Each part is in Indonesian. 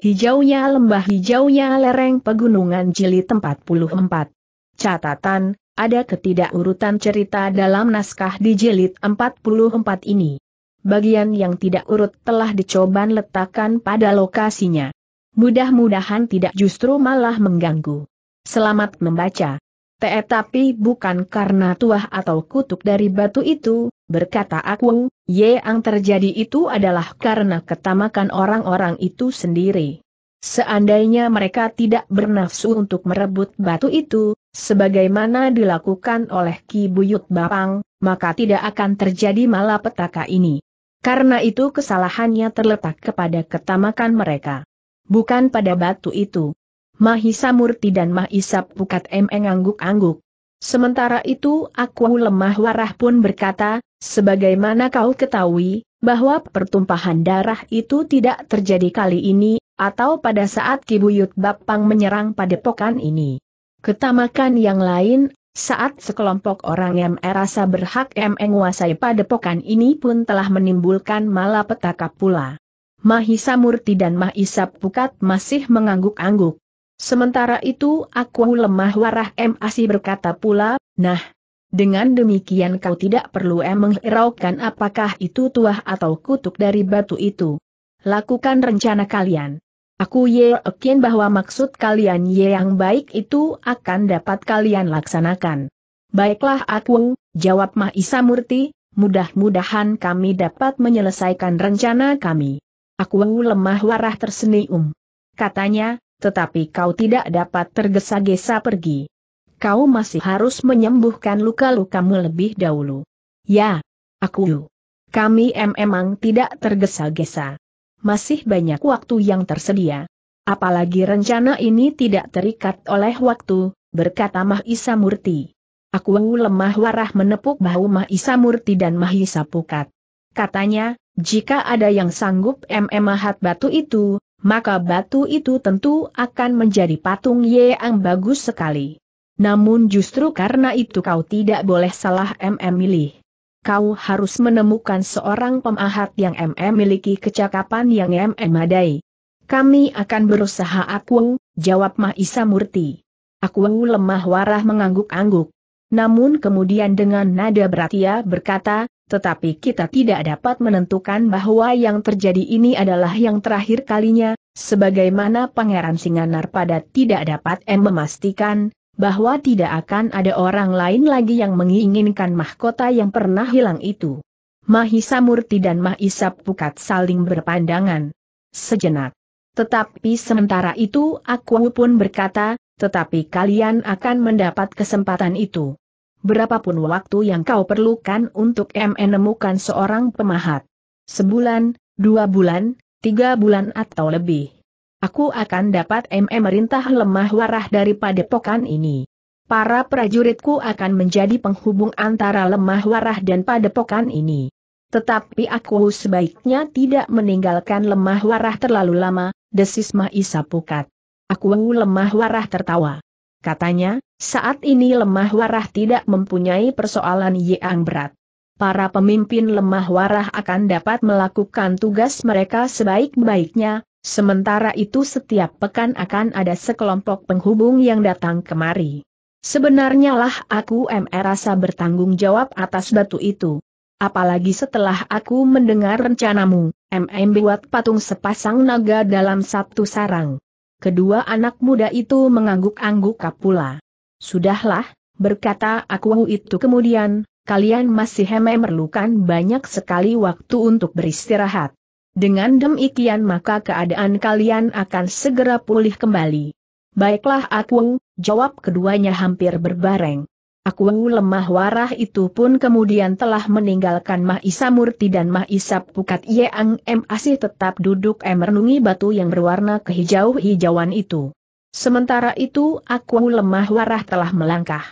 Hijaunya lembah hijaunya lereng pegunungan jilid 44. Catatan, ada ketidakurutan cerita dalam naskah di jilid 44 ini. Bagian yang tidak urut telah dicoba letakkan pada lokasinya. Mudah-mudahan tidak justru malah mengganggu. Selamat membaca. Tetapi bukan karena tuah atau kutuk dari batu itu, berkata aku, ye yang terjadi itu adalah karena ketamakan orang-orang itu sendiri. Seandainya mereka tidak bernafsu untuk merebut batu itu, sebagaimana dilakukan oleh Ki Buyut Bapang, maka tidak akan terjadi malapetaka ini. Karena itu kesalahannya terletak kepada ketamakan mereka. Bukan pada batu itu. Mahisa Murti dan Mahisa Pukat M e angguk-angguk. Sementara itu aku lemah warah pun berkata, sebagaimana kau ketahui, bahwa pertumpahan darah itu tidak terjadi kali ini, atau pada saat Kibuyut Bapang menyerang padepokan ini. Ketamakan yang lain, saat sekelompok orang yang merasa berhak yang e menguasai padepokan ini pun telah menimbulkan malapetaka pula. Mahisa Murti dan Mahisa Pukat masih mengangguk-angguk. Sementara itu aku lemah warah M. Asi berkata pula, nah, dengan demikian kau tidak perlu M menghiraukan apakah itu tuah atau kutuk dari batu itu. Lakukan rencana kalian. Aku yakin bahwa maksud kalian yang baik itu akan dapat kalian laksanakan. Baiklah aku, jawab Mahisa Murti, mudah-mudahan kami dapat menyelesaikan rencana kami. Aku lemah warah tersenyum. Katanya, tetapi kau tidak dapat tergesa-gesa pergi. Kau masih harus menyembuhkan luka-lukamu lebih dahulu. Ya, aku. Kami memang tidak tergesa-gesa. Masih banyak waktu yang tersedia. Apalagi rencana ini tidak terikat oleh waktu, berkata Mahisa Murti. Aku lemah warah menepuk bahu Mahisa Murti dan Mahisa Pukat. Katanya, jika ada yang sanggup MM Mahat Batu itu, maka batu itu tentu akan menjadi patung yang bagus sekali. Namun justru karena itu kau tidak boleh salah MM milih. Kau harus menemukan seorang pemahat yang MM miliki kecakapan yang MM adai. Kami akan berusaha aku, jawab Mahisa Murti. Aku lemah warah mengangguk-angguk. Namun kemudian dengan nada berat ia berkata, tetapi kita tidak dapat menentukan bahwa yang terjadi ini adalah yang terakhir kalinya, sebagaimana Pangeran Singanar pada tidak dapat M memastikan, bahwa tidak akan ada orang lain lagi yang menginginkan mahkota yang pernah hilang itu. Mahisa Murti dan Mahisa Pukat saling berpandangan. Sejenak. Tetapi sementara itu aku pun berkata, tetapi kalian akan mendapat kesempatan itu berapapun waktu yang kau perlukan untuk menemukan seorang pemahat. Sebulan, dua bulan, tiga bulan atau lebih. Aku akan dapat merintah lemah warah dari padepokan ini. Para prajuritku akan menjadi penghubung antara lemah warah dan padepokan ini. Tetapi aku sebaiknya tidak meninggalkan lemah warah terlalu lama, desis Mahisa Pukat. Aku lemah warah tertawa. Katanya, saat ini lemah warah tidak mempunyai persoalan yang berat. Para pemimpin lemah warah akan dapat melakukan tugas mereka sebaik-baiknya, sementara itu setiap pekan akan ada sekelompok penghubung yang datang kemari. Sebenarnya lah aku merasa bertanggung jawab atas batu itu. Apalagi setelah aku mendengar rencanamu, MM buat patung sepasang naga dalam satu sarang. Kedua anak muda itu mengangguk-angguk kapula. Sudahlah, berkata aku itu kemudian, kalian masih memerlukan banyak sekali waktu untuk beristirahat. Dengan demikian maka keadaan kalian akan segera pulih kembali. Baiklah aku, jawab keduanya hampir berbareng. Aku lemah warah itu pun kemudian telah meninggalkan Mahisa Murti dan Mahisa Pukat Yang M asih tetap duduk merenungi batu yang berwarna kehijau-hijauan itu. Sementara itu aku lemah warah telah melangkah.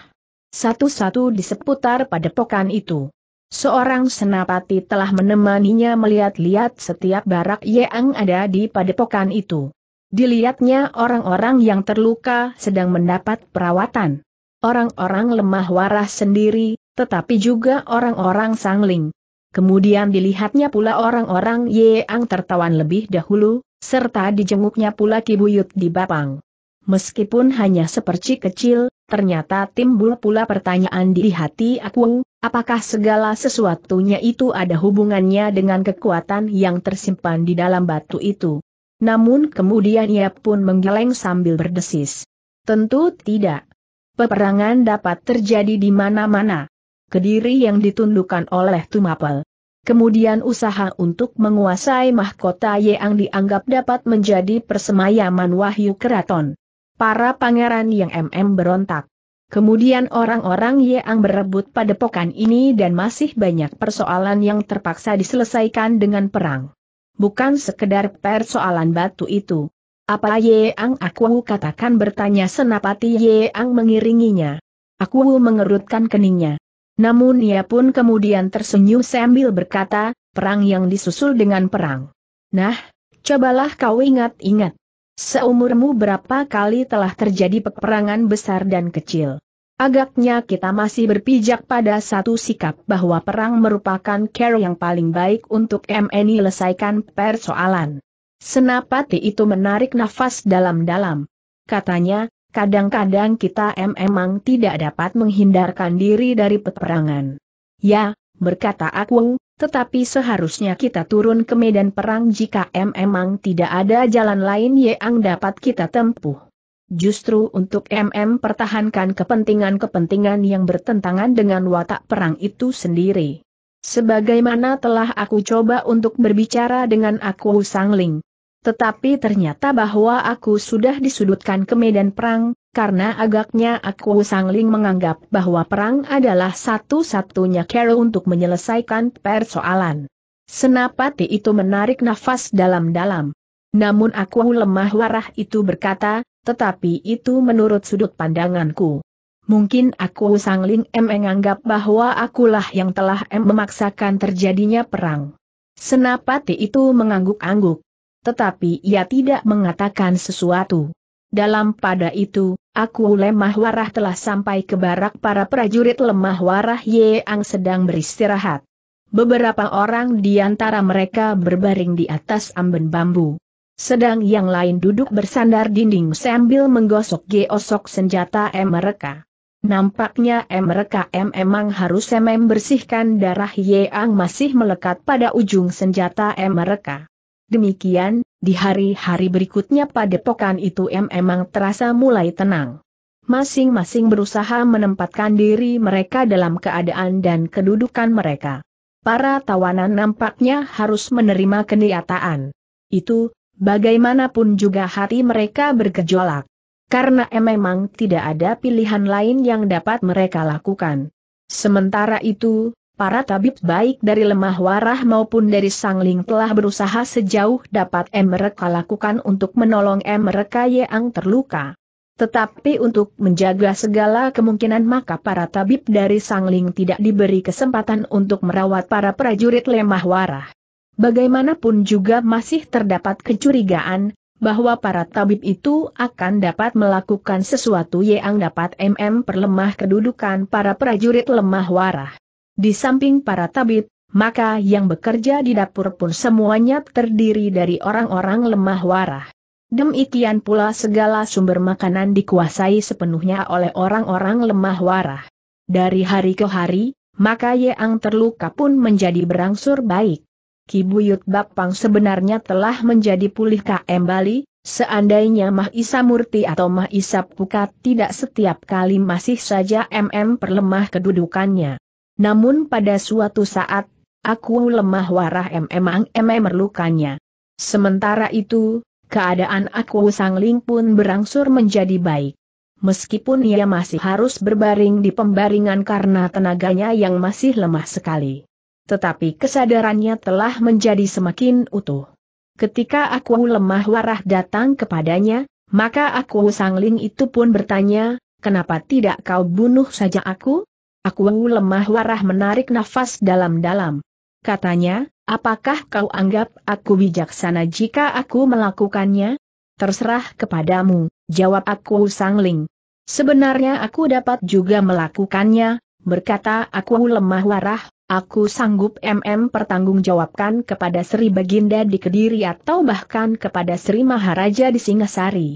Satu-satu di seputar padepokan itu. Seorang senapati telah menemaninya melihat-lihat setiap barak Yeang ada di padepokan itu. Dilihatnya orang-orang yang terluka sedang mendapat perawatan orang-orang lemah waras sendiri, tetapi juga orang-orang sangling. Kemudian dilihatnya pula orang-orang Yeang tertawan lebih dahulu, serta dijenguknya pula Kibuyut di Bapang. Meskipun hanya seperci kecil, ternyata timbul pula pertanyaan di hati aku, apakah segala sesuatunya itu ada hubungannya dengan kekuatan yang tersimpan di dalam batu itu. Namun kemudian ia pun menggeleng sambil berdesis. Tentu tidak peperangan dapat terjadi di mana-mana. Kediri yang ditundukkan oleh Tumapel. Kemudian usaha untuk menguasai mahkota yang dianggap dapat menjadi persemayaman wahyu keraton. Para pangeran yang MM berontak. Kemudian orang-orang yang berebut padepokan ini dan masih banyak persoalan yang terpaksa diselesaikan dengan perang. Bukan sekedar persoalan batu itu. Apa ang aku katakan bertanya senapati ye ang mengiringinya. Aku mengerutkan keningnya. Namun ia pun kemudian tersenyum sambil berkata, perang yang disusul dengan perang. Nah, cobalah kau ingat-ingat. Seumurmu berapa kali telah terjadi peperangan besar dan kecil. Agaknya kita masih berpijak pada satu sikap bahwa perang merupakan care yang paling baik untuk MNI selesaikan persoalan. Senapati itu menarik nafas dalam-dalam. Katanya, kadang-kadang kita memang tidak dapat menghindarkan diri dari peperangan. Ya, berkata aku, tetapi seharusnya kita turun ke medan perang jika memang tidak ada jalan lain yang dapat kita tempuh justru untuk MM pertahankan kepentingan-kepentingan yang bertentangan dengan watak perang itu sendiri. Sebagaimana telah aku coba untuk berbicara dengan aku Sangling, tetapi ternyata bahwa aku sudah disudutkan ke medan perang, karena agaknya aku sangling menganggap bahwa perang adalah satu-satunya cara untuk menyelesaikan persoalan. Senapati itu menarik nafas dalam-dalam. Namun aku lemah warah itu berkata, tetapi itu menurut sudut pandanganku. Mungkin aku sangling M menganggap bahwa akulah yang telah M memaksakan terjadinya perang. Senapati itu mengangguk-angguk tetapi ia tidak mengatakan sesuatu. Dalam pada itu, aku lemah warah telah sampai ke barak para prajurit lemah warah yang sedang beristirahat. Beberapa orang di antara mereka berbaring di atas amben bambu. Sedang yang lain duduk bersandar dinding sambil menggosok geosok senjata mereka. Nampaknya mereka M emang harus M membersihkan darah yang masih melekat pada ujung senjata mereka. Demikian, di hari-hari berikutnya pada padepokan itu memang terasa mulai tenang. Masing-masing berusaha menempatkan diri mereka dalam keadaan dan kedudukan mereka. Para tawanan nampaknya harus menerima kenyataan. Itu, bagaimanapun juga hati mereka bergejolak. Karena memang tidak ada pilihan lain yang dapat mereka lakukan. Sementara itu, Para tabib baik dari lemah warah maupun dari sangling telah berusaha sejauh dapat mereka lakukan untuk menolong mereka yang terluka. Tetapi untuk menjaga segala kemungkinan maka para tabib dari Sangling tidak diberi kesempatan untuk merawat para prajurit lemah warah. Bagaimanapun juga masih terdapat kecurigaan, bahwa para tabib itu akan dapat melakukan sesuatu yang dapat mm perlemah kedudukan para prajurit lemah warah. Di samping para tabib, maka yang bekerja di dapur pun semuanya terdiri dari orang-orang lemah warah. Demikian pula segala sumber makanan dikuasai sepenuhnya oleh orang-orang lemah warah. Dari hari ke hari, maka Yeang terluka pun menjadi berangsur baik. Kibuyut Bapang sebenarnya telah menjadi pulih KM Bali, seandainya Mah Isa Murti atau Mah Isa Pukat tidak setiap kali masih saja MM perlemah kedudukannya. Namun pada suatu saat, aku lemah warah emang-emang merlukannya. Sementara itu, keadaan aku sangling pun berangsur menjadi baik. Meskipun ia masih harus berbaring di pembaringan karena tenaganya yang masih lemah sekali. Tetapi kesadarannya telah menjadi semakin utuh. Ketika aku lemah warah datang kepadanya, maka aku sangling itu pun bertanya, kenapa tidak kau bunuh saja aku? Aku lemah warah menarik nafas dalam-dalam. Katanya, apakah kau anggap aku bijaksana jika aku melakukannya? Terserah kepadamu, jawab aku sangling. Sebenarnya aku dapat juga melakukannya, berkata aku lemah warah, aku sanggup MM pertanggungjawabkan kepada Sri Baginda di Kediri atau bahkan kepada Sri Maharaja di Singasari.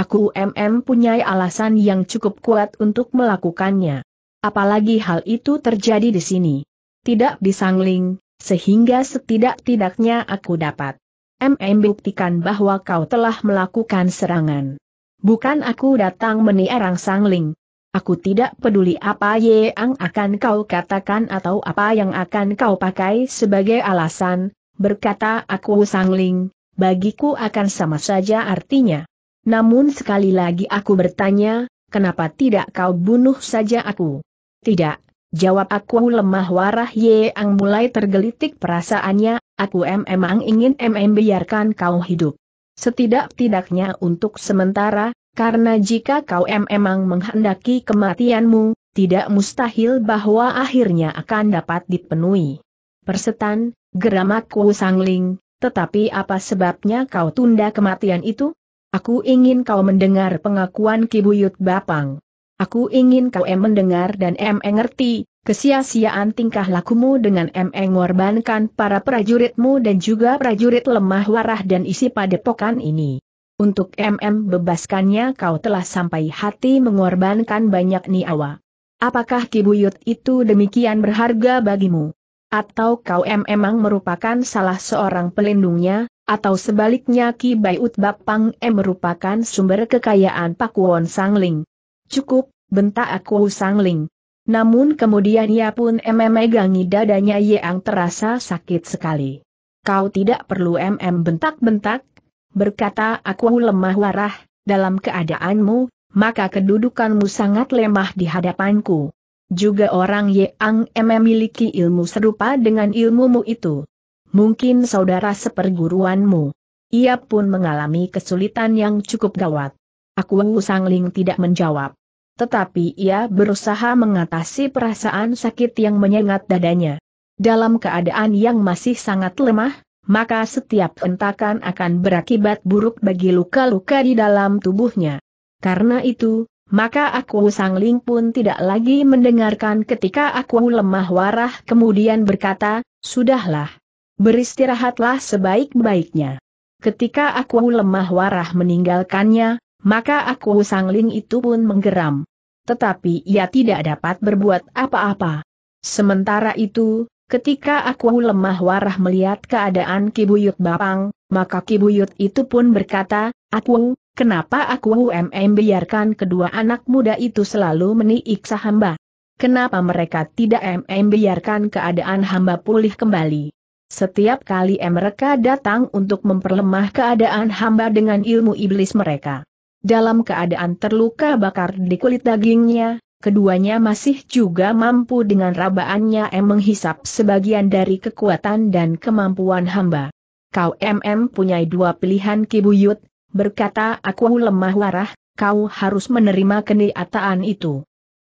Aku MM punya alasan yang cukup kuat untuk melakukannya. Apalagi hal itu terjadi di sini. Tidak disangling, sehingga setidak-tidaknya aku dapat. MM buktikan bahwa kau telah melakukan serangan. Bukan aku datang meniarang sangling. Aku tidak peduli apa yang akan kau katakan atau apa yang akan kau pakai sebagai alasan, berkata aku sangling, bagiku akan sama saja artinya. Namun sekali lagi aku bertanya, kenapa tidak kau bunuh saja aku? Tidak, jawab aku lemah warah Yeang mulai tergelitik perasaannya, aku memang ingin mm biarkan kau hidup. Setidak-tidaknya untuk sementara, karena jika kau memang menghendaki kematianmu, tidak mustahil bahwa akhirnya akan dapat dipenuhi. Persetan, geramakku sangling, tetapi apa sebabnya kau tunda kematian itu? Aku ingin kau mendengar pengakuan Kibuyut Bapang. Aku ingin kau em mendengar dan em ngerti, kesia-siaan tingkah lakumu dengan em mengorbankan para prajuritmu dan juga prajurit lemah warah dan isi padepokan ini. Untuk MM bebaskannya kau telah sampai hati mengorbankan banyak niawa. Apakah kibuyut itu demikian berharga bagimu? Atau kau m emang merupakan salah seorang pelindungnya, atau sebaliknya kibayut Bapang M merupakan sumber kekayaan Pakuwon Sangling? cukup, bentak aku sangling. Namun kemudian ia pun memegangi dadanya yang terasa sakit sekali. Kau tidak perlu mm bentak-bentak, berkata aku lemah warah, dalam keadaanmu, maka kedudukanmu sangat lemah di hadapanku. Juga orang yang memiliki ilmu serupa dengan ilmumu itu. Mungkin saudara seperguruanmu. Ia pun mengalami kesulitan yang cukup gawat. Aku Sangling tidak menjawab tetapi ia berusaha mengatasi perasaan sakit yang menyengat dadanya. Dalam keadaan yang masih sangat lemah, maka setiap hentakan akan berakibat buruk bagi luka-luka di dalam tubuhnya. Karena itu, maka aku Sang Ling pun tidak lagi mendengarkan ketika aku lemah warah kemudian berkata, Sudahlah. Beristirahatlah sebaik-baiknya. Ketika aku lemah warah meninggalkannya, maka aku sangling itu pun menggeram. Tetapi ia tidak dapat berbuat apa-apa. Sementara itu, ketika aku lemah warah melihat keadaan Kibuyut Bapang, maka Kibuyut itu pun berkata, Aku, kenapa aku mm biarkan kedua anak muda itu selalu meniiksa hamba? Kenapa mereka tidak mm biarkan keadaan hamba pulih kembali? Setiap kali mereka datang untuk memperlemah keadaan hamba dengan ilmu iblis mereka dalam keadaan terluka bakar di kulit dagingnya, keduanya masih juga mampu dengan rabaannya em menghisap sebagian dari kekuatan dan kemampuan hamba. Kau MM punyai dua pilihan kibuyut, berkata aku lemah warah, kau harus menerima kenyataan itu.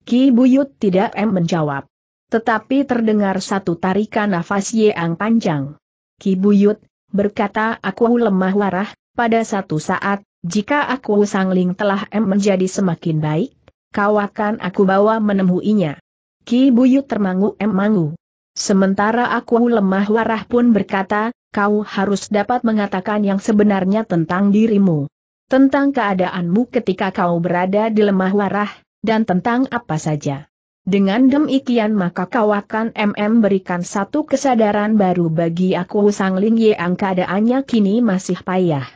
Ki Buyut tidak M menjawab. Tetapi terdengar satu tarikan nafas yang panjang. Ki Buyut berkata aku lemah warah, pada satu saat, jika aku sangling telah M menjadi semakin baik, kau akan aku bawa menemuinya. Ki Buyu termangu em mangu. Sementara aku lemah warah pun berkata, kau harus dapat mengatakan yang sebenarnya tentang dirimu. Tentang keadaanmu ketika kau berada di lemah warah, dan tentang apa saja. Dengan demikian maka kau akan MM berikan satu kesadaran baru bagi aku sangling yang keadaannya kini masih payah.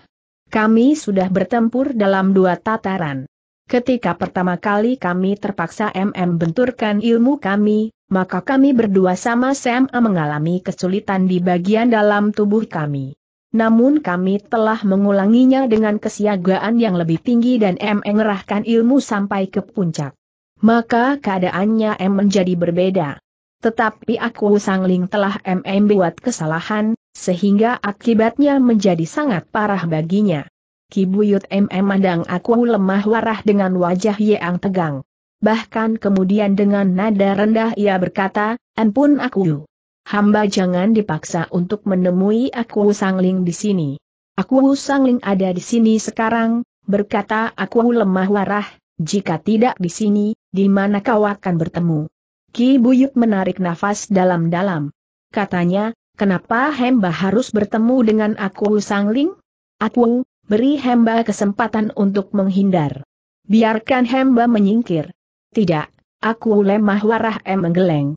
Kami sudah bertempur dalam dua tataran. Ketika pertama kali kami terpaksa MM benturkan ilmu kami, maka kami berdua sama Sam mengalami kesulitan di bagian dalam tubuh kami. Namun kami telah mengulanginya dengan kesiagaan yang lebih tinggi dan M mengerahkan ilmu sampai ke puncak. Maka keadaannya M menjadi berbeda. Tetapi aku Sangling telah MM buat kesalahan, sehingga akibatnya menjadi sangat parah baginya. Kibuyut MM mandang aku lemah warah dengan wajah yang tegang. Bahkan kemudian dengan nada rendah ia berkata, ampun aku. Hamba jangan dipaksa untuk menemui aku sangling di sini. Aku sangling ada di sini sekarang, berkata aku lemah warah, jika tidak di sini, di mana kau akan bertemu? Ki Buyut menarik nafas dalam-dalam. Katanya, Kenapa Hemba harus bertemu dengan aku Sang Ling? Aku, beri Hemba kesempatan untuk menghindar. Biarkan Hemba menyingkir. Tidak, aku lemah warah em menggeleng.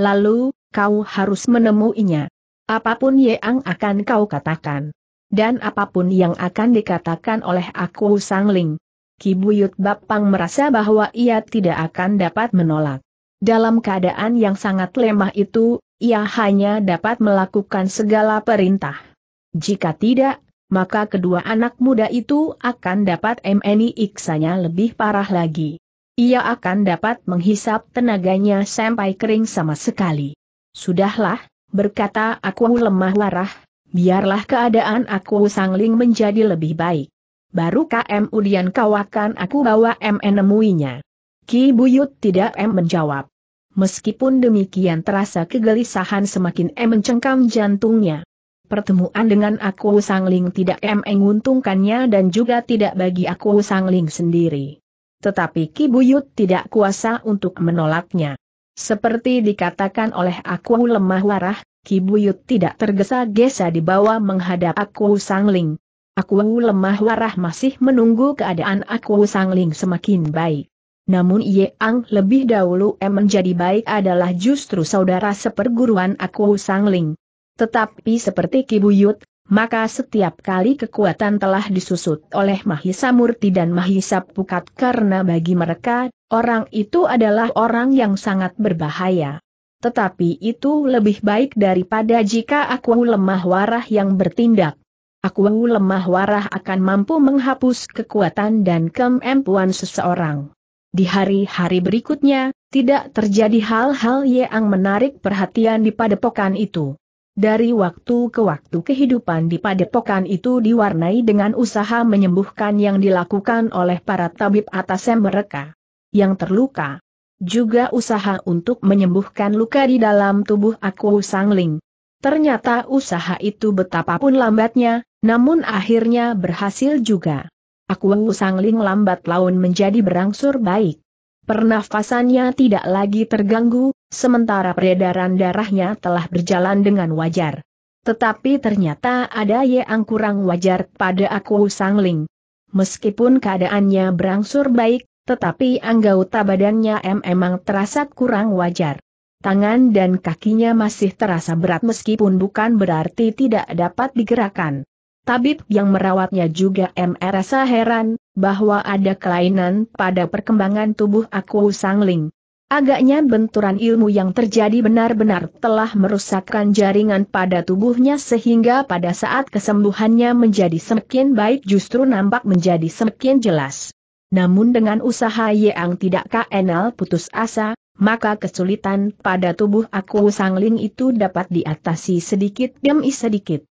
Lalu, kau harus menemuinya. Apapun yang akan kau katakan. Dan apapun yang akan dikatakan oleh aku Sang Sangling. Kibuyut Bapang merasa bahwa ia tidak akan dapat menolak. Dalam keadaan yang sangat lemah itu, ia hanya dapat melakukan segala perintah. Jika tidak, maka kedua anak muda itu akan dapat MNI iksanya lebih parah lagi. Ia akan dapat menghisap tenaganya sampai kering sama sekali. Sudahlah, berkata aku lemah larah, biarlah keadaan aku sangling menjadi lebih baik. Baru KM Udian Kawakan aku bawa MN nya Ki Buyut tidak M menjawab. Meskipun demikian terasa kegelisahan semakin em mencengkam jantungnya. Pertemuan dengan aku Sang Ling tidak em menguntungkannya dan juga tidak bagi aku Sang Ling sendiri. Tetapi Ki Buyut tidak kuasa untuk menolaknya. Seperti dikatakan oleh aku lemah warah, Ki Buyut tidak tergesa-gesa dibawa menghadap aku Sang Ling. Aku lemah warah masih menunggu keadaan aku Sang Ling semakin baik namun Ye Ang lebih dahulu em menjadi baik adalah justru saudara seperguruan aku Sangling. Tetapi seperti Kibuyut, maka setiap kali kekuatan telah disusut oleh Mahisa Murti dan Mahisa Pukat karena bagi mereka, orang itu adalah orang yang sangat berbahaya. Tetapi itu lebih baik daripada jika aku lemah warah yang bertindak. Aku lemah warah akan mampu menghapus kekuatan dan kemampuan seseorang. Di hari-hari berikutnya, tidak terjadi hal-hal yang menarik perhatian di padepokan itu. Dari waktu ke waktu kehidupan di padepokan itu diwarnai dengan usaha menyembuhkan yang dilakukan oleh para tabib atas mereka yang terluka. Juga usaha untuk menyembuhkan luka di dalam tubuh aku sangling. Ternyata usaha itu betapapun lambatnya, namun akhirnya berhasil juga. Aku Sang Ling lambat laun menjadi berangsur baik. Pernafasannya tidak lagi terganggu, sementara peredaran darahnya telah berjalan dengan wajar. Tetapi ternyata ada yang kurang wajar pada aku Sang Ling. Meskipun keadaannya berangsur baik, tetapi anggota badannya emang terasa kurang wajar. Tangan dan kakinya masih terasa berat meskipun bukan berarti tidak dapat digerakkan. Tabib yang merawatnya juga merasa heran, bahwa ada kelainan pada perkembangan tubuh aku sangling. Agaknya benturan ilmu yang terjadi benar-benar telah merusakkan jaringan pada tubuhnya sehingga pada saat kesembuhannya menjadi semakin baik justru nampak menjadi semakin jelas. Namun dengan usaha yang tidak KNL putus asa, maka kesulitan pada tubuh aku sangling itu dapat diatasi sedikit demi sedikit.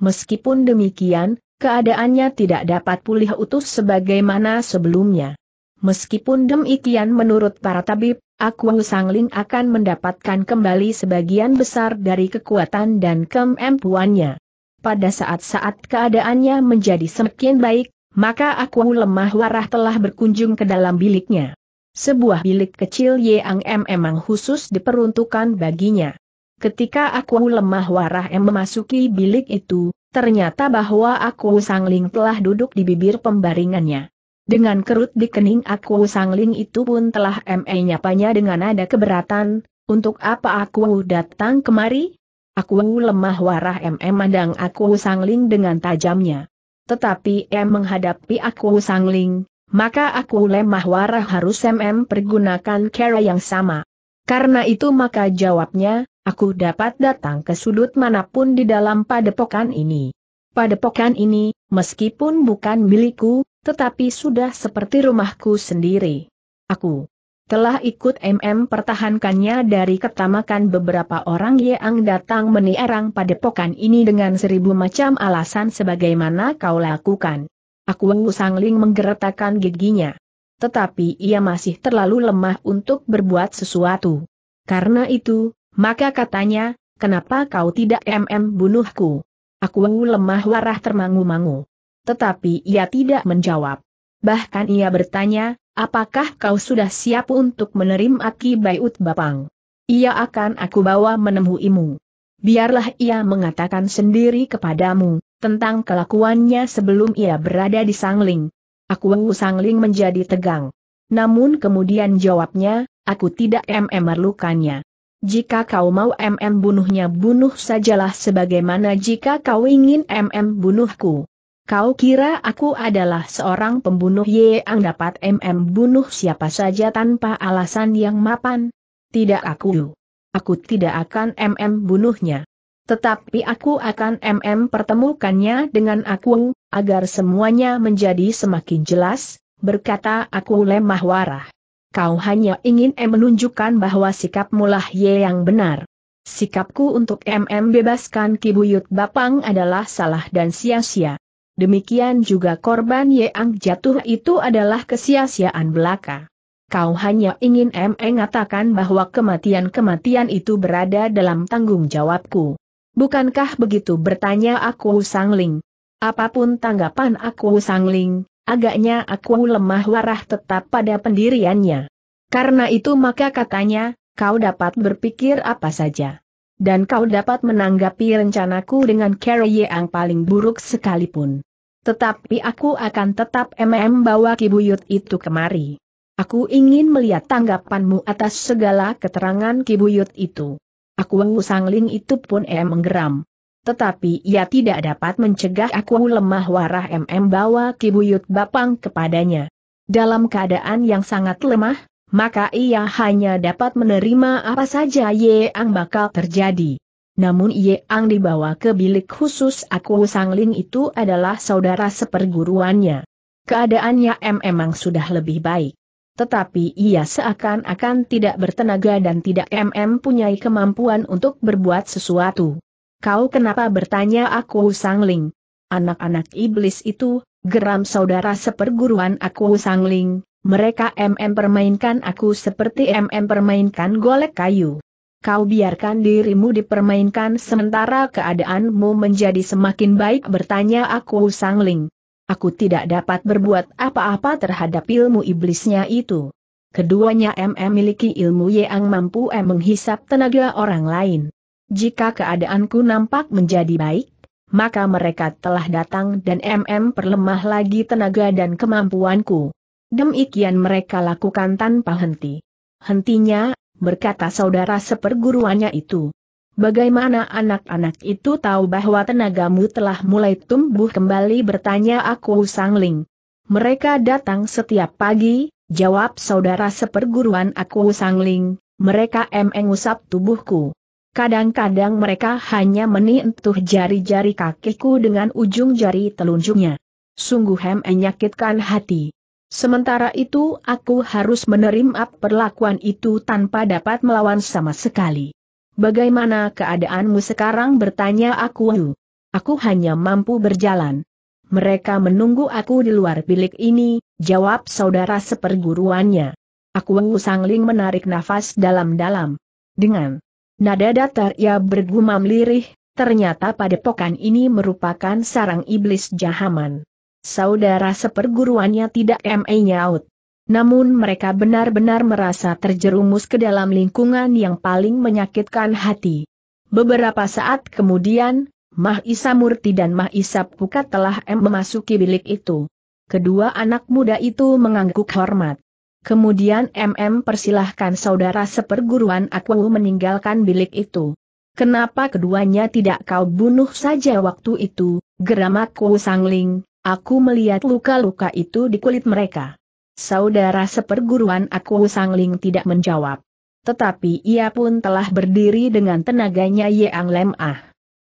Meskipun demikian, keadaannya tidak dapat pulih utuh sebagaimana sebelumnya. Meskipun demikian menurut para tabib, Aku Sangling akan mendapatkan kembali sebagian besar dari kekuatan dan kemampuannya. Pada saat-saat keadaannya menjadi semakin baik, maka Aku Lemah Warah telah berkunjung ke dalam biliknya. Sebuah bilik kecil yang memang khusus diperuntukkan baginya. Ketika aku lemah warah em memasuki bilik itu, ternyata bahwa aku sangling telah duduk di bibir pembaringannya. Dengan kerut di kening aku sangling itu pun telah me nyapanya dengan ada keberatan, untuk apa aku datang kemari? Aku lemah warah mm mandang aku sangling dengan tajamnya. Tetapi m menghadapi aku sangling, maka aku lemah warah harus mm pergunakan cara yang sama. Karena itu maka jawabnya, Aku dapat datang ke sudut manapun di dalam padepokan ini. Padepokan ini, meskipun bukan milikku, tetapi sudah seperti rumahku sendiri. Aku telah ikut MM pertahankannya dari ketamakan beberapa orang yang datang meniarang padepokan ini dengan seribu macam alasan sebagaimana kau lakukan. Aku Sangling menggeretakan giginya. Tetapi ia masih terlalu lemah untuk berbuat sesuatu. Karena itu, maka katanya, kenapa kau tidak mm bunuhku? Aku lemah warah termangu-mangu. Tetapi ia tidak menjawab. Bahkan ia bertanya, apakah kau sudah siap untuk menerima akibat bapang? Ia akan aku bawa menemuimu. Biarlah ia mengatakan sendiri kepadamu, tentang kelakuannya sebelum ia berada di Sangling. Aku Sangling menjadi tegang. Namun kemudian jawabnya, aku tidak mm merlukannya. Jika kau mau MM bunuhnya bunuh sajalah sebagaimana jika kau ingin MM bunuhku. Kau kira aku adalah seorang pembunuh yang dapat MM bunuh siapa saja tanpa alasan yang mapan? Tidak aku. Aku tidak akan MM bunuhnya. Tetapi aku akan MM pertemukannya dengan aku, agar semuanya menjadi semakin jelas, berkata aku lemah warah. Kau hanya ingin em menunjukkan bahwa sikap mulah ye yang benar. Sikapku untuk MM bebaskan Kibuyut Bapang adalah salah dan sia-sia. Demikian juga korban Yeang jatuh itu adalah kesia-siaan belaka. Kau hanya ingin MM mengatakan bahwa kematian-kematian itu berada dalam tanggung jawabku. Bukankah begitu bertanya aku Sangling? Apapun tanggapan aku Sangling, Agaknya aku lemah warah tetap pada pendiriannya. Karena itu maka katanya, kau dapat berpikir apa saja. Dan kau dapat menanggapi rencanaku dengan cara yang paling buruk sekalipun. Tetapi aku akan tetap mm bawa kibuyut itu kemari. Aku ingin melihat tanggapanmu atas segala keterangan kibuyut itu. Aku Sangling itu pun em menggeram. Tetapi ia tidak dapat mencegah aku lemah warah MM bawa kibuyut bapang kepadanya. Dalam keadaan yang sangat lemah, maka ia hanya dapat menerima apa saja ye yang bakal terjadi. Namun ye yang dibawa ke bilik khusus aku Sangling itu adalah saudara seperguruannya. Keadaannya M memang sudah lebih baik. Tetapi ia seakan-akan tidak bertenaga dan tidak MM punyai kemampuan untuk berbuat sesuatu kau kenapa bertanya aku Sang Ling? Anak-anak iblis itu, geram saudara seperguruan aku Sang Ling. mereka MM permainkan aku seperti MM permainkan golek kayu. Kau biarkan dirimu dipermainkan sementara keadaanmu menjadi semakin baik bertanya aku Sang Ling. Aku tidak dapat berbuat apa-apa terhadap ilmu iblisnya itu. Keduanya MM miliki ilmu yang mampu em menghisap tenaga orang lain. Jika keadaanku nampak menjadi baik, maka mereka telah datang dan MM perlemah lagi tenaga dan kemampuanku. Demikian mereka lakukan tanpa henti. Hentinya, berkata saudara seperguruannya itu. Bagaimana anak-anak itu tahu bahwa tenagamu telah mulai tumbuh kembali bertanya aku Sangling. Mereka datang setiap pagi, jawab saudara seperguruan aku Sangling, mereka mm mengusap tubuhku. Kadang-kadang mereka hanya menentuh jari-jari kakiku dengan ujung jari telunjuknya. Sungguh hem menyakitkan hati. Sementara itu aku harus menerima perlakuan itu tanpa dapat melawan sama sekali. Bagaimana keadaanmu sekarang bertanya aku. Aku hanya mampu berjalan. Mereka menunggu aku di luar bilik ini, jawab saudara seperguruannya. Aku Sangling menarik nafas dalam-dalam. Dengan Nada datar ia bergumam lirih, ternyata padepokan ini merupakan sarang iblis jahaman. Saudara seperguruannya tidak M.A. nyaut. Namun mereka benar-benar merasa terjerumus ke dalam lingkungan yang paling menyakitkan hati. Beberapa saat kemudian, Mah Isa Murti dan Mah Isa Pukat telah M memasuki bilik itu. Kedua anak muda itu mengangguk hormat. Kemudian MM persilahkan saudara seperguruan aku meninggalkan bilik itu. Kenapa keduanya tidak kau bunuh saja waktu itu, geram aku sangling, aku melihat luka-luka itu di kulit mereka. Saudara seperguruan aku sangling tidak menjawab. Tetapi ia pun telah berdiri dengan tenaganya yang Ah.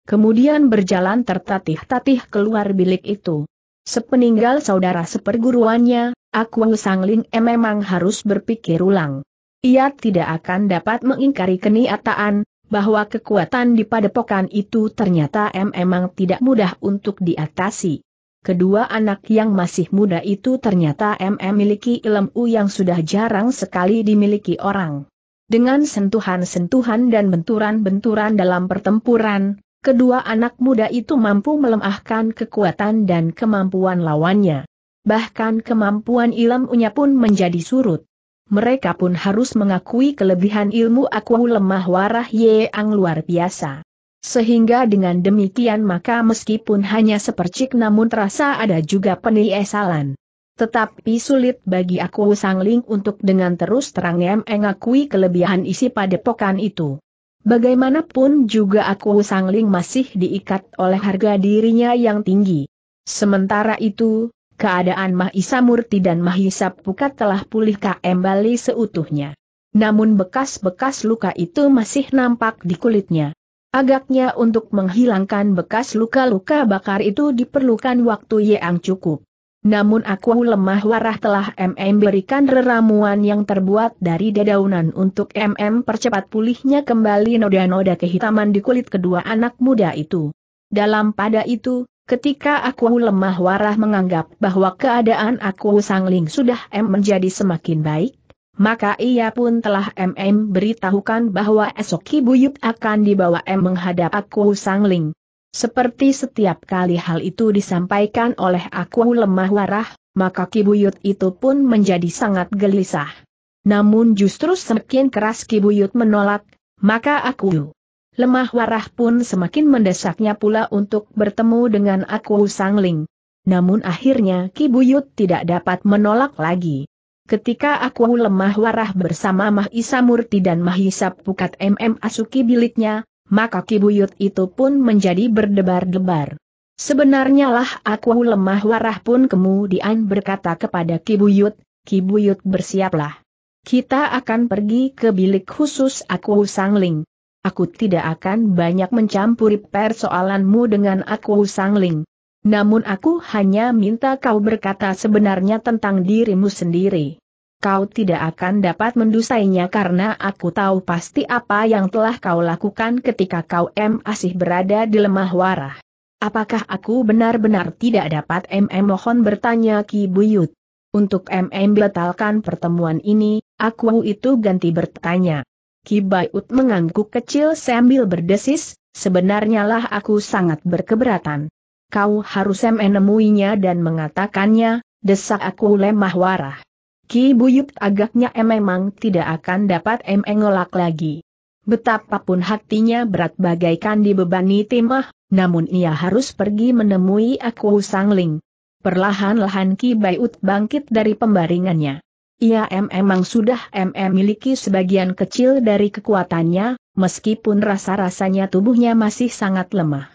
Kemudian berjalan tertatih-tatih keluar bilik itu. Sepeninggal saudara seperguruannya, Aku Sangling e memang harus berpikir ulang. Ia tidak akan dapat mengingkari keniataan, bahwa kekuatan di padepokan itu ternyata memang tidak mudah untuk diatasi. Kedua anak yang masih muda itu ternyata memiliki ilmu yang sudah jarang sekali dimiliki orang. Dengan sentuhan-sentuhan dan benturan-benturan dalam pertempuran, kedua anak muda itu mampu melemahkan kekuatan dan kemampuan lawannya. Bahkan kemampuan ilmunya pun menjadi surut. Mereka pun harus mengakui kelebihan ilmu aku lemah warah Yeang luar biasa. Sehingga dengan demikian maka meskipun hanya sepercik namun terasa ada juga peniesalan. Tetapi sulit bagi aku Sangling untuk dengan terus terang mengakui kelebihan isi padepokan itu. Bagaimanapun juga aku Sangling masih diikat oleh harga dirinya yang tinggi. Sementara itu, keadaan Mahisa Murti dan Mahisa Pukat telah pulih kembali seutuhnya. Namun bekas-bekas luka itu masih nampak di kulitnya. Agaknya untuk menghilangkan bekas luka-luka bakar itu diperlukan waktu yang cukup. Namun aku lemah warah telah MM berikan reramuan yang terbuat dari dedaunan untuk MM percepat pulihnya kembali noda-noda kehitaman di kulit kedua anak muda itu. Dalam pada itu, ketika aku lemah warah menganggap bahwa keadaan aku sangling sudah M menjadi semakin baik, maka ia pun telah MM beritahukan bahwa esok Kibuyut akan dibawa M menghadap aku sangling. Seperti setiap kali hal itu disampaikan oleh aku lemah warah, maka Kibuyut itu pun menjadi sangat gelisah. Namun justru semakin keras Kibuyut menolak, maka aku lemah warah pun semakin mendesaknya pula untuk bertemu dengan aku sangling. Namun akhirnya Kibuyut tidak dapat menolak lagi. Ketika aku lemah warah bersama Mahisa Murti dan Mahisa Pukat MM Asuki biliknya, maka kibuyut itu pun menjadi berdebar-debar. Sebenarnya lah aku lemah warah pun kemudian berkata kepada kibuyut, kibuyut bersiaplah. Kita akan pergi ke bilik khusus aku sangling. Aku tidak akan banyak mencampuri persoalanmu dengan aku sangling. Namun aku hanya minta kau berkata sebenarnya tentang dirimu sendiri kau tidak akan dapat mendusainya karena aku tahu pasti apa yang telah kau lakukan ketika kau masih berada di lemah warah. Apakah aku benar-benar tidak dapat MM mohon bertanya Ki Buyut? Untuk MM batalkan pertemuan ini, aku itu ganti bertanya. Ki Buyut mengangguk kecil sambil berdesis, sebenarnya lah aku sangat berkeberatan. Kau harus menemuinya dan mengatakannya, desak aku lemah warah. Ki Buyut agaknya memang tidak akan dapat mengelak lagi. Betapapun hatinya berat bagaikan dibebani timah, namun ia harus pergi menemui aku Sangling. Perlahan-lahan Ki Buyut bangkit dari pembaringannya. Ia memang sudah memiliki sebagian kecil dari kekuatannya, meskipun rasa-rasanya tubuhnya masih sangat lemah.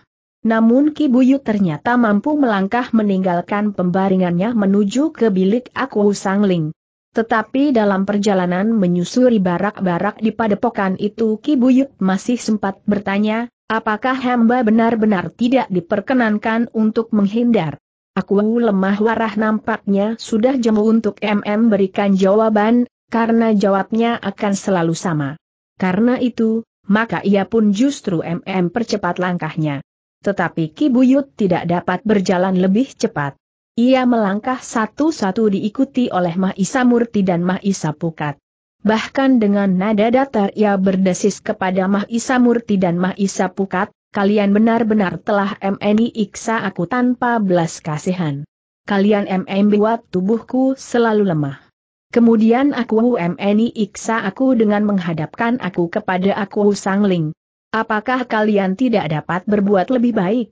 Namun Ki Buyut ternyata mampu melangkah meninggalkan pembaringannya menuju ke bilik Aku Sangling. Tetapi dalam perjalanan menyusuri barak-barak di padepokan itu Ki Buyut masih sempat bertanya, apakah hamba benar-benar tidak diperkenankan untuk menghindar? Aku lemah warah nampaknya sudah jemu untuk MM berikan jawaban, karena jawabnya akan selalu sama. Karena itu, maka ia pun justru MM percepat langkahnya. Tetapi Ki Buyut tidak dapat berjalan lebih cepat. Ia melangkah satu-satu diikuti oleh Mahisa Murti dan Mahisa Pukat. Bahkan dengan nada datar ia berdesis kepada Mahisa Murti dan Mahisa Pukat, kalian benar-benar telah MNI iksa aku tanpa belas kasihan. Kalian MM buat tubuhku selalu lemah. Kemudian aku MNI iksa aku dengan menghadapkan aku kepada aku sangling. Apakah kalian tidak dapat berbuat lebih baik?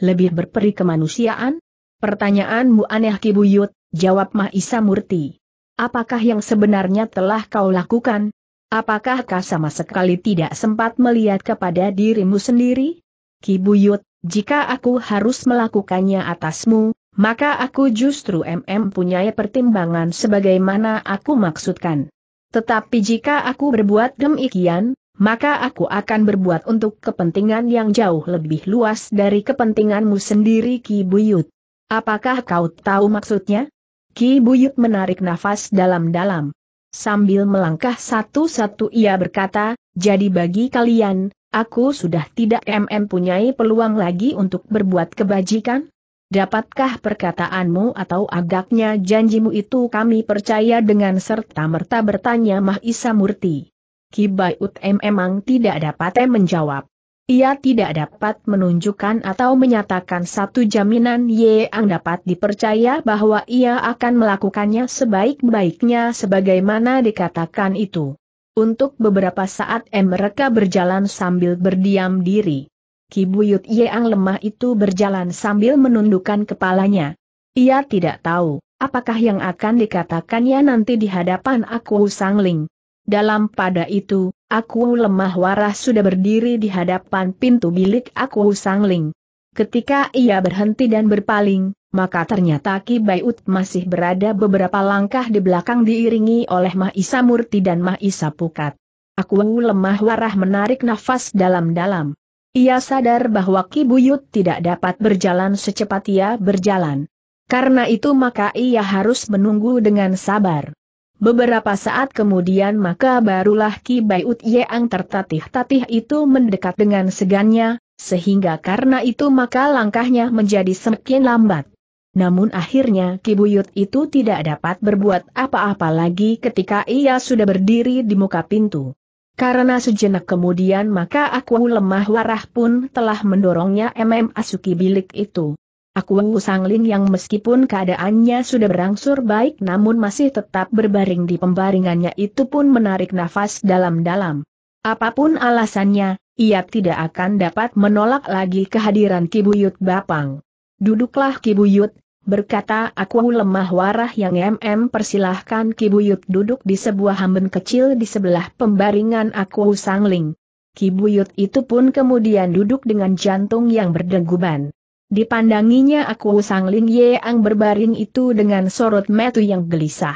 Lebih berperi kemanusiaan? Pertanyaanmu Aneh Kibuyut, jawab Mahisa Murti. Apakah yang sebenarnya telah kau lakukan? Apakah kau sama sekali tidak sempat melihat kepada dirimu sendiri? Kibuyut, jika aku harus melakukannya atasmu, maka aku justru MM punya pertimbangan sebagaimana aku maksudkan. Tetapi jika aku berbuat demikian, maka aku akan berbuat untuk kepentingan yang jauh lebih luas dari kepentinganmu sendiri Kibuyut. Apakah kau tahu maksudnya? Ki Buyut menarik nafas dalam-dalam. Sambil melangkah satu-satu ia berkata, jadi bagi kalian, aku sudah tidak mm punyai peluang lagi untuk berbuat kebajikan? Dapatkah perkataanmu atau agaknya janjimu itu kami percaya dengan serta-merta bertanya Mahisa Murti? Ki memang tidak dapat menjawab. Ia tidak dapat menunjukkan atau menyatakan satu jaminan yang dapat dipercaya bahwa ia akan melakukannya sebaik-baiknya sebagaimana dikatakan itu. Untuk beberapa saat mereka berjalan sambil berdiam diri. Kibuyut Yeang lemah itu berjalan sambil menundukkan kepalanya. Ia tidak tahu, apakah yang akan dikatakannya nanti di hadapan aku Sangling. Dalam pada itu, Aku lemah warah sudah berdiri di hadapan pintu bilik aku sangling. Ketika ia berhenti dan berpaling, maka ternyata Ki Bayut masih berada beberapa langkah di belakang diiringi oleh Mahisa Murti dan Mahisa Pukat. Aku lemah warah menarik nafas dalam-dalam. Ia sadar bahwa Ki Buyut tidak dapat berjalan secepat ia berjalan. Karena itu maka ia harus menunggu dengan sabar. Beberapa saat kemudian maka barulah Ki Baiut Yeang tertatih-tatih itu mendekat dengan segannya, sehingga karena itu maka langkahnya menjadi semakin lambat. Namun akhirnya Ki Buyut itu tidak dapat berbuat apa-apa lagi ketika ia sudah berdiri di muka pintu. Karena sejenak kemudian maka aku lemah warah pun telah mendorongnya MM Asuki bilik itu. Aku Wengu Sangling yang meskipun keadaannya sudah berangsur baik namun masih tetap berbaring di pembaringannya itu pun menarik nafas dalam-dalam. Apapun alasannya, ia tidak akan dapat menolak lagi kehadiran Kibuyut Bapang. Duduklah Kibuyut, berkata aku lemah warah yang MM persilahkan Kibuyut duduk di sebuah hamben kecil di sebelah pembaringan aku Sangling. Kibuyut itu pun kemudian duduk dengan jantung yang berdeguban. Dipandanginya aku Sang Ling Yang berbaring itu dengan sorot metu yang gelisah.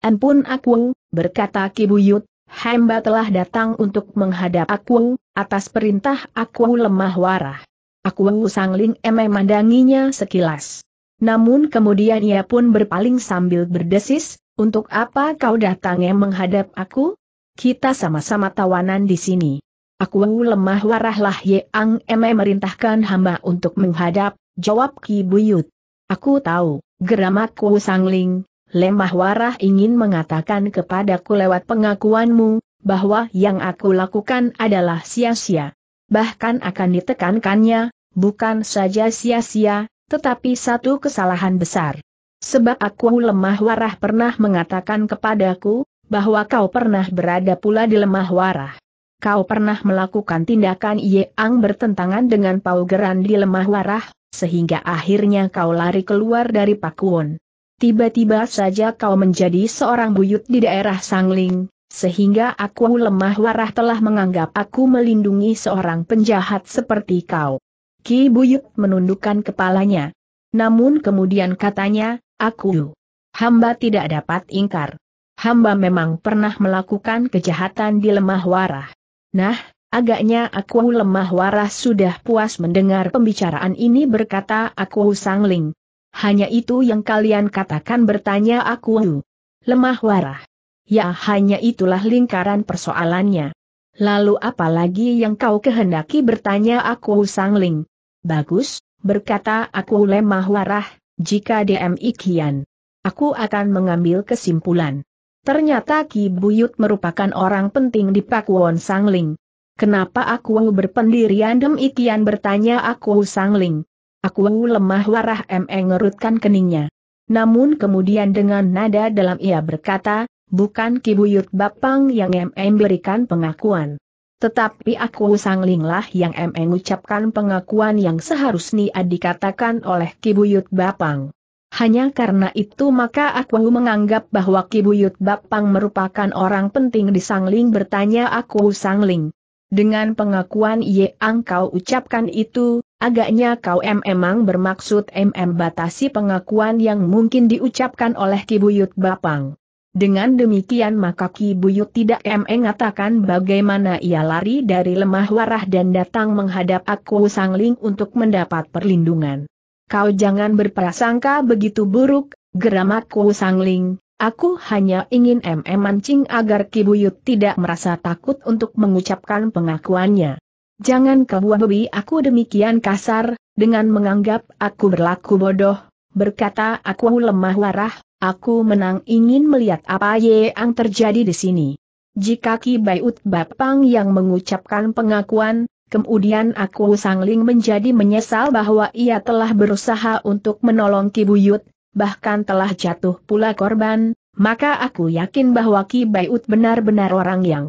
Ampun aku, berkata Kibuyut, hamba telah datang untuk menghadap aku, atas perintah aku lemah warah. Aku Sang Ling memandanginya sekilas. Namun kemudian ia pun berpaling sambil berdesis, untuk apa kau datangnya menghadap aku? Kita sama-sama tawanan di sini. Aku lemah warahlah Yang Eme merintahkan hamba untuk menghadap, jawab Ki Buyut. Aku tahu, aku sangling, lemah warah ingin mengatakan kepadaku lewat pengakuanmu, bahwa yang aku lakukan adalah sia-sia. Bahkan akan ditekankannya, bukan saja sia-sia, tetapi satu kesalahan besar. Sebab aku lemah warah pernah mengatakan kepadaku, bahwa kau pernah berada pula di lemah warah kau pernah melakukan tindakan Ye Ang bertentangan dengan Pau Geran di lemah warah, sehingga akhirnya kau lari keluar dari Pakuon. Tiba-tiba saja kau menjadi seorang buyut di daerah Sangling, sehingga aku lemah warah telah menganggap aku melindungi seorang penjahat seperti kau. Ki Buyut menundukkan kepalanya. Namun kemudian katanya, aku hamba tidak dapat ingkar. Hamba memang pernah melakukan kejahatan di lemah warah. Nah, agaknya aku lemah waras sudah puas mendengar pembicaraan ini berkata aku sangling. Hanya itu yang kalian katakan bertanya aku. Lemah warah. Ya hanya itulah lingkaran persoalannya. Lalu apalagi yang kau kehendaki bertanya aku sangling. Bagus, berkata aku lemah warah, jika DM ikian. Aku akan mengambil kesimpulan. Ternyata Ki Buyut merupakan orang penting di Pakuwon Sangling. Kenapa aku berpendirian demikian bertanya aku Sangling. Aku lemah warah mengerutkan keningnya. Namun kemudian dengan nada dalam ia berkata, bukan Ki Buyut Bapang yang MM berikan pengakuan. Tetapi aku Sanglinglah yang MM e ucapkan pengakuan yang seharusnya dikatakan oleh Ki Buyut Bapang. Hanya karena itu maka aku menganggap bahwa Kibuyut Bapang merupakan orang penting di Sangling bertanya aku Sangling. Dengan pengakuan Ye Ang kau ucapkan itu, agaknya kau memang emang bermaksud MM batasi pengakuan yang mungkin diucapkan oleh Kibuyut Bapang. Dengan demikian maka Kibuyut tidak mengatakan bagaimana ia lari dari lemah warah dan datang menghadap aku Sangling untuk mendapat perlindungan kau jangan berprasangka begitu buruk, geram aku sangling, aku hanya ingin mm mancing agar Kibuyut tidak merasa takut untuk mengucapkan pengakuannya. Jangan kau bebi aku demikian kasar, dengan menganggap aku berlaku bodoh, berkata aku lemah warah, aku menang ingin melihat apa yang terjadi di sini. Jika Ki Bapang yang mengucapkan pengakuan, Kemudian aku sangling menjadi menyesal bahwa ia telah berusaha untuk menolong Ki Buyut, bahkan telah jatuh pula korban, maka aku yakin bahwa Ki Buyut benar-benar orang yang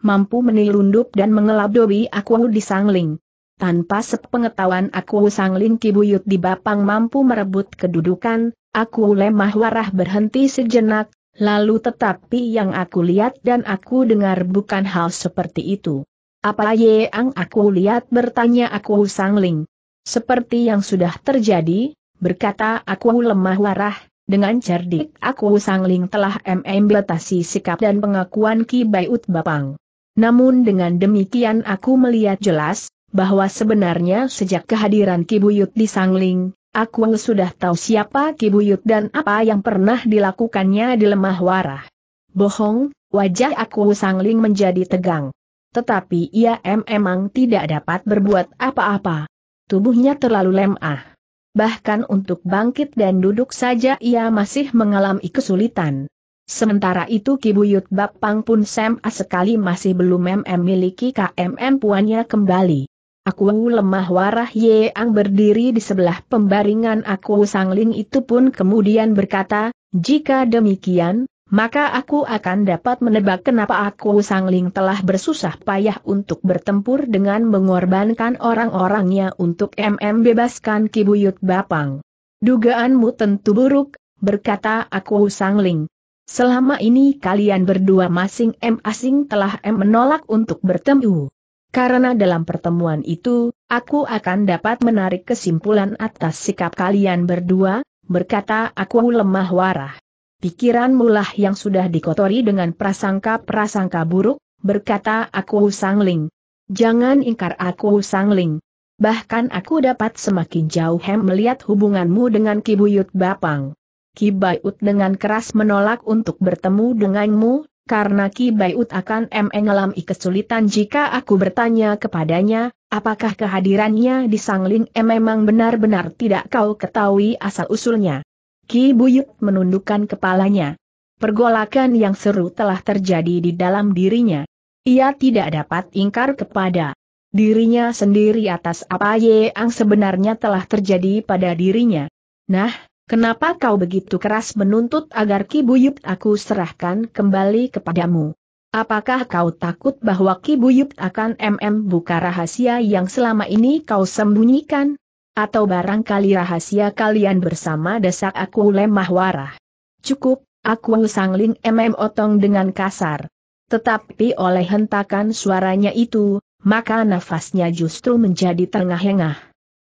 mampu menilundup dan mengelabdobi aku di sangling. Tanpa sepengetahuan aku sangling Ki Buyut di Bapang mampu merebut kedudukan, aku lemah warah berhenti sejenak, lalu tetapi yang aku lihat dan aku dengar bukan hal seperti itu. Apa ye yang aku lihat bertanya aku Sang Ling. Seperti yang sudah terjadi, berkata aku lemah warah, dengan cerdik aku Sang Ling telah membatasi sikap dan pengakuan Ki Baiut Bapang. Namun dengan demikian aku melihat jelas, bahwa sebenarnya sejak kehadiran Ki Buyut di Ling, aku sudah tahu siapa Ki Buyut dan apa yang pernah dilakukannya di lemah warah. Bohong, wajah aku Sang Ling menjadi tegang. Tetapi ia memang tidak dapat berbuat apa-apa. Tubuhnya terlalu lemah. Bahkan untuk bangkit dan duduk saja ia masih mengalami kesulitan. Sementara itu Kibuyut Bapang pun Sem sekali masih belum memiliki KMM puannya kembali. Aku lemah warah ang berdiri di sebelah pembaringan aku Sangling itu pun kemudian berkata, jika demikian, maka aku akan dapat menebak kenapa aku Sangling telah bersusah payah untuk bertempur dengan mengorbankan orang-orangnya untuk MM bebaskan Kibuyut Bapang. Dugaanmu tentu buruk, berkata aku Sangling. Selama ini kalian berdua masing M asing telah M menolak untuk bertemu. Karena dalam pertemuan itu, aku akan dapat menarik kesimpulan atas sikap kalian berdua, berkata aku lemah warah pikiranmulah yang sudah dikotori dengan prasangka-prasangka buruk, berkata aku Sangling. Jangan ingkar aku Sangling. Bahkan aku dapat semakin jauh hem melihat hubunganmu dengan Kibuyut Bapang. Kibayut dengan keras menolak untuk bertemu denganmu, karena Kibayut akan mengalami kesulitan jika aku bertanya kepadanya, apakah kehadirannya di Sangling memang benar-benar tidak kau ketahui asal-usulnya. Ki Buyut menundukkan kepalanya. Pergolakan yang seru telah terjadi di dalam dirinya. Ia tidak dapat ingkar kepada dirinya sendiri atas apa yang sebenarnya telah terjadi pada dirinya. Nah, kenapa kau begitu keras menuntut agar Ki Buyut aku serahkan kembali kepadamu? Apakah kau takut bahwa Ki Buyut akan MM buka rahasia yang selama ini kau sembunyikan? Atau barangkali rahasia kalian bersama desak aku lemah warah. Cukup, aku sangling MM Otong dengan kasar. Tetapi oleh hentakan suaranya itu, maka nafasnya justru menjadi tengah engah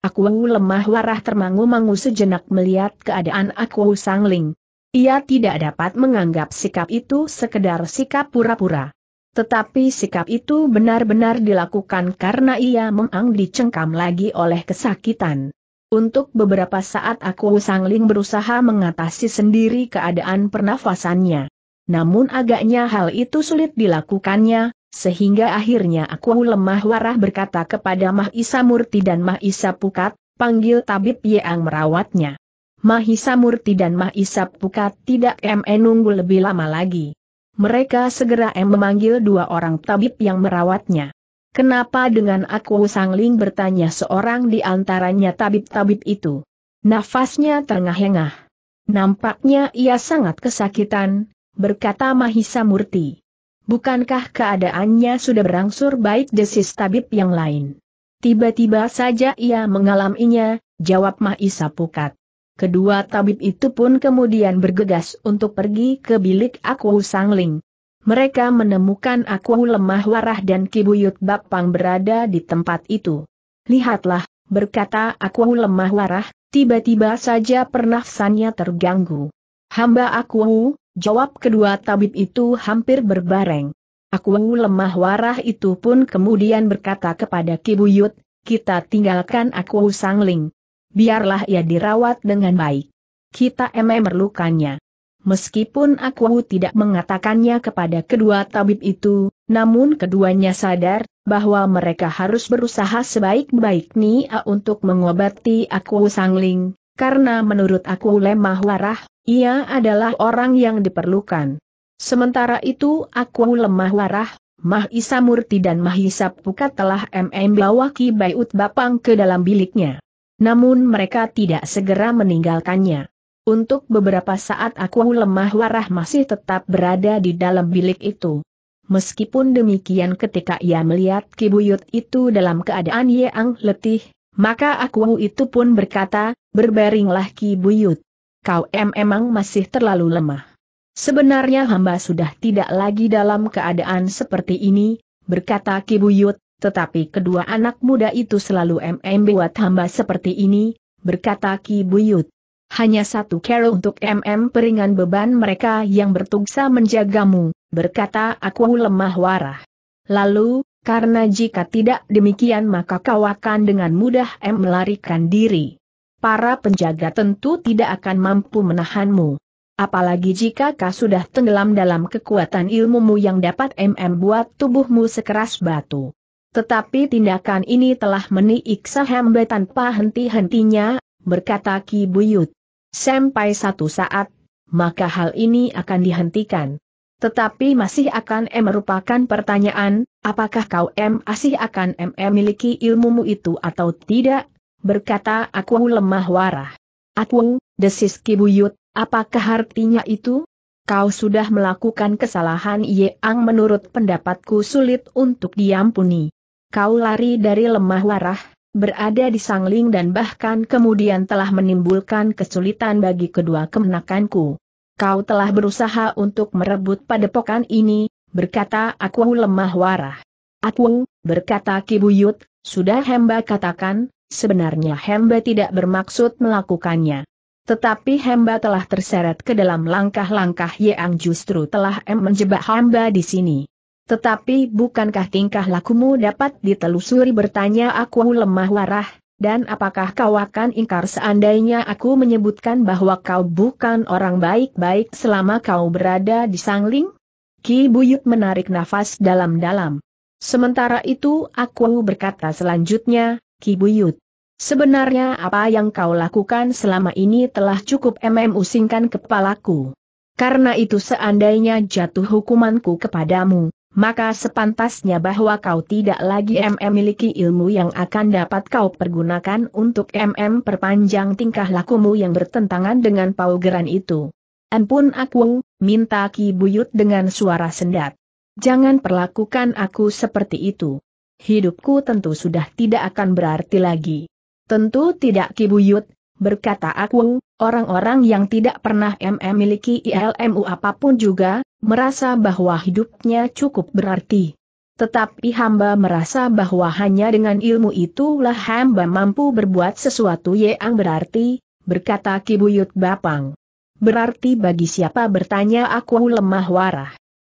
Aku lemah warah termangu-mangu sejenak melihat keadaan aku sangling. Ia tidak dapat menganggap sikap itu sekedar sikap pura-pura. Tetapi sikap itu benar-benar dilakukan karena ia memang dicengkam lagi oleh kesakitan. Untuk beberapa saat aku Sang Ling berusaha mengatasi sendiri keadaan pernafasannya. Namun agaknya hal itu sulit dilakukannya, sehingga akhirnya aku lemah warah berkata kepada Mahisa Murti dan Mahisa Pukat, panggil tabib yang merawatnya. Mahisa Murti dan Mahisa Pukat tidak menunggu lebih lama lagi. Mereka segera memanggil dua orang tabib yang merawatnya. Kenapa dengan aku Sangling bertanya seorang di antaranya tabib-tabib itu. Nafasnya terengah-engah. Nampaknya ia sangat kesakitan, berkata Mahisa Murti. Bukankah keadaannya sudah berangsur baik desis tabib yang lain? Tiba-tiba saja ia mengalaminya, jawab Mahisa Pukat. Kedua tabib itu pun kemudian bergegas untuk pergi ke bilik Aku Sangling. Mereka menemukan Aku Lemah Warah dan Kibuyut Bapang berada di tempat itu. Lihatlah, berkata Aku Lemah Warah, tiba-tiba saja pernafsannya terganggu. Hamba Aku, jawab kedua tabib itu hampir berbareng. Aku Lemah Warah itu pun kemudian berkata kepada Kibuyut, kita tinggalkan Aku Sangling biarlah ia dirawat dengan baik. Kita emang memerlukannya. Meskipun aku tidak mengatakannya kepada kedua tabib itu, namun keduanya sadar bahwa mereka harus berusaha sebaik baiknya untuk mengobati aku sangling, karena menurut aku lemah warah, ia adalah orang yang diperlukan. Sementara itu aku lemah warah, Mahisa Murti dan Mahisa Pukat telah MM bawa Ki Bayut Bapang ke dalam biliknya. Namun mereka tidak segera meninggalkannya. Untuk beberapa saat aku lemah warah masih tetap berada di dalam bilik itu. Meskipun demikian ketika ia melihat kibuyut itu dalam keadaan yang letih, maka aku itu pun berkata, berbaringlah kibuyut. Kau em emang masih terlalu lemah. Sebenarnya hamba sudah tidak lagi dalam keadaan seperti ini, berkata kibuyut, tetapi kedua anak muda itu selalu MM buat hamba seperti ini, berkata Ki Buyut. Hanya satu kero untuk MM peringan beban mereka yang bertugsa menjagamu, berkata aku lemah warah. Lalu, karena jika tidak demikian maka kau akan dengan mudah M melarikan diri. Para penjaga tentu tidak akan mampu menahanmu. Apalagi jika kau sudah tenggelam dalam kekuatan ilmumu yang dapat MM buat tubuhmu sekeras batu. Tetapi tindakan ini telah meniiksa hamba tanpa henti-hentinya, berkata Ki Buyut. Sampai satu saat, maka hal ini akan dihentikan. Tetapi masih akan M merupakan pertanyaan, apakah kau M masih akan M memiliki ilmumu itu atau tidak? Berkata aku lemah warah. Aku, desis Ki Buyut, apakah artinya itu? Kau sudah melakukan kesalahan yang menurut pendapatku sulit untuk diampuni kau lari dari lemah warah, berada di sangling dan bahkan kemudian telah menimbulkan kesulitan bagi kedua kemenakanku. Kau telah berusaha untuk merebut padepokan ini, berkata aku lemah warah. Aku, berkata Kibuyut, sudah hamba katakan, sebenarnya hamba tidak bermaksud melakukannya. Tetapi hamba telah terseret ke dalam langkah-langkah yang justru telah menjebak hamba di sini. Tetapi bukankah tingkah lakumu dapat ditelusuri bertanya aku lemah warah, dan apakah kau akan ingkar seandainya aku menyebutkan bahwa kau bukan orang baik-baik selama kau berada di sangling? Ki Buyut menarik nafas dalam-dalam. Sementara itu aku berkata selanjutnya, Ki Buyut. Sebenarnya apa yang kau lakukan selama ini telah cukup mm usingkan kepalaku. Karena itu seandainya jatuh hukumanku kepadamu, maka sepantasnya bahwa kau tidak lagi MM miliki ilmu yang akan dapat kau pergunakan untuk MM perpanjang tingkah lakumu yang bertentangan dengan paugeran itu. Ampun aku, minta Ki Buyut dengan suara sendat. Jangan perlakukan aku seperti itu. Hidupku tentu sudah tidak akan berarti lagi. Tentu tidak Ki Buyut, berkata aku, orang-orang yang tidak pernah MM miliki ilmu apapun juga, merasa bahwa hidupnya cukup berarti. Tetapi hamba merasa bahwa hanya dengan ilmu itulah hamba mampu berbuat sesuatu yang berarti, berkata Kibuyut Bapang. Berarti bagi siapa bertanya aku lemah warah.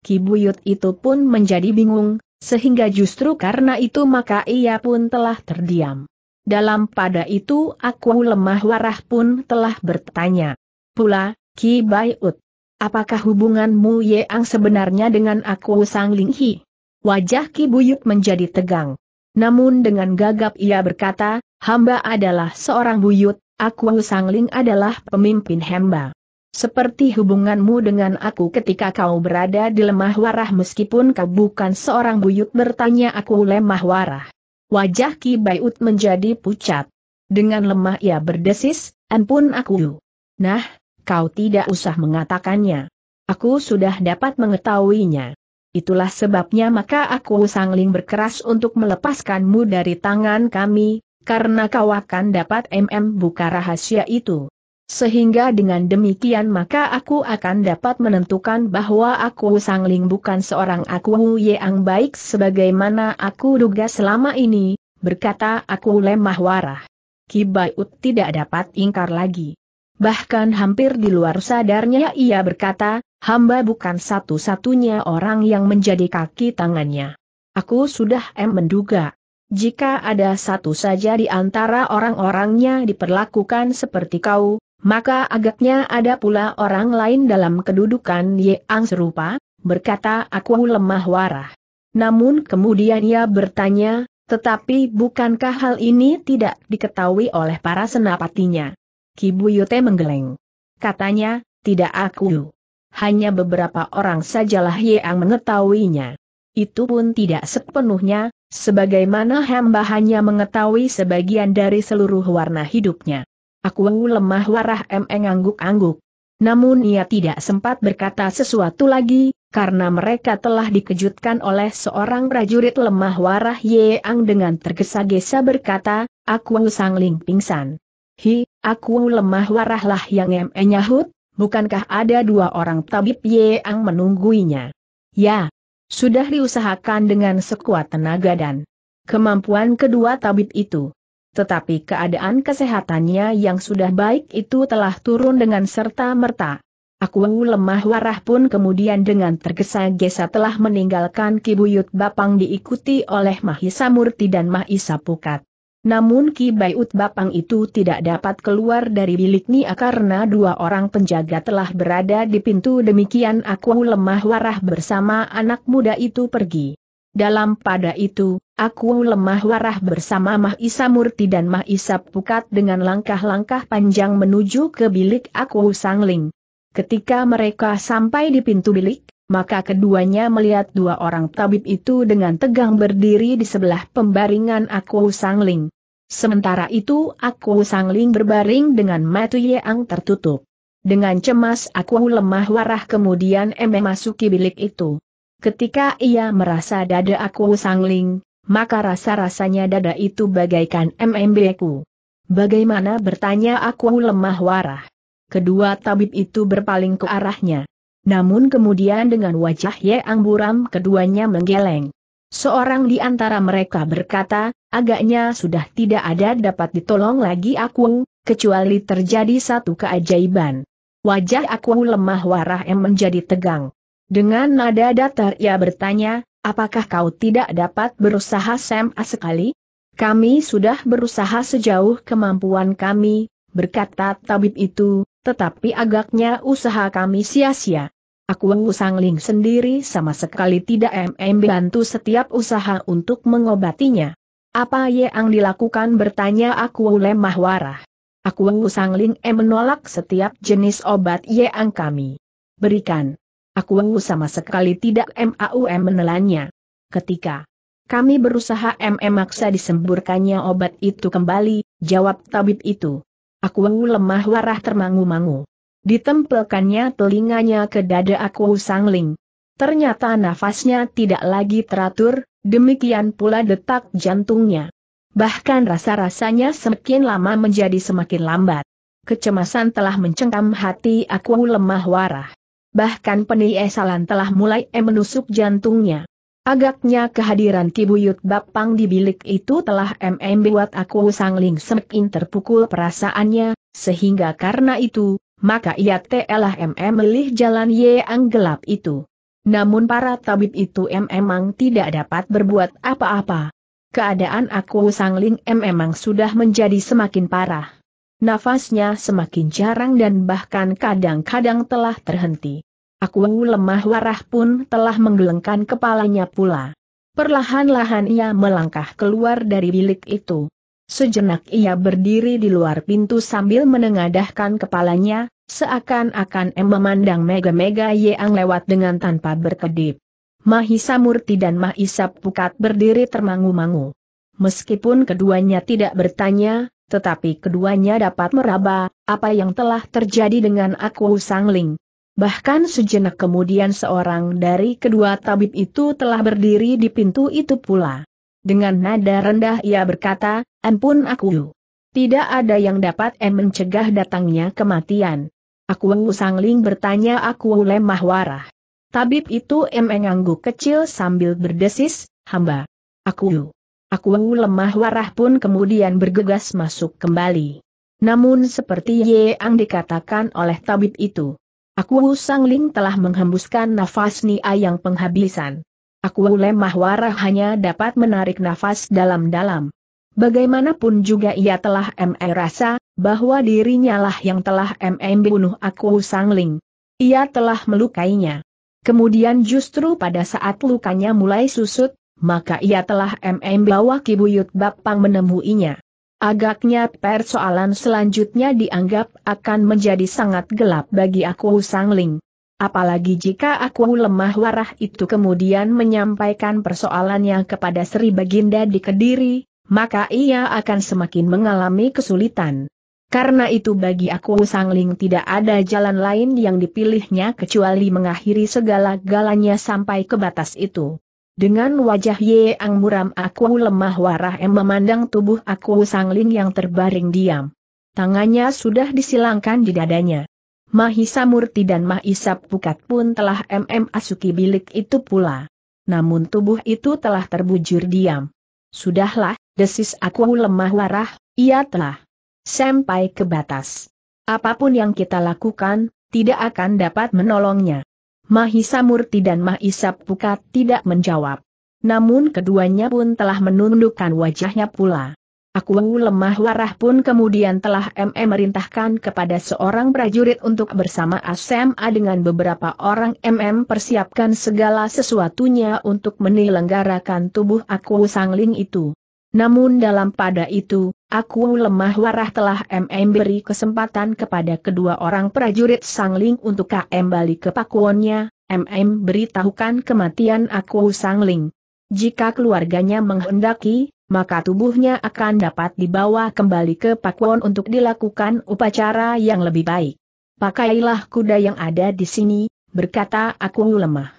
Kibuyut itu pun menjadi bingung, sehingga justru karena itu maka ia pun telah terdiam. Dalam pada itu aku lemah warah pun telah bertanya. Pula, Ki Ut, Apakah hubunganmu Yeang sebenarnya dengan aku Sang Ling Hi? Wajah Ki Buyut menjadi tegang. Namun dengan gagap ia berkata, hamba adalah seorang buyut, aku Sang Ling adalah pemimpin hamba. Seperti hubunganmu dengan aku ketika kau berada di lemah warah meskipun kau bukan seorang buyut bertanya aku lemah warah. Wajah Ki Baiut menjadi pucat. Dengan lemah ia berdesis, ampun aku. Nah, kau tidak usah mengatakannya. Aku sudah dapat mengetahuinya. Itulah sebabnya maka aku sangling berkeras untuk melepaskanmu dari tangan kami, karena kau akan dapat MM buka rahasia itu. Sehingga dengan demikian maka aku akan dapat menentukan bahwa aku Sangling bukan seorang aku yang baik sebagaimana aku duga selama ini, berkata aku lemah warah. Kibayut tidak dapat ingkar lagi. Bahkan hampir di luar sadarnya ia berkata, hamba bukan satu-satunya orang yang menjadi kaki tangannya. Aku sudah em menduga. Jika ada satu saja di antara orang-orangnya diperlakukan seperti kau, maka agaknya ada pula orang lain dalam kedudukan Ye Ang serupa, berkata aku lemah warah. Namun kemudian ia bertanya, tetapi bukankah hal ini tidak diketahui oleh para senapatinya? Kibuyute menggeleng. Katanya, tidak aku. Hanya beberapa orang sajalah Ye Ang mengetahuinya. Itu pun tidak sepenuhnya, sebagaimana hamba hanya mengetahui sebagian dari seluruh warna hidupnya. Aku lemah warah emeng angguk-angguk. Namun ia tidak sempat berkata sesuatu lagi, karena mereka telah dikejutkan oleh seorang prajurit lemah warah Yeang dengan tergesa-gesa berkata, Aku sangling pingsan. Hi, aku lemah warahlah yang emeng nyahut, bukankah ada dua orang tabib Yeang menungguinya? Ya, sudah diusahakan dengan sekuat tenaga dan kemampuan kedua tabib itu tetapi keadaan kesehatannya yang sudah baik itu telah turun dengan serta-merta. Aku lemah warah pun kemudian dengan tergesa-gesa telah meninggalkan Kibuyut Bapang diikuti oleh Mahisa Murti dan Mahisa Pukat. Namun Kibuyut Bapang itu tidak dapat keluar dari bilik Nia karena dua orang penjaga telah berada di pintu demikian aku lemah warah bersama anak muda itu pergi. Dalam pada itu, aku lemah warah bersama Mah Isa Murti dan Mah Isa Pukat dengan langkah-langkah panjang menuju ke bilik aku sangling. Ketika mereka sampai di pintu bilik, maka keduanya melihat dua orang tabib itu dengan tegang berdiri di sebelah pembaringan aku sangling. Sementara itu aku sangling berbaring dengan matu yang tertutup. Dengan cemas aku lemah warah kemudian eme masuki bilik itu. Ketika ia merasa dada aku sangling, maka rasa-rasanya dada itu bagaikan mmbku. Bagaimana bertanya aku lemah warah. Kedua tabib itu berpaling ke arahnya. Namun kemudian dengan wajah yang buram keduanya menggeleng. Seorang di antara mereka berkata, agaknya sudah tidak ada dapat ditolong lagi aku, kecuali terjadi satu keajaiban. Wajah aku lemah warah yang menjadi tegang. Dengan nada datar ia bertanya, apakah kau tidak dapat berusaha SMA sekali? Kami sudah berusaha sejauh kemampuan kami, berkata tabib itu, tetapi agaknya usaha kami sia-sia. Aku Sangling sendiri sama sekali tidak MM bantu setiap usaha untuk mengobatinya. Apa yang dilakukan bertanya aku lemah warah. Aku Sangling Ling menolak setiap jenis obat yang kami berikan. Aku sama sekali tidak MAUM menelannya. Ketika kami berusaha MM maksa disemburkannya obat itu kembali, jawab tabib itu. Aku lemah warah termangu-mangu. Ditempelkannya telinganya ke dada aku sangling. Ternyata nafasnya tidak lagi teratur, demikian pula detak jantungnya. Bahkan rasa-rasanya semakin lama menjadi semakin lambat. Kecemasan telah mencengkam hati aku lemah warah bahkan penyesalan telah mulai menusuk jantungnya. Agaknya kehadiran Kibuyut Bapang di bilik itu telah mm buat aku sangling semakin terpukul perasaannya, sehingga karena itu, maka ia telah mm melih jalan yang gelap itu. Namun para tabib itu memang tidak dapat berbuat apa-apa. Keadaan aku sangling memang sudah menjadi semakin parah nafasnya semakin jarang dan bahkan kadang-kadang telah terhenti. Aku lemah warah pun telah menggelengkan kepalanya pula. Perlahan-lahan ia melangkah keluar dari bilik itu. Sejenak ia berdiri di luar pintu sambil menengadahkan kepalanya, seakan-akan em memandang mega-mega yang lewat dengan tanpa berkedip. Mahisa Murti dan Mahisa Pukat berdiri termangu-mangu. Meskipun keduanya tidak bertanya, tetapi keduanya dapat meraba, apa yang telah terjadi dengan aku Sangling. Bahkan sejenak kemudian seorang dari kedua tabib itu telah berdiri di pintu itu pula. Dengan nada rendah ia berkata, Ampun aku. Tidak ada yang dapat em mencegah datangnya kematian. Aku Sangling bertanya aku lemah warah. Tabib itu em mengangguk kecil sambil berdesis, hamba. Aku. Aku lemah warah pun kemudian bergegas masuk kembali. Namun seperti yang dikatakan oleh tabib itu, Aku Sangling telah menghembuskan nafas Nia yang penghabisan. Aku lemah warah hanya dapat menarik nafas dalam-dalam. Bagaimanapun juga ia telah ME rasa, bahwa dirinya lah yang telah e ME bunuh Aku Sangling. Ia telah melukainya. Kemudian justru pada saat lukanya mulai susut, maka ia telah MM bawa Kibuyut Bapang menemuinya. Agaknya persoalan selanjutnya dianggap akan menjadi sangat gelap bagi aku Sangling. Apalagi jika aku lemah warah itu kemudian menyampaikan persoalannya kepada Sri Baginda di Kediri, maka ia akan semakin mengalami kesulitan. Karena itu bagi aku Sangling tidak ada jalan lain yang dipilihnya kecuali mengakhiri segala galanya sampai ke batas itu. Dengan wajah yeang muram aku lemah warah em memandang tubuh aku sangling yang terbaring diam. Tangannya sudah disilangkan di dadanya. Mahisa Murti dan Mahisa Pukat pun telah MM asuki bilik itu pula. Namun tubuh itu telah terbujur diam. Sudahlah, desis aku lemah warah, ia telah sampai ke batas. Apapun yang kita lakukan, tidak akan dapat menolongnya. Mahisa Murti dan Mahisa Pukat tidak menjawab. Namun keduanya pun telah menundukkan wajahnya pula. Aku lemah warah pun kemudian telah MM merintahkan kepada seorang prajurit untuk bersama SMA dengan beberapa orang MM persiapkan segala sesuatunya untuk menyelenggarakan tubuh aku sangling itu. Namun dalam pada itu, aku lemah warah telah MM beri kesempatan kepada kedua orang prajurit Sangling untuk KM balik ke pakuannya, MM beritahukan kematian aku Sangling. Jika keluarganya menghendaki, maka tubuhnya akan dapat dibawa kembali ke Pakuan untuk dilakukan upacara yang lebih baik. Pakailah kuda yang ada di sini, berkata aku lemah.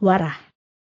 Warah.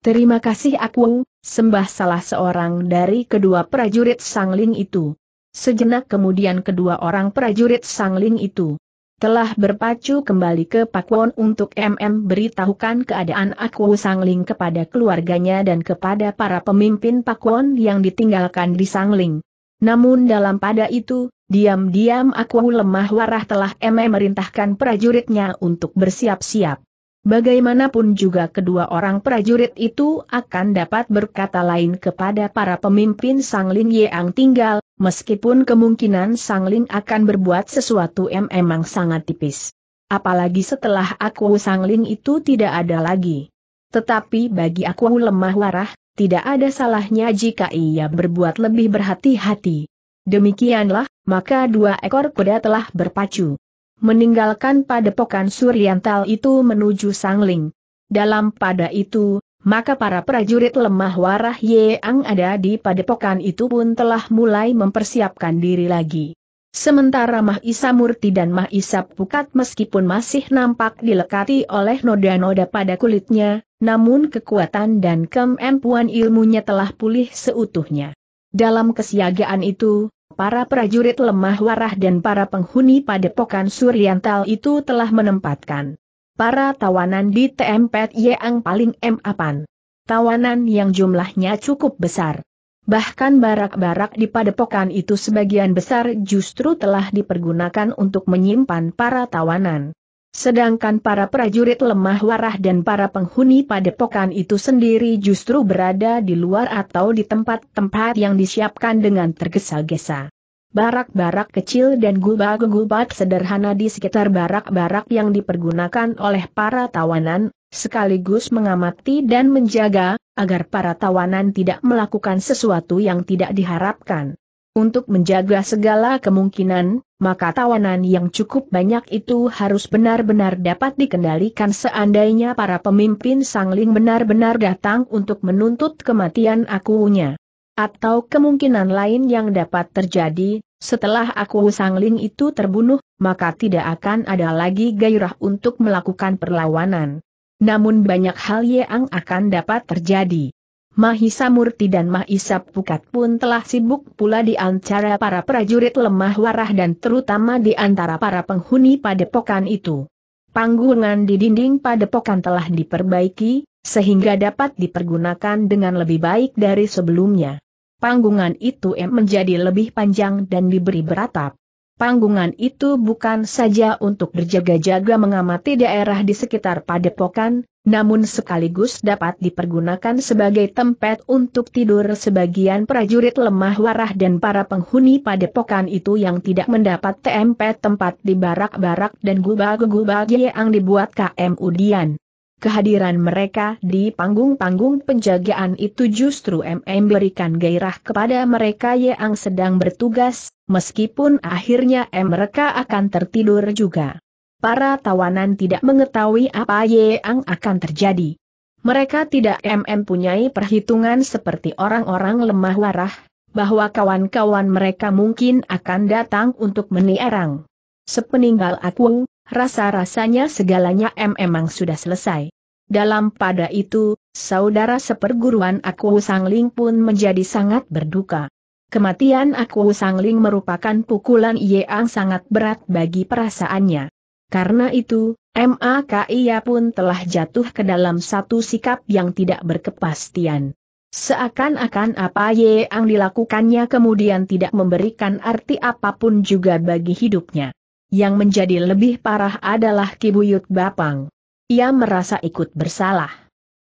Terima kasih aku, sembah salah seorang dari kedua prajurit sangling itu. Sejenak kemudian kedua orang prajurit sangling itu telah berpacu kembali ke Pakwon untuk MM beritahukan keadaan aku sangling kepada keluarganya dan kepada para pemimpin Pakwon yang ditinggalkan di sangling. Namun dalam pada itu, diam-diam aku lemah warah telah MM merintahkan prajuritnya untuk bersiap-siap. Bagaimanapun juga kedua orang prajurit itu akan dapat berkata lain kepada para pemimpin Sang Ling Yang tinggal, meskipun kemungkinan Sangling akan berbuat sesuatu em emang sangat tipis. Apalagi setelah aku Sangling itu tidak ada lagi. Tetapi bagi aku lemah warah, tidak ada salahnya jika ia berbuat lebih berhati-hati. Demikianlah, maka dua ekor kuda telah berpacu meninggalkan padepokan Suryantal itu menuju Sangling. Dalam pada itu, maka para prajurit lemah warah yang ada di padepokan itu pun telah mulai mempersiapkan diri lagi. Sementara Mahisa Murti dan Mahisa Pukat meskipun masih nampak dilekati oleh noda-noda pada kulitnya, namun kekuatan dan kemampuan ilmunya telah pulih seutuhnya. Dalam kesiagaan itu, Para prajurit lemah warah dan para penghuni padepokan Suriantal itu telah menempatkan para tawanan di tempat Yang paling emapan. Tawanan yang jumlahnya cukup besar. Bahkan barak-barak di padepokan itu sebagian besar justru telah dipergunakan untuk menyimpan para tawanan. Sedangkan para prajurit lemah warah dan para penghuni padepokan itu sendiri justru berada di luar atau di tempat-tempat yang disiapkan dengan tergesa-gesa. Barak-barak kecil dan gubak-gubak sederhana di sekitar barak-barak yang dipergunakan oleh para tawanan, sekaligus mengamati dan menjaga, agar para tawanan tidak melakukan sesuatu yang tidak diharapkan. Untuk menjaga segala kemungkinan, maka tawanan yang cukup banyak itu harus benar-benar dapat dikendalikan seandainya para pemimpin sangling benar-benar datang untuk menuntut kematian akunya. Atau kemungkinan lain yang dapat terjadi, setelah aku sangling itu terbunuh, maka tidak akan ada lagi gairah untuk melakukan perlawanan. Namun banyak hal yang akan dapat terjadi. Mahisa Murti dan Mahisa Pukat pun telah sibuk pula di antara para prajurit lemah warah dan terutama di antara para penghuni padepokan itu. Panggungan di dinding padepokan telah diperbaiki, sehingga dapat dipergunakan dengan lebih baik dari sebelumnya. Panggungan itu menjadi lebih panjang dan diberi beratap. Panggungan itu bukan saja untuk berjaga-jaga mengamati daerah di sekitar padepokan, namun sekaligus dapat dipergunakan sebagai tempat untuk tidur sebagian prajurit lemah warah dan para penghuni padepokan itu yang tidak mendapat TMP tempat di barak-barak dan gubag-gubag yang dibuat KM Udian. Kehadiran mereka di panggung-panggung penjagaan itu justru MM berikan gairah kepada mereka yang sedang bertugas, meskipun akhirnya mereka akan tertidur juga para tawanan tidak mengetahui apa yang akan terjadi. Mereka tidak mempunyai perhitungan seperti orang-orang lemah warah, bahwa kawan-kawan mereka mungkin akan datang untuk menierang. Sepeninggal aku, rasa-rasanya segalanya M memang sudah selesai. Dalam pada itu, saudara seperguruan aku Sang Ling pun menjadi sangat berduka. Kematian aku Sang Ling merupakan pukulan yang sangat berat bagi perasaannya. Karena itu, maka ia ya pun telah jatuh ke dalam satu sikap yang tidak berkepastian. Seakan-akan apa yang dilakukannya kemudian tidak memberikan arti apapun juga bagi hidupnya. Yang menjadi lebih parah adalah Kibuyut Bapang. Ia merasa ikut bersalah.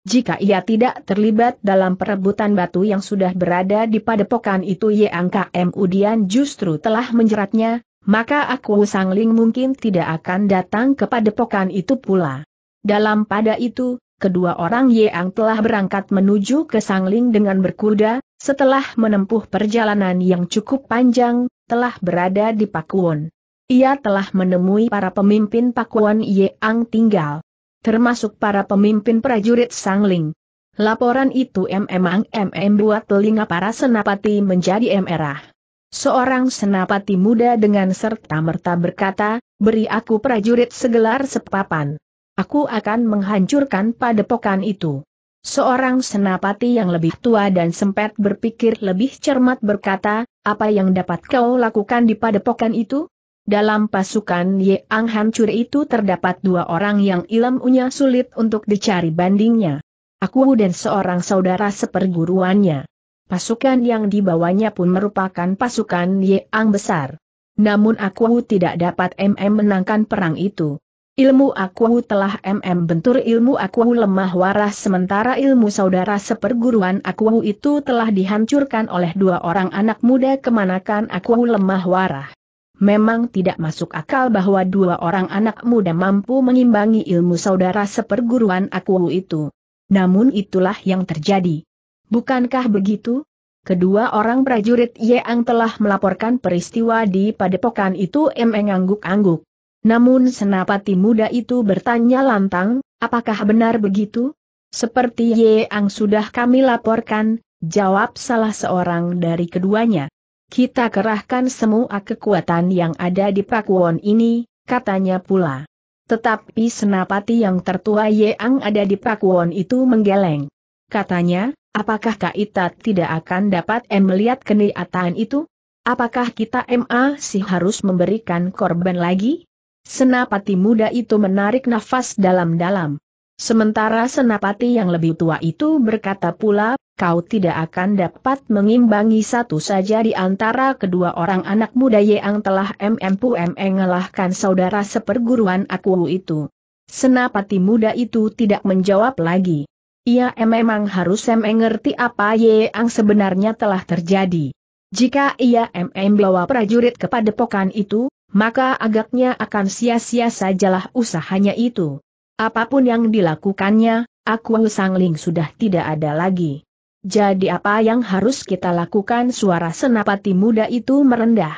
Jika ia tidak terlibat dalam perebutan batu yang sudah berada di padepokan itu Yang Km Udian justru telah menjeratnya, maka aku Sangling mungkin tidak akan datang kepada padepokan itu pula. Dalam pada itu, kedua orang Yang telah berangkat menuju ke Sangling dengan berkuda, setelah menempuh perjalanan yang cukup panjang, telah berada di Pakuwon. Ia telah menemui para pemimpin Pakuwon Yang tinggal, termasuk para pemimpin prajurit Sangling. Laporan itu memang MM buat telinga para senapati menjadi merah. Seorang senapati muda dengan serta-merta berkata, beri aku prajurit segelar sepapan. Aku akan menghancurkan padepokan itu. Seorang senapati yang lebih tua dan sempat berpikir lebih cermat berkata, apa yang dapat kau lakukan di padepokan itu? Dalam pasukan Ang hancur itu terdapat dua orang yang ilmunya sulit untuk dicari bandingnya. Aku dan seorang saudara seperguruannya. Pasukan yang dibawanya pun merupakan pasukan yang besar. Namun aku tidak dapat MM menangkan perang itu. Ilmu aku telah MM bentur ilmu aku lemah waras sementara ilmu saudara seperguruan aku itu telah dihancurkan oleh dua orang anak muda kemanakan aku lemah waras. Memang tidak masuk akal bahwa dua orang anak muda mampu mengimbangi ilmu saudara seperguruan aku itu. Namun itulah yang terjadi. Bukankah begitu? Kedua orang prajurit Yeang telah melaporkan peristiwa di padepokan itu emeng angguk-angguk. Namun senapati muda itu bertanya lantang, apakah benar begitu? Seperti Yeang sudah kami laporkan, jawab salah seorang dari keduanya. Kita kerahkan semua kekuatan yang ada di Pakuwon ini, katanya pula. Tetapi senapati yang tertua Yeang ada di Pakuwon itu menggeleng. Katanya, Apakah kita tidak akan dapat melihat kenyataan itu? Apakah kita ma sih harus memberikan korban lagi? Senapati muda itu menarik nafas dalam-dalam. Sementara senapati yang lebih tua itu berkata pula, kau tidak akan dapat mengimbangi satu saja di antara kedua orang anak muda yang telah MMPUM mengalahkan saudara seperguruan aku itu. Senapati muda itu tidak menjawab lagi ia memang harus mengerti apa yang sebenarnya telah terjadi. Jika ia membawa bawa prajurit kepada padepokan itu, maka agaknya akan sia-sia sajalah usahanya itu. Apapun yang dilakukannya, aku Sangling sudah tidak ada lagi. Jadi apa yang harus kita lakukan suara senapati muda itu merendah.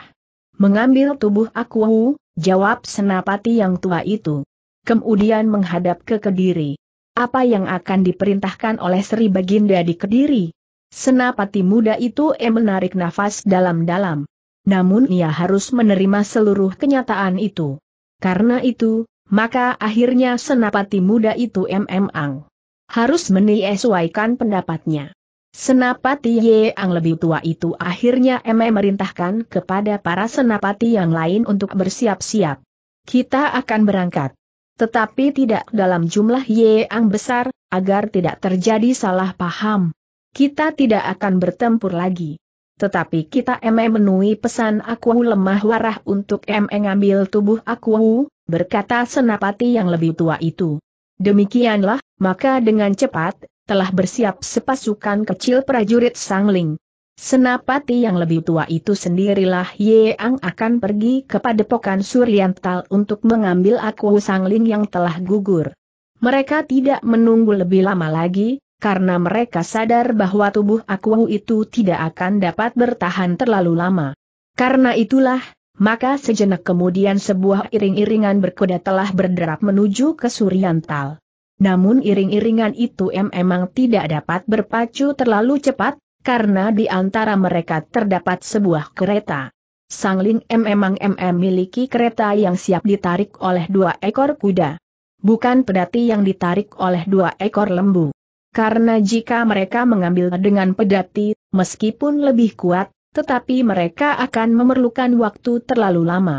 Mengambil tubuh aku, jawab senapati yang tua itu. Kemudian menghadap ke Kediri. Apa yang akan diperintahkan oleh Sri Baginda di Kediri? Senapati muda itu eh menarik nafas dalam-dalam. Namun ia harus menerima seluruh kenyataan itu. Karena itu, maka akhirnya senapati muda itu MM Ang. Harus menyesuaikan pendapatnya. Senapati Ye Ang lebih tua itu akhirnya MM merintahkan kepada para senapati yang lain untuk bersiap-siap. Kita akan berangkat tetapi tidak dalam jumlah yang besar, agar tidak terjadi salah paham. Kita tidak akan bertempur lagi. Tetapi kita eme menui pesan aku lemah warah untuk eme ngambil tubuh aku, berkata senapati yang lebih tua itu. Demikianlah, maka dengan cepat, telah bersiap sepasukan kecil prajurit sangling. Senapati yang lebih tua itu sendirilah Ye Ang akan pergi ke padepokan Suryantal untuk mengambil aku sangling yang telah gugur. Mereka tidak menunggu lebih lama lagi, karena mereka sadar bahwa tubuh aku itu tidak akan dapat bertahan terlalu lama. Karena itulah, maka sejenak kemudian sebuah iring-iringan berkuda telah berderap menuju ke Suryantal. Namun iring-iringan itu memang tidak dapat berpacu terlalu cepat, karena di antara mereka terdapat sebuah kereta. Sang Ling M memang MM miliki kereta yang siap ditarik oleh dua ekor kuda. Bukan pedati yang ditarik oleh dua ekor lembu. Karena jika mereka mengambil dengan pedati, meskipun lebih kuat, tetapi mereka akan memerlukan waktu terlalu lama.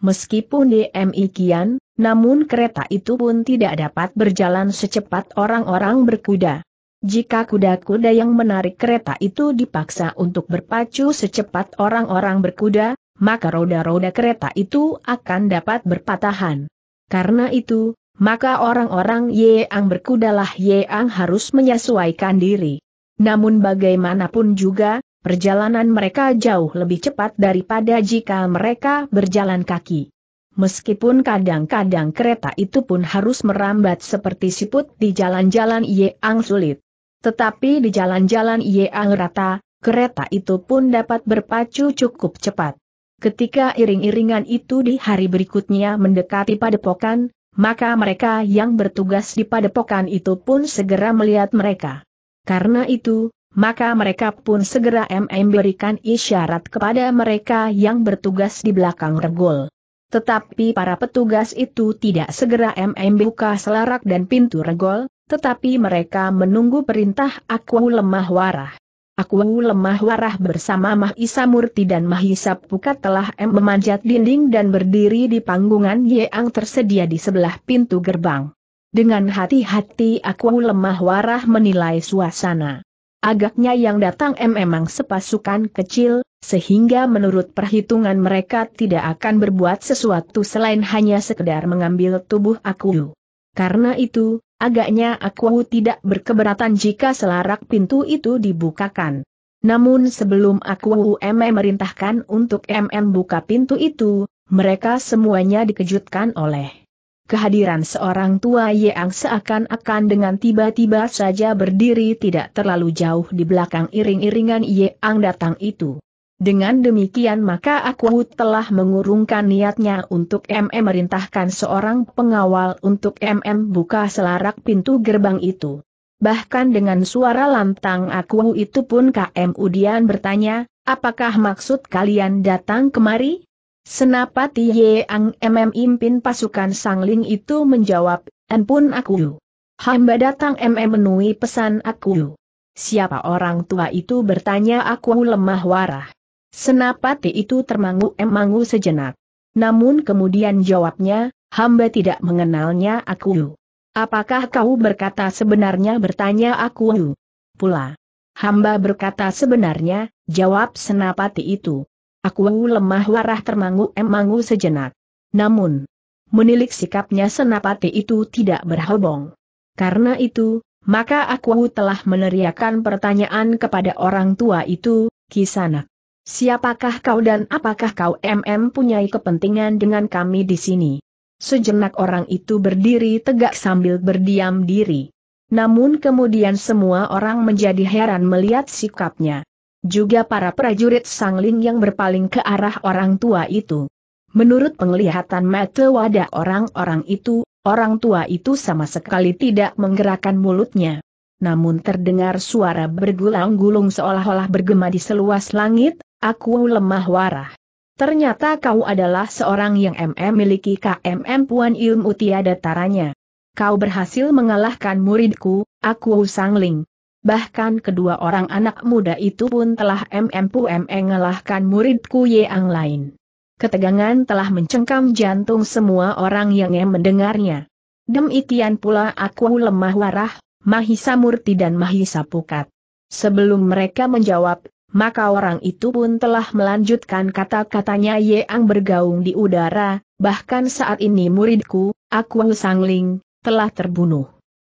Meskipun DMI kian, namun kereta itu pun tidak dapat berjalan secepat orang-orang berkuda. Jika kuda-kuda yang menarik kereta itu dipaksa untuk berpacu secepat orang-orang berkuda, maka roda-roda kereta itu akan dapat berpatahan. Karena itu, maka orang-orang Yeang berkudalah Yeang harus menyesuaikan diri. Namun bagaimanapun juga, perjalanan mereka jauh lebih cepat daripada jika mereka berjalan kaki. Meskipun kadang-kadang kereta itu pun harus merambat seperti siput di jalan-jalan Yeang sulit. Tetapi di jalan-jalan Ia rata, kereta itu pun dapat berpacu cukup cepat. Ketika iring-iringan itu di hari berikutnya mendekati padepokan, maka mereka yang bertugas di padepokan itu pun segera melihat mereka. Karena itu, maka mereka pun segera MM isyarat kepada mereka yang bertugas di belakang regol. Tetapi para petugas itu tidak segera MM selarak dan pintu regol, tetapi mereka menunggu perintah aku lemah warah. Aku lemah warah bersama Mahisa Murti dan Mahisa Pukat telah em memanjat dinding dan berdiri di panggungan yang tersedia di sebelah pintu gerbang. Dengan hati-hati aku lemah warah menilai suasana. Agaknya yang datang em memang sepasukan kecil, sehingga menurut perhitungan mereka tidak akan berbuat sesuatu selain hanya sekedar mengambil tubuh aku. Karena itu, agaknya aku tidak berkeberatan jika selarak pintu itu dibukakan. Namun sebelum aku MM merintahkan untuk MM buka pintu itu, mereka semuanya dikejutkan oleh kehadiran seorang tua yang seakan-akan dengan tiba-tiba saja berdiri tidak terlalu jauh di belakang iring-iringan yang datang itu. Dengan demikian maka aku telah mengurungkan niatnya untuk MM merintahkan seorang pengawal untuk MM buka selarak pintu gerbang itu. Bahkan dengan suara lantang aku itu pun KM Udian bertanya, apakah maksud kalian datang kemari? Senapati Yeang MM impin pasukan Sangling itu menjawab, Enpun aku. Hamba datang MM menui pesan aku. Siapa orang tua itu bertanya aku lemah warah. Senapati itu termangu-emangu sejenak. Namun kemudian jawabnya, hamba tidak mengenalnya aku. Apakah kau berkata sebenarnya bertanya aku pula? Hamba berkata sebenarnya, jawab senapati itu. Aku lemah warah termangu-emangu sejenak. Namun, menilik sikapnya senapati itu tidak berhobong. Karena itu, maka aku telah meneriakan pertanyaan kepada orang tua itu, kisanak. Siapakah kau dan apakah kau MM punya kepentingan dengan kami di sini? Sejenak orang itu berdiri tegak sambil berdiam diri. Namun kemudian semua orang menjadi heran melihat sikapnya. Juga para prajurit sangling yang berpaling ke arah orang tua itu. Menurut penglihatan mata wadah orang-orang itu, orang tua itu sama sekali tidak menggerakkan mulutnya. Namun terdengar suara bergulang-gulung seolah-olah bergema di seluas langit, Aku lemah warah. Ternyata kau adalah seorang yang MM miliki KMM Puan ilmu tiada taranya. Kau berhasil mengalahkan muridku, aku Sangling. Bahkan kedua orang anak muda itu pun telah MM Puan mengalahkan muridku yang lain. Ketegangan telah mencengkam jantung semua orang yang mendengarnya. Demikian pula aku lemah warah, Mahisa Murti dan Mahisa Pukat. Sebelum mereka menjawab, maka orang itu pun telah melanjutkan kata-katanya Yeang bergaung di udara, bahkan saat ini muridku, aku Sangling, telah terbunuh.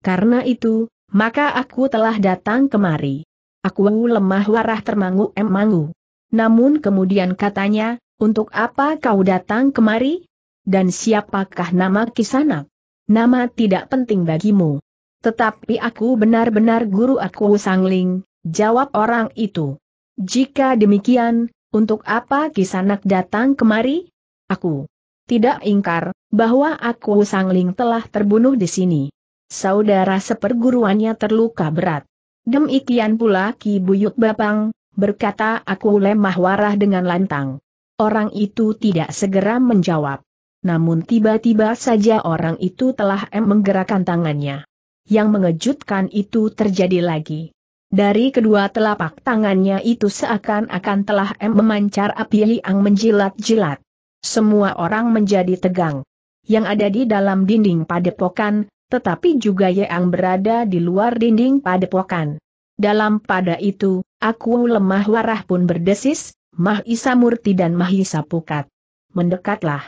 Karena itu, maka aku telah datang kemari. Aku lemah warah termangu emangu. Namun kemudian katanya, untuk apa kau datang kemari? Dan siapakah nama kisanak? Nama tidak penting bagimu. Tetapi aku benar-benar guru aku Sangling, jawab orang itu. Jika demikian, untuk apa Kisanak datang kemari? Aku tidak ingkar bahwa aku Sangling telah terbunuh di sini. Saudara seperguruannya terluka berat. Demikian pula Ki Buyut Bapang, berkata aku lemah warah dengan lantang. Orang itu tidak segera menjawab. Namun tiba-tiba saja orang itu telah menggerakkan tangannya. Yang mengejutkan itu terjadi lagi. Dari kedua telapak tangannya itu seakan-akan telah memancar api yang menjilat-jilat. Semua orang menjadi tegang. Yang ada di dalam dinding padepokan, tetapi juga yang berada di luar dinding padepokan. Dalam pada itu, aku lemah warah pun berdesis, Mahisa Murti dan Mahisa Pukat. Mendekatlah.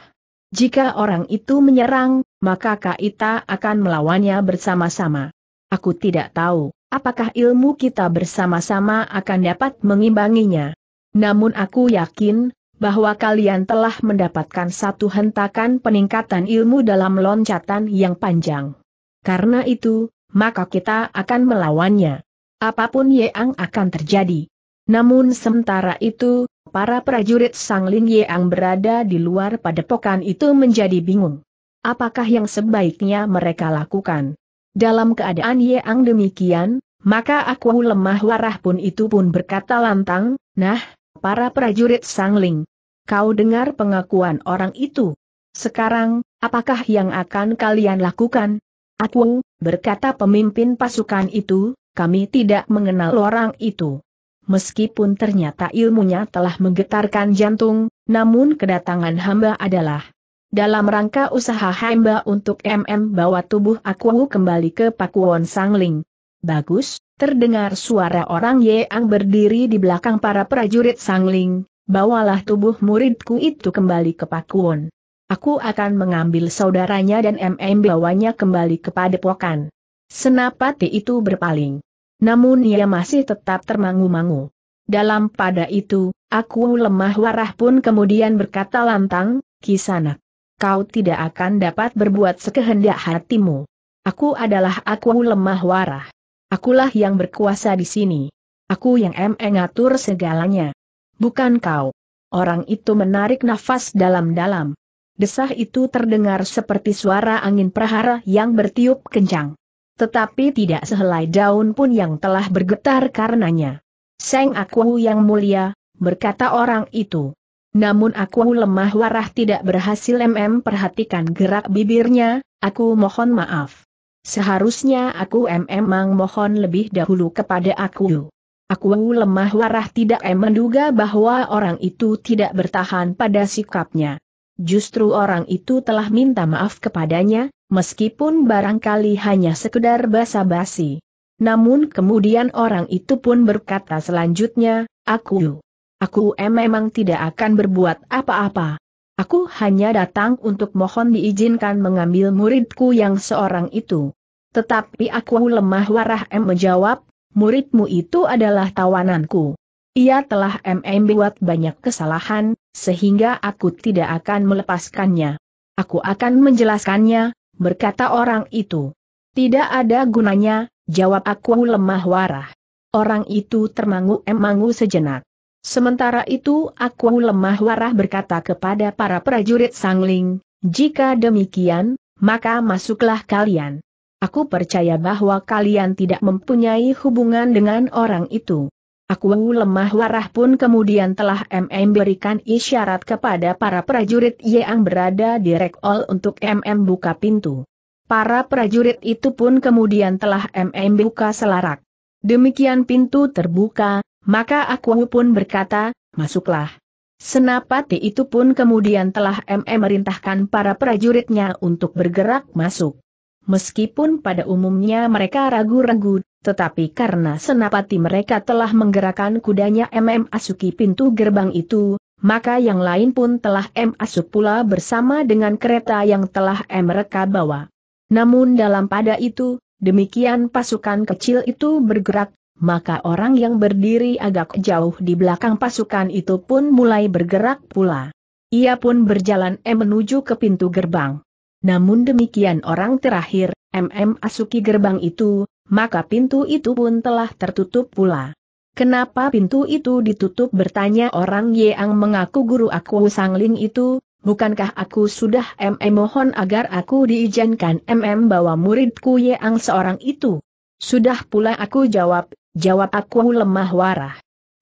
Jika orang itu menyerang, maka Kaita akan melawannya bersama-sama. Aku tidak tahu Apakah ilmu kita bersama-sama akan dapat mengimbanginya? Namun aku yakin, bahwa kalian telah mendapatkan satu hentakan peningkatan ilmu dalam loncatan yang panjang. Karena itu, maka kita akan melawannya. Apapun Yeang akan terjadi. Namun sementara itu, para prajurit Sang Lin Yeang berada di luar padepokan itu menjadi bingung. Apakah yang sebaiknya mereka lakukan? Dalam keadaan yang demikian, maka aku lemah warah pun itu pun berkata lantang, nah, para prajurit sangling. Kau dengar pengakuan orang itu. Sekarang, apakah yang akan kalian lakukan? Aku, berkata pemimpin pasukan itu, kami tidak mengenal orang itu. Meskipun ternyata ilmunya telah menggetarkan jantung, namun kedatangan hamba adalah dalam rangka usaha hamba untuk MM bawa tubuh aku kembali ke Pakuwon Sangling. Bagus, terdengar suara orang Yeang berdiri di belakang para prajurit Sangling, bawalah tubuh muridku itu kembali ke Pakuwon. Aku akan mengambil saudaranya dan MM bawanya kembali ke padepokan. Senapati itu berpaling. Namun ia masih tetap termangu-mangu. Dalam pada itu, aku lemah warah pun kemudian berkata lantang, Kisanak kau tidak akan dapat berbuat sekehendak hatimu. Aku adalah aku lemah warah. Akulah yang berkuasa di sini. Aku yang mengatur segalanya. Bukan kau. Orang itu menarik nafas dalam-dalam. Desah itu terdengar seperti suara angin prahara yang bertiup kencang. Tetapi tidak sehelai daun pun yang telah bergetar karenanya. Seng aku yang mulia, berkata orang itu. Namun aku lemah warah tidak berhasil MM perhatikan gerak bibirnya, aku mohon maaf. Seharusnya aku mm mang mohon lebih dahulu kepada aku. Aku lemah warah tidak em menduga bahwa orang itu tidak bertahan pada sikapnya. Justru orang itu telah minta maaf kepadanya, meskipun barangkali hanya sekedar basa-basi. Namun kemudian orang itu pun berkata selanjutnya, aku Aku memang tidak akan berbuat apa-apa. Aku hanya datang untuk mohon diizinkan mengambil muridku yang seorang itu. Tetapi aku lemah warah M menjawab, muridmu itu adalah tawananku. Ia telah MM buat banyak kesalahan, sehingga aku tidak akan melepaskannya. Aku akan menjelaskannya, berkata orang itu. Tidak ada gunanya, jawab aku lemah warah. Orang itu termangu-emangu sejenak. Sementara itu aku lemah warah berkata kepada para prajurit sangling, jika demikian, maka masuklah kalian. Aku percaya bahwa kalian tidak mempunyai hubungan dengan orang itu. Aku lemah warah pun kemudian telah MM berikan isyarat kepada para prajurit yang berada di rekol untuk MM buka pintu. Para prajurit itu pun kemudian telah MM buka selarak. Demikian pintu terbuka, maka aku pun berkata, masuklah. Senapati itu pun kemudian telah MM merintahkan para prajuritnya untuk bergerak masuk. Meskipun pada umumnya mereka ragu-ragu, tetapi karena senapati mereka telah menggerakkan kudanya MM Asuki pintu gerbang itu, maka yang lain pun telah M asup pula bersama dengan kereta yang telah M mereka bawa. Namun dalam pada itu, demikian pasukan kecil itu bergerak, maka orang yang berdiri agak jauh di belakang pasukan itu pun mulai bergerak pula. Ia pun berjalan M eh, menuju ke pintu gerbang. Namun demikian orang terakhir, MM Asuki gerbang itu, maka pintu itu pun telah tertutup pula. Kenapa pintu itu ditutup bertanya orang yang mengaku guru aku Sang Ling itu, bukankah aku sudah MM mohon agar aku diizinkan MM bawa muridku yang seorang itu? Sudah pula aku jawab, Jawab aku lemah warah.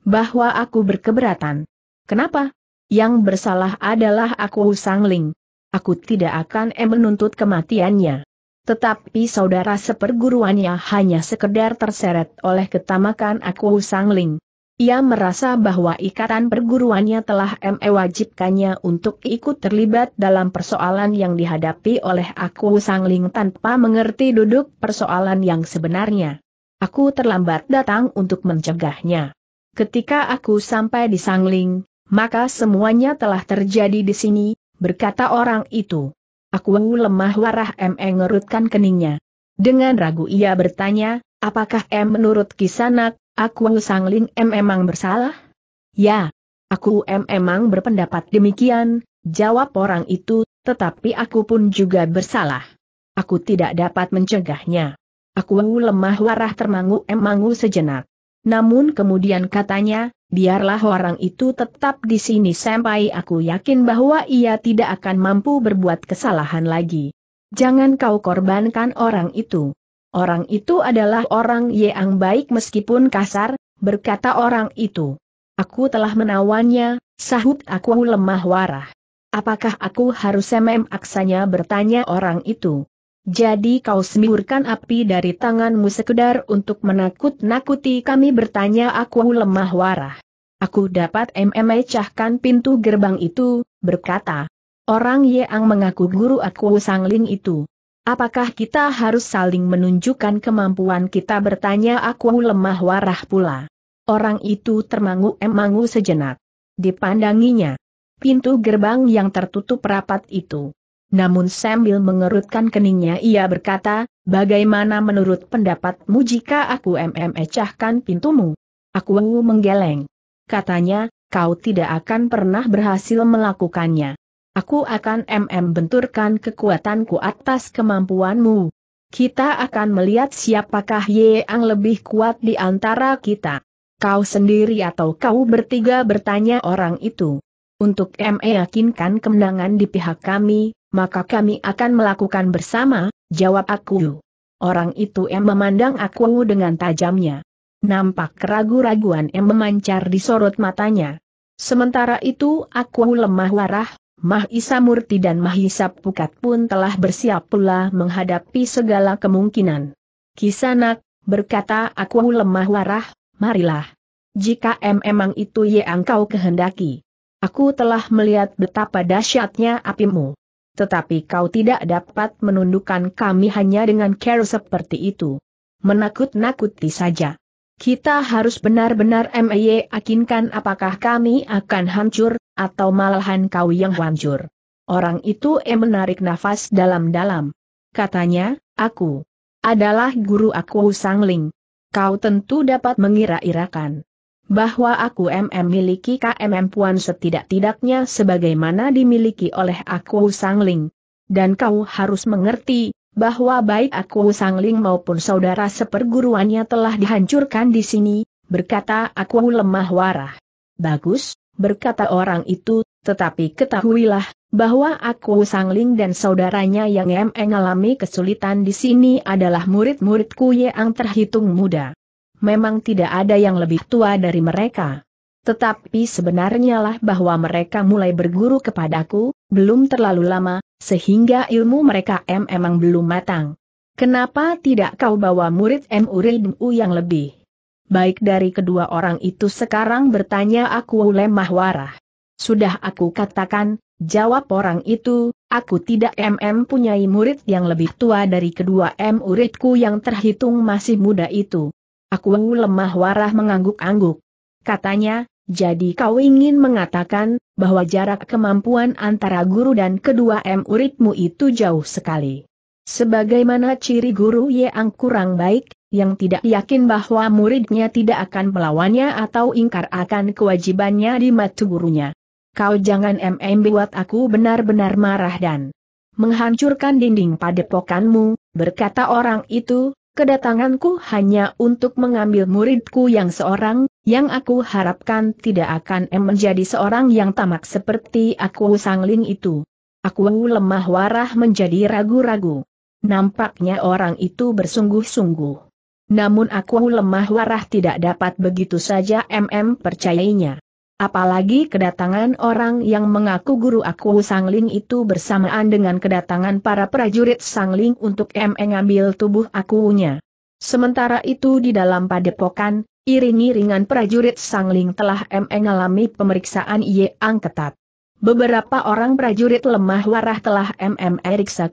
Bahwa aku berkeberatan. Kenapa? Yang bersalah adalah aku sangling. Aku tidak akan eh, menuntut kematiannya. Tetapi saudara seperguruannya hanya sekedar terseret oleh ketamakan aku sangling. Ia merasa bahwa ikatan perguruannya telah mewajibkannya untuk ikut terlibat dalam persoalan yang dihadapi oleh aku sangling tanpa mengerti duduk persoalan yang sebenarnya. Aku terlambat datang untuk mencegahnya. Ketika aku sampai di Sangling, maka semuanya telah terjadi di sini, berkata orang itu. Aku lemah warah M e. ngerutkan keningnya. Dengan ragu ia bertanya, apakah M menurut kisanak, aku Sangling M emang bersalah? Ya, aku M emang berpendapat demikian, jawab orang itu, tetapi aku pun juga bersalah. Aku tidak dapat mencegahnya. Aku lemah warah termangu-emangu sejenak. Namun kemudian katanya, biarlah orang itu tetap di sini sampai aku yakin bahwa ia tidak akan mampu berbuat kesalahan lagi. Jangan kau korbankan orang itu. Orang itu adalah orang yang baik meskipun kasar, berkata orang itu. Aku telah menawannya, sahut aku lemah warah. Apakah aku harus memaksanya bertanya orang itu? Jadi kau semburkan api dari tanganmu sekedar untuk menakut-nakuti kami bertanya aku lemah warah. Aku dapat memecahkan pintu gerbang itu, berkata. Orang yang mengaku guru aku sangling itu. Apakah kita harus saling menunjukkan kemampuan kita bertanya aku lemah warah pula. Orang itu termangu-emangu sejenak. Dipandanginya. Pintu gerbang yang tertutup rapat itu namun sambil mengerutkan keningnya ia berkata, bagaimana menurut pendapatmu jika aku mmecahkan pintumu? Aku menggeleng. Katanya, kau tidak akan pernah berhasil melakukannya. Aku akan MM benturkan kekuatanku atas kemampuanmu. Kita akan melihat siapakah yang lebih kuat di antara kita. Kau sendiri atau kau bertiga bertanya orang itu. Untuk meyakinkan kemenangan di pihak kami, maka kami akan melakukan bersama, jawab aku. Orang itu em memandang aku dengan tajamnya. Nampak keragu-raguan em memancar di sorot matanya. Sementara itu aku lemah warah, Mahisa Murti dan Mahisa Pukat pun telah bersiap pula menghadapi segala kemungkinan. Kisanak, berkata aku lemah warah, marilah. Jika em emang itu yang kau kehendaki. Aku telah melihat betapa dahsyatnya apimu tetapi kau tidak dapat menundukkan kami hanya dengan care seperti itu. Menakut-nakuti saja. Kita harus benar-benar MEY akinkan apakah kami akan hancur, atau malahan kau yang hancur. Orang itu menarik nafas dalam-dalam. Katanya, aku adalah guru aku Sangling. Kau tentu dapat mengira-irakan bahwa aku MM miliki KMM Puan setidak-tidaknya sebagaimana dimiliki oleh aku Sang Ling. Dan kau harus mengerti, bahwa baik aku Sang Ling maupun saudara seperguruannya telah dihancurkan di sini, berkata aku lemah warah. Bagus, berkata orang itu, tetapi ketahuilah, bahwa aku Sang Ling dan saudaranya yang mengalami kesulitan di sini adalah murid-muridku yang terhitung muda memang tidak ada yang lebih tua dari mereka. Tetapi sebenarnya lah bahwa mereka mulai berguru kepadaku, belum terlalu lama, sehingga ilmu mereka M emang belum matang. Kenapa tidak kau bawa murid M Uridmu yang lebih? Baik dari kedua orang itu sekarang bertanya aku lemah warah. Sudah aku katakan, jawab orang itu, aku tidak MM punyai murid yang lebih tua dari kedua M muridku yang terhitung masih muda itu. Aku Wengu lemah warah mengangguk-angguk. Katanya, jadi kau ingin mengatakan, bahwa jarak kemampuan antara guru dan kedua M muridmu itu jauh sekali. Sebagaimana ciri guru yang kurang baik, yang tidak yakin bahwa muridnya tidak akan melawannya atau ingkar akan kewajibannya di mata gurunya. Kau jangan MM buat aku benar-benar marah dan menghancurkan dinding padepokanmu, berkata orang itu, Kedatanganku hanya untuk mengambil muridku yang seorang, yang aku harapkan tidak akan em menjadi seorang yang tamak seperti aku sangling itu. Aku lemah warah menjadi ragu-ragu. Nampaknya orang itu bersungguh-sungguh. Namun aku lemah warah tidak dapat begitu saja MM percayainya. Apalagi kedatangan orang yang mengaku guru aku Ling itu bersamaan dengan kedatangan para prajurit Sang Ling untuk M mengambil tubuh akunya. Sementara itu di dalam padepokan, iring-iringan prajurit Sang Ling telah M mengalami pemeriksaan yang ketat. Beberapa orang prajurit lemah warah telah m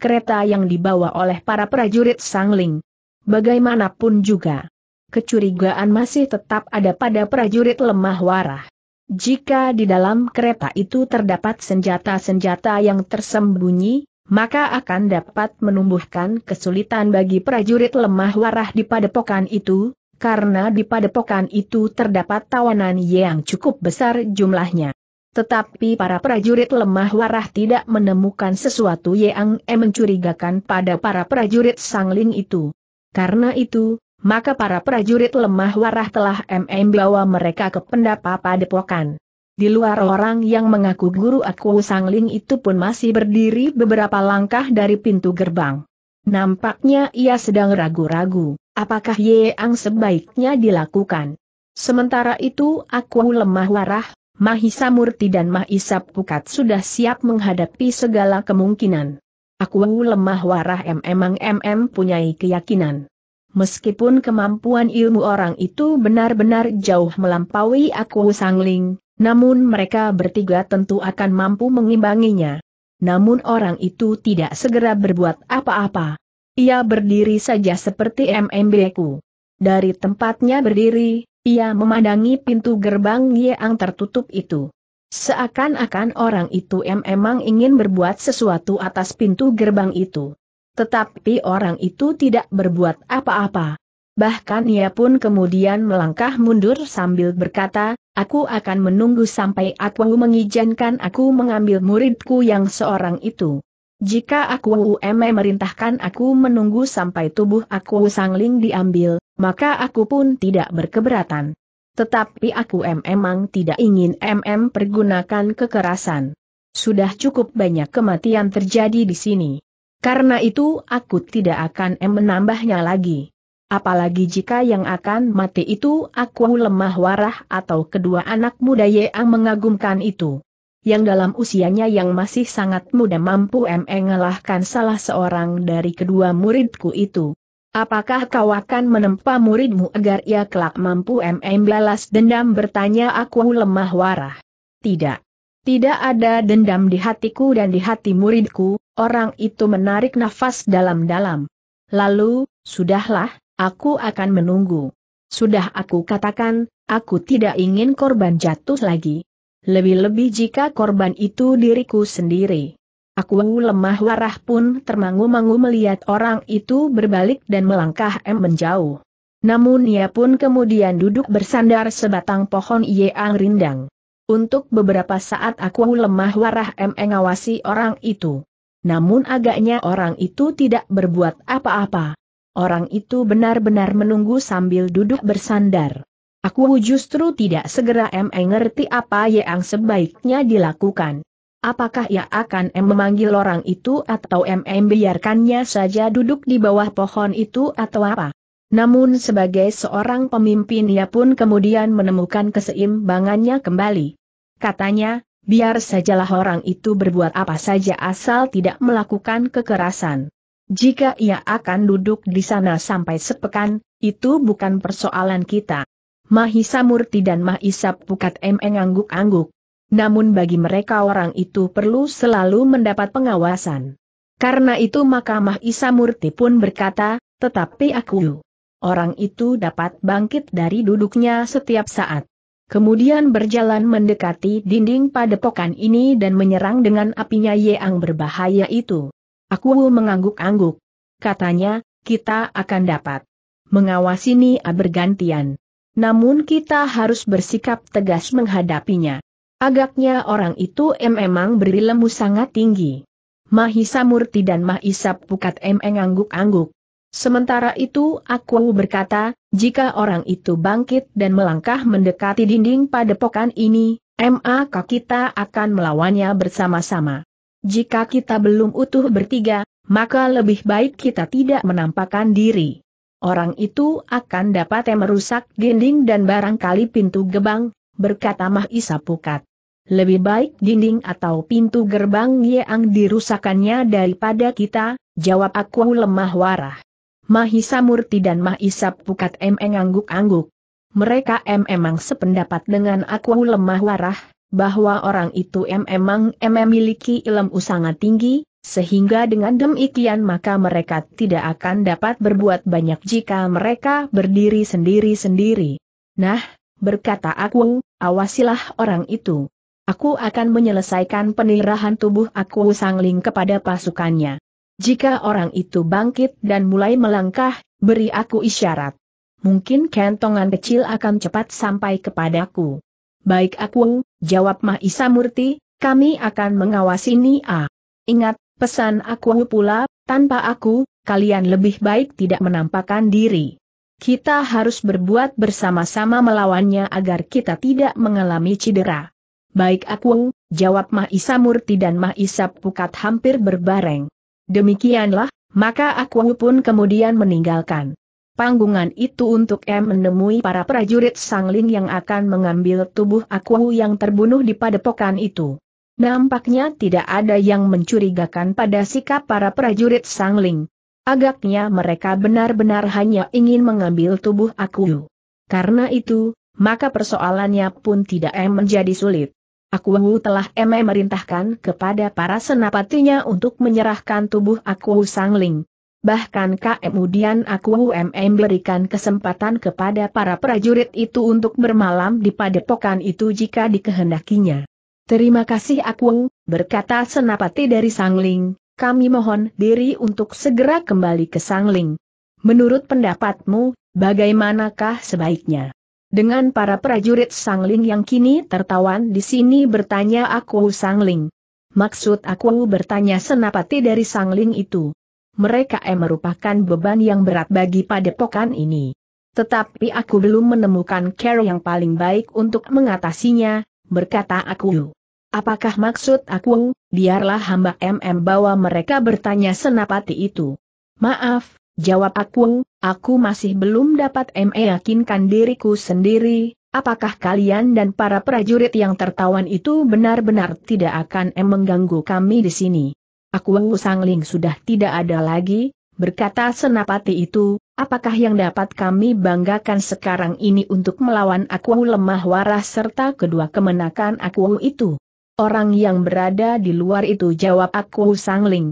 kereta yang dibawa oleh para prajurit Sangling. Bagaimanapun juga, kecurigaan masih tetap ada pada prajurit lemah warah. Jika di dalam kereta itu terdapat senjata-senjata yang tersembunyi, maka akan dapat menumbuhkan kesulitan bagi prajurit lemah warah di padepokan itu, karena di padepokan itu terdapat tawanan yang cukup besar jumlahnya. Tetapi para prajurit lemah warah tidak menemukan sesuatu yang mencurigakan pada para prajurit sangling itu. Karena itu, maka para prajurit lemah warah telah MM bawa mereka ke pendapa padepokan. Di luar orang yang mengaku guru aku Sangling itu pun masih berdiri beberapa langkah dari pintu gerbang. Nampaknya ia sedang ragu-ragu, apakah Yeang sebaiknya dilakukan. Sementara itu aku lemah warah, Mahisa Murti dan Mahisa Pukat sudah siap menghadapi segala kemungkinan. Aku lemah warah memang emang MM punyai keyakinan Meskipun kemampuan ilmu orang itu benar-benar jauh melampaui aku sangling, namun mereka bertiga tentu akan mampu mengimbanginya. Namun orang itu tidak segera berbuat apa-apa. Ia berdiri saja seperti MMB ku. Dari tempatnya berdiri, ia memandangi pintu gerbang yang tertutup itu. Seakan-akan orang itu memang ingin berbuat sesuatu atas pintu gerbang itu. Tetapi orang itu tidak berbuat apa-apa. Bahkan ia pun kemudian melangkah mundur sambil berkata, aku akan menunggu sampai Aku mengizinkan aku mengambil muridku yang seorang itu. Jika aku eme merintahkan aku menunggu sampai tubuh aku sangling diambil, maka aku pun tidak berkeberatan. Tetapi aku memang tidak ingin MM pergunakan kekerasan. Sudah cukup banyak kematian terjadi di sini. Karena itu aku tidak akan menambahnya lagi. Apalagi jika yang akan mati itu aku lemah warah atau kedua anak muda yang mengagumkan itu. Yang dalam usianya yang masih sangat muda mampu mengalahkan salah seorang dari kedua muridku itu. Apakah kau akan menempa muridmu agar ia kelak mampu membalas dendam bertanya aku lemah warah? Tidak. Tidak ada dendam di hatiku dan di hati muridku, orang itu menarik nafas dalam-dalam. Lalu, sudahlah, aku akan menunggu. Sudah aku katakan, aku tidak ingin korban jatuh lagi. Lebih-lebih jika korban itu diriku sendiri. Aku lemah warah pun termangu-mangu melihat orang itu berbalik dan melangkah em menjauh. Namun ia pun kemudian duduk bersandar sebatang pohon yang Rindang. Untuk beberapa saat aku lemah warah mengawasi orang itu. Namun agaknya orang itu tidak berbuat apa-apa. Orang itu benar-benar menunggu sambil duduk bersandar. Aku justru tidak segera mengerti apa yang sebaiknya dilakukan. Apakah ia akan em memanggil orang itu atau MM biarkannya saja duduk di bawah pohon itu atau apa? Namun sebagai seorang pemimpin ia pun kemudian menemukan keseimbangannya kembali. Katanya, biar sajalah orang itu berbuat apa saja asal tidak melakukan kekerasan. Jika ia akan duduk di sana sampai sepekan, itu bukan persoalan kita. Mahisa Murti dan Mahisa Pukat M angguk-angguk. Namun bagi mereka orang itu perlu selalu mendapat pengawasan. Karena itu maka Mahisa Murti pun berkata, tetapi aku, orang itu dapat bangkit dari duduknya setiap saat. Kemudian berjalan mendekati dinding padepokan ini dan menyerang dengan apinya yang berbahaya itu. Aku mengangguk-angguk. Katanya, kita akan dapat mengawasi ini bergantian. Namun kita harus bersikap tegas menghadapinya. Agaknya orang itu memang berilmu sangat tinggi. Mahisa Murti dan Mahisa Pukat mengangguk-angguk. Sementara itu aku berkata, jika orang itu bangkit dan melangkah mendekati dinding padepokan ini, maka kita akan melawannya bersama-sama. Jika kita belum utuh bertiga, maka lebih baik kita tidak menampakkan diri. Orang itu akan dapat merusak dinding dan barangkali pintu gebang, berkata Mahisa Pukat. Lebih baik dinding atau pintu gerbang yang dirusakannya daripada kita, jawab aku lemah warah. Mahisa Murti dan Mahisa Pukat M angguk-angguk. Mereka M emang sependapat dengan aku lemah warah, bahwa orang itu M emang M memiliki ilmu sangat tinggi, sehingga dengan demikian maka mereka tidak akan dapat berbuat banyak jika mereka berdiri sendiri-sendiri. Nah, berkata aku, awasilah orang itu. Aku akan menyelesaikan penirahan tubuh aku sangling kepada pasukannya. Jika orang itu bangkit dan mulai melangkah, beri aku isyarat. Mungkin kentongan kecil akan cepat sampai kepadaku. Baik aku, jawab Mahisa Murti, kami akan mengawasi Nia. Ingat, pesan aku pula, tanpa aku, kalian lebih baik tidak menampakkan diri. Kita harus berbuat bersama-sama melawannya agar kita tidak mengalami cedera. Baik aku, jawab Mahisa Murti dan Mahisa Pukat hampir berbareng. Demikianlah, maka aku pun kemudian meninggalkan panggungan itu untuk M menemui para prajurit sangling yang akan mengambil tubuh aku yang terbunuh di padepokan itu. Nampaknya tidak ada yang mencurigakan pada sikap para prajurit sangling. Agaknya mereka benar-benar hanya ingin mengambil tubuh aku. Karena itu, maka persoalannya pun tidak M menjadi sulit. Aku telah memerintahkan kepada para senapatinya untuk menyerahkan tubuh aku sangling. Bahkan kemudian aku e berikan kesempatan kepada para prajurit itu untuk bermalam di padepokan itu jika dikehendakinya. Terima kasih aku, berkata senapati dari sangling, kami mohon diri untuk segera kembali ke sangling. Menurut pendapatmu, bagaimanakah sebaiknya? dengan para prajurit Sangling yang kini tertawan di sini bertanya aku Sangling. Maksud aku bertanya senapati dari Sangling itu. Mereka eh merupakan beban yang berat bagi padepokan ini. Tetapi aku belum menemukan cara yang paling baik untuk mengatasinya, berkata aku. Apakah maksud aku, biarlah hamba MM bawa mereka bertanya senapati itu. Maaf, Jawab aku, aku masih belum dapat meyakinkan diriku sendiri, apakah kalian dan para prajurit yang tertawan itu benar-benar tidak akan mengganggu kami di sini. Aku Sangling sudah tidak ada lagi, berkata senapati itu, apakah yang dapat kami banggakan sekarang ini untuk melawan aku lemah waras serta kedua kemenakan aku itu. Orang yang berada di luar itu jawab aku Sangling.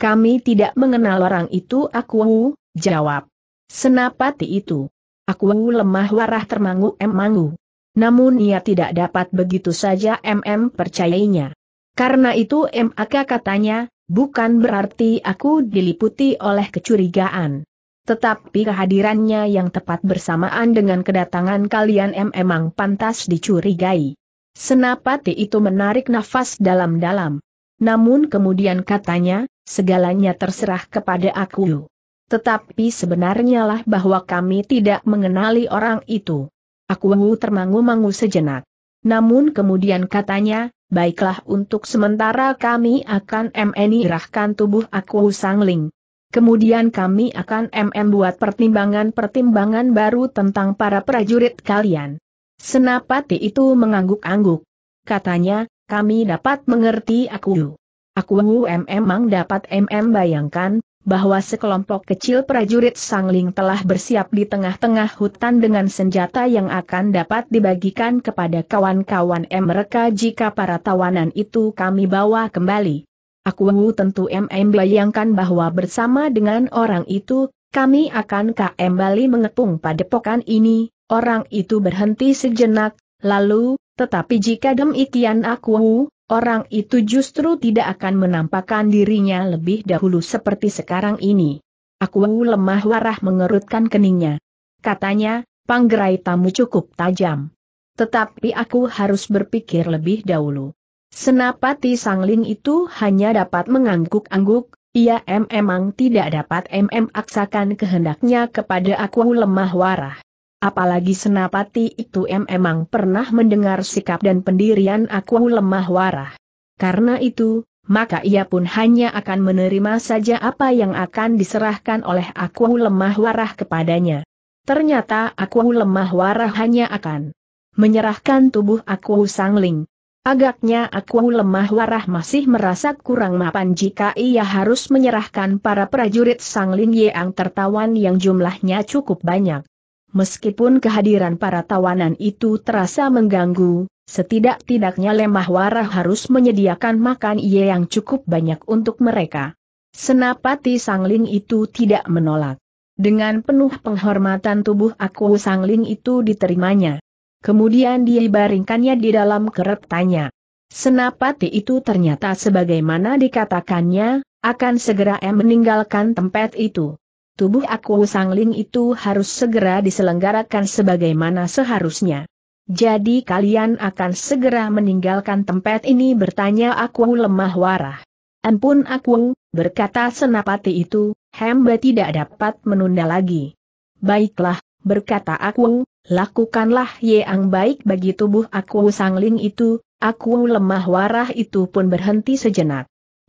Kami tidak mengenal orang itu aku, jawab. Senapati itu. Aku lemah warah termangu-emangu. Namun ia tidak dapat begitu saja MM percayainya. Karena itu MAK katanya, bukan berarti aku diliputi oleh kecurigaan. Tetapi kehadirannya yang tepat bersamaan dengan kedatangan kalian M emang pantas dicurigai. Senapati itu menarik nafas dalam-dalam. Namun kemudian katanya, Segalanya terserah kepada aku. Tetapi sebenarnya lah bahwa kami tidak mengenali orang itu. Aku termangu-mangu sejenak. Namun kemudian katanya, baiklah untuk sementara kami akan menirahkan tubuh aku sangling. Kemudian kami akan MM buat pertimbangan-pertimbangan baru tentang para prajurit kalian. Senapati itu mengangguk-angguk. Katanya, kami dapat mengerti aku. Aku um, memang dapat mm bayangkan, bahwa sekelompok kecil prajurit sangling telah bersiap di tengah-tengah hutan dengan senjata yang akan dapat dibagikan kepada kawan-kawan mereka jika para tawanan itu kami bawa kembali. Aku tentu MM bayangkan bahwa bersama dengan orang itu, kami akan kembali mengepung padepokan ini, orang itu berhenti sejenak, lalu, tetapi jika demikian aku orang itu justru tidak akan menampakkan dirinya lebih dahulu seperti sekarang ini. Aku lemah warah mengerutkan keningnya. Katanya, panggerai tamu cukup tajam. Tetapi aku harus berpikir lebih dahulu. Senapati sangling itu hanya dapat mengangguk-angguk, ia memang tidak dapat mm aksakan kehendaknya kepada aku lemah warah. Apalagi senapati itu emang pernah mendengar sikap dan pendirian aku lemah warah. Karena itu, maka ia pun hanya akan menerima saja apa yang akan diserahkan oleh aku lemah warah kepadanya. Ternyata aku lemah warah hanya akan menyerahkan tubuh aku sangling. Agaknya aku lemah warah masih merasa kurang mapan jika ia harus menyerahkan para prajurit sangling yang tertawan yang jumlahnya cukup banyak. Meskipun kehadiran para tawanan itu terasa mengganggu, setidak-tidaknya lemah warah harus menyediakan makan ia yang cukup banyak untuk mereka. Senapati sangling itu tidak menolak. Dengan penuh penghormatan tubuh aku sangling itu diterimanya. Kemudian dia baringkannya di dalam keretanya. Senapati itu ternyata sebagaimana dikatakannya, akan segera meninggalkan tempat itu tubuh aku sangling itu harus segera diselenggarakan sebagaimana seharusnya. Jadi kalian akan segera meninggalkan tempat ini bertanya aku lemah warah. Ampun aku, berkata senapati itu, hamba tidak dapat menunda lagi. Baiklah, berkata aku, lakukanlah yang baik bagi tubuh aku sangling itu, aku lemah warah itu pun berhenti sejenak.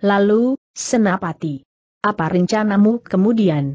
Lalu, senapati. Apa rencanamu kemudian?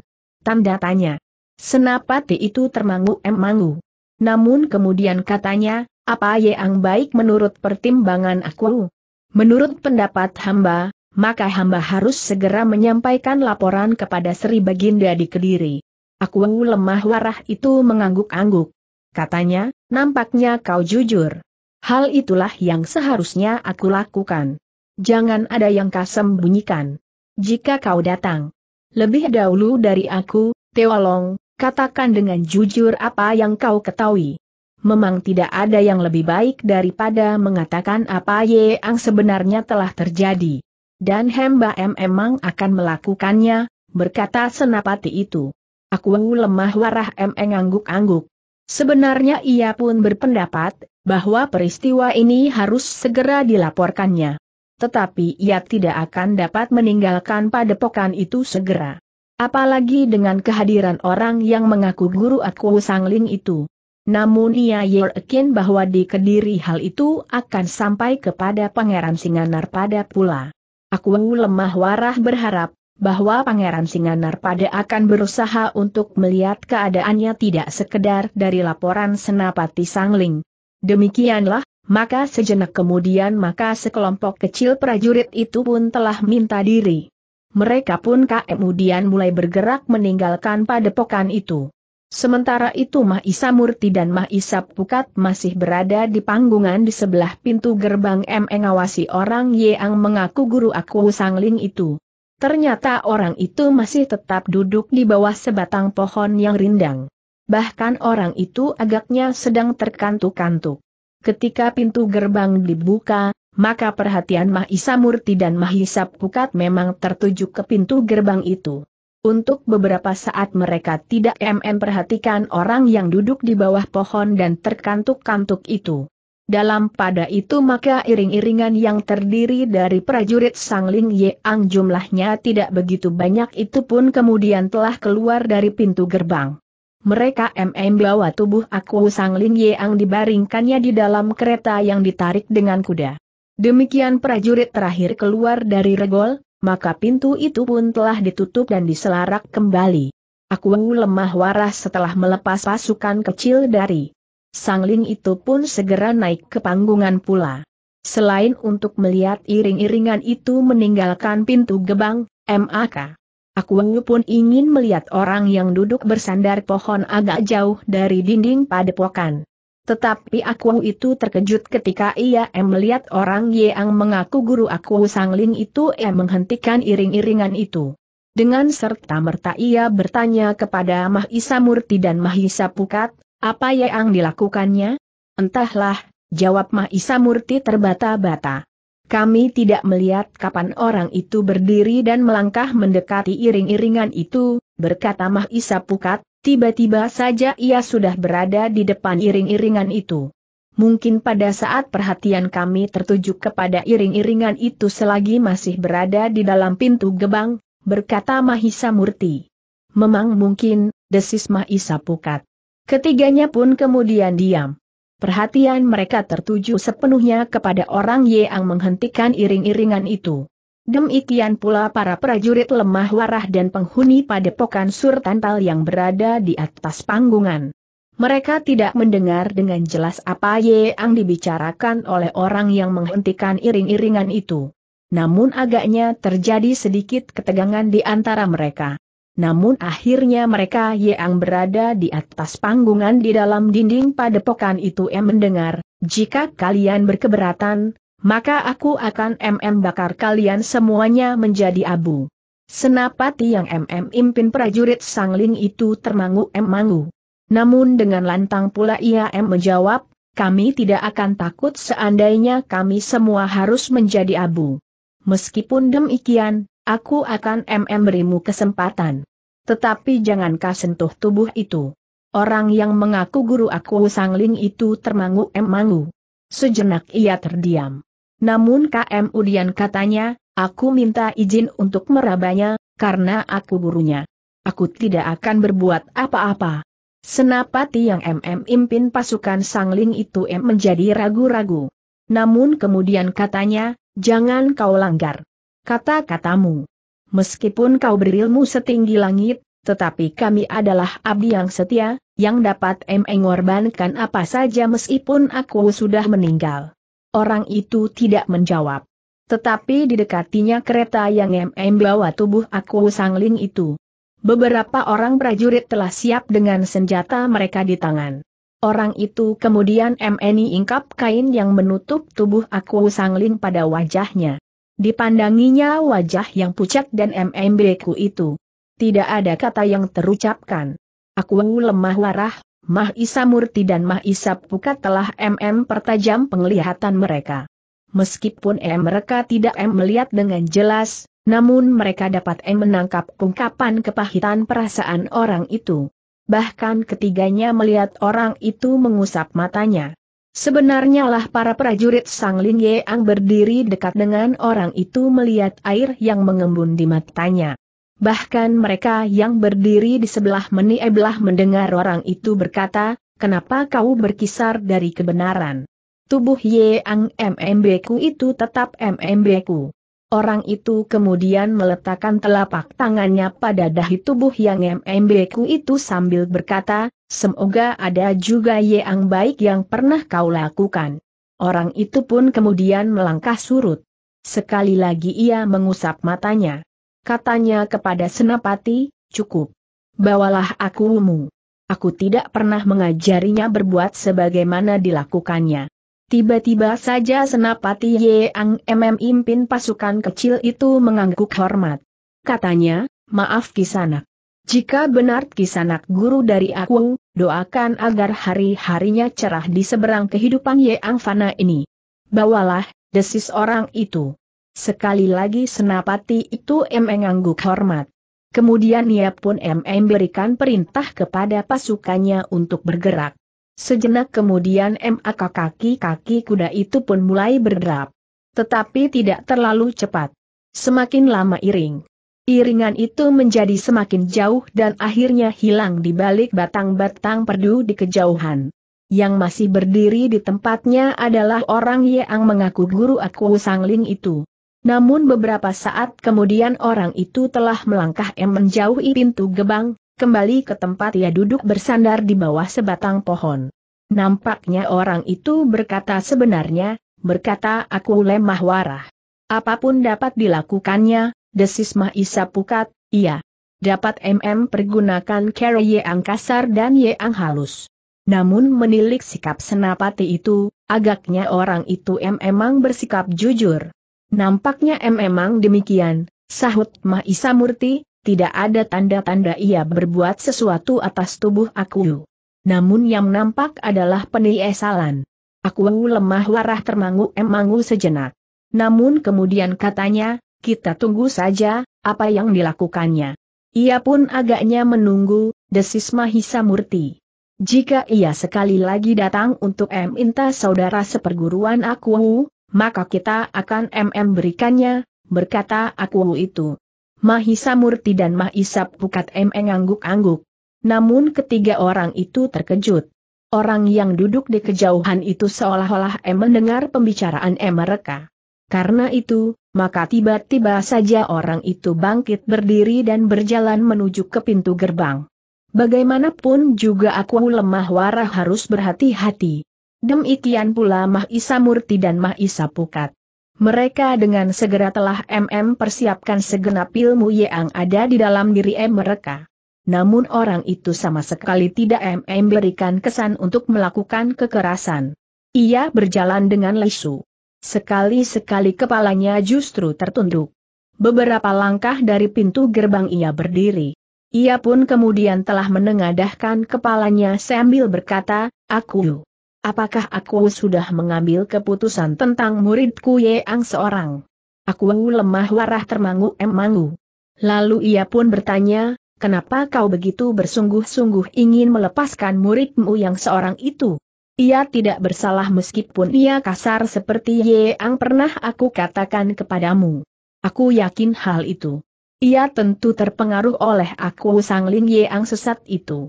Tanda tanya. Senapati itu termangu-emangu. Namun kemudian katanya, apa yang baik menurut pertimbangan aku? Menurut pendapat hamba, maka hamba harus segera menyampaikan laporan kepada Sri Baginda di Kediri. Aku lemah warah itu mengangguk-angguk. Katanya, nampaknya kau jujur. Hal itulah yang seharusnya aku lakukan. Jangan ada yang kasem bunyikan. Jika kau datang, lebih dahulu dari aku, Tewalong, katakan dengan jujur apa yang kau ketahui. Memang tidak ada yang lebih baik daripada mengatakan apa yang sebenarnya telah terjadi. Dan hamba M memang akan melakukannya, berkata senapati itu. Aku lemah warah M ngangguk-angguk. Sebenarnya ia pun berpendapat, bahwa peristiwa ini harus segera dilaporkannya tetapi ia tidak akan dapat meninggalkan padepokan itu segera. Apalagi dengan kehadiran orang yang mengaku guru aku Sangling itu. Namun ia yakin bahwa di Kediri hal itu akan sampai kepada Pangeran Singanar pada pula. Aku lemah warah berharap, bahwa Pangeran Singanar pada akan berusaha untuk melihat keadaannya tidak sekedar dari laporan Senapati Sangling. Demikianlah, maka sejenak kemudian maka sekelompok kecil prajurit itu pun telah minta diri. Mereka pun kemudian mulai bergerak meninggalkan padepokan itu. Sementara itu Mahisa Murti dan Mahisa Pukat masih berada di panggungan di sebelah pintu gerbang M. mengawasi orang yang mengaku guru aku Sangling itu. Ternyata orang itu masih tetap duduk di bawah sebatang pohon yang rindang. Bahkan orang itu agaknya sedang terkantuk-kantuk. Ketika pintu gerbang dibuka, maka perhatian Mahisa Murti dan Mahisa Pukat memang tertuju ke pintu gerbang itu. Untuk beberapa saat mereka tidak MN perhatikan orang yang duduk di bawah pohon dan terkantuk-kantuk itu. Dalam pada itu maka iring-iringan yang terdiri dari prajurit Sangling Yeang jumlahnya tidak begitu banyak itu pun kemudian telah keluar dari pintu gerbang. Mereka MM bawa tubuh aku Sang Ling Yang dibaringkannya di dalam kereta yang ditarik dengan kuda. Demikian prajurit terakhir keluar dari regol, maka pintu itu pun telah ditutup dan diselarak kembali. Aku lemah waras setelah melepas pasukan kecil dari Sang Ling itu pun segera naik ke panggungan pula. Selain untuk melihat iring-iringan itu meninggalkan pintu gebang, MAK. Aku pun ingin melihat orang yang duduk bersandar pohon agak jauh dari dinding padepokan. Tetapi aku itu terkejut ketika ia em melihat orang yang mengaku guru aku Sangling itu em menghentikan iring-iringan itu. Dengan serta merta ia bertanya kepada Mahisa Murti dan Mahisa Pukat, apa yang dilakukannya? Entahlah, jawab Mahisa Murti terbata-bata. Kami tidak melihat kapan orang itu berdiri dan melangkah mendekati iring-iringan itu, berkata Mahisa Pukat, tiba-tiba saja ia sudah berada di depan iring-iringan itu. Mungkin pada saat perhatian kami tertuju kepada iring-iringan itu selagi masih berada di dalam pintu gebang, berkata Mahisa Murti. Memang mungkin, desis Mahisa Pukat. Ketiganya pun kemudian diam perhatian mereka tertuju sepenuhnya kepada orang yang menghentikan iring-iringan itu. Demikian pula para prajurit lemah warah dan penghuni padepokan Surtantal yang berada di atas panggungan. Mereka tidak mendengar dengan jelas apa yang dibicarakan oleh orang yang menghentikan iring-iringan itu. Namun agaknya terjadi sedikit ketegangan di antara mereka namun akhirnya mereka yang berada di atas panggungan di dalam dinding padepokan itu em mendengar, jika kalian berkeberatan, maka aku akan MM bakar kalian semuanya menjadi abu. Senapati yang MM impin prajurit sangling itu termangu em mangu. Namun dengan lantang pula ia em menjawab, kami tidak akan takut seandainya kami semua harus menjadi abu. Meskipun demikian, aku akan MM berimu kesempatan. Tetapi jangankah sentuh tubuh itu. Orang yang mengaku guru aku Sangling itu termangu-emangu. Sejenak ia terdiam. Namun KM Udian katanya, aku minta izin untuk merabanya, karena aku gurunya. Aku tidak akan berbuat apa-apa. Senapati yang MM impin pasukan Sangling itu M menjadi ragu-ragu. Namun kemudian katanya, jangan kau langgar. Kata-katamu. Meskipun kau berilmu setinggi langit, tetapi kami adalah abdi yang setia, yang dapat mengorbankan apa saja meskipun aku sudah meninggal. Orang itu tidak menjawab. Tetapi didekatinya kereta yang MM bawa tubuh aku sangling itu. Beberapa orang prajurit telah siap dengan senjata mereka di tangan. Orang itu kemudian MNI ingkap kain yang menutup tubuh aku sangling pada wajahnya. Dipandanginya wajah yang pucat dan MMBku itu. Tidak ada kata yang terucapkan. Aku lemah warah, Mah Isa Murti dan Mah Isa Pukat telah MM pertajam penglihatan mereka. Meskipun M mereka tidak M melihat dengan jelas, namun mereka dapat M menangkap ungkapan kepahitan perasaan orang itu. Bahkan ketiganya melihat orang itu mengusap matanya. Sebenarnya lah para prajurit Sang Lin Yang berdiri dekat dengan orang itu melihat air yang mengembun di matanya. Bahkan mereka yang berdiri di sebelah Meni Eblah mendengar orang itu berkata, kenapa kau berkisar dari kebenaran? Tubuh Yeang MMBku itu tetap MMBku. Orang itu kemudian meletakkan telapak tangannya pada dahi tubuh yang MMBku itu sambil berkata, semoga ada juga yang baik yang pernah kau lakukan. Orang itu pun kemudian melangkah surut. Sekali lagi ia mengusap matanya. Katanya kepada Senapati, cukup. Bawalah aku umu. Aku tidak pernah mengajarinya berbuat sebagaimana dilakukannya. Tiba-tiba saja Senapati Ye Ang MM impin pasukan kecil itu mengangguk hormat. Katanya, maaf Kisanak. Jika benar Kisanak guru dari aku, doakan agar hari-harinya cerah di seberang kehidupan Ye Ang Fana ini. Bawalah, desis orang itu. Sekali lagi Senapati itu mengangguk hormat. Kemudian ia pun MM berikan perintah kepada pasukannya untuk bergerak. Sejenak kemudian maka kaki-kaki kuda itu pun mulai berderap. Tetapi tidak terlalu cepat. Semakin lama iring. Iringan itu menjadi semakin jauh dan akhirnya hilang di balik batang-batang perdu di kejauhan. Yang masih berdiri di tempatnya adalah orang yang mengaku guru aku sangling itu. Namun beberapa saat kemudian orang itu telah melangkah em menjauhi pintu gebang, kembali ke tempat ia duduk bersandar di bawah sebatang pohon. Nampaknya orang itu berkata sebenarnya, berkata aku lemah warah. Apapun dapat dilakukannya, desis Mahisa Pukat, iya. Dapat MM pergunakan cara yang kasar dan yang halus. Namun menilik sikap senapati itu, agaknya orang itu M memang bersikap jujur. Nampaknya M memang demikian, sahut Mahisa Murti, tidak ada tanda-tanda ia berbuat sesuatu atas tubuh aku. Namun yang nampak adalah peniesalan. Aku lemah warah termangu-emangu sejenak. Namun kemudian katanya, kita tunggu saja, apa yang dilakukannya. Ia pun agaknya menunggu, desis Mahisa Murti. Jika ia sekali lagi datang untuk minta saudara seperguruan aku, maka kita akan mm berikannya, berkata aku itu. Mahisa Murti dan Mahisa Pukat M e angguk-angguk. Namun ketiga orang itu terkejut. Orang yang duduk di kejauhan itu seolah-olah M e mendengar pembicaraan M e mereka. Karena itu, maka tiba-tiba saja orang itu bangkit berdiri dan berjalan menuju ke pintu gerbang. Bagaimanapun juga aku lemah warah harus berhati-hati. Demikian pula Mahisa Murti dan Mahisa Pukat. Mereka dengan segera telah MM persiapkan segenap ilmu yang ada di dalam diri M mereka. Namun orang itu sama sekali tidak MM berikan kesan untuk melakukan kekerasan. Ia berjalan dengan lesu. Sekali-sekali kepalanya justru tertunduk. Beberapa langkah dari pintu gerbang ia berdiri. Ia pun kemudian telah menengadahkan kepalanya sambil berkata, Aku Apakah aku sudah mengambil keputusan tentang muridku Ye Yeang seorang? Aku lemah warah termangu-emangu. Lalu ia pun bertanya, kenapa kau begitu bersungguh-sungguh ingin melepaskan muridmu yang seorang itu? Ia tidak bersalah meskipun ia kasar seperti Ye Ang pernah aku katakan kepadamu. Aku yakin hal itu. Ia tentu terpengaruh oleh aku Sang Ling Ye Ang sesat itu.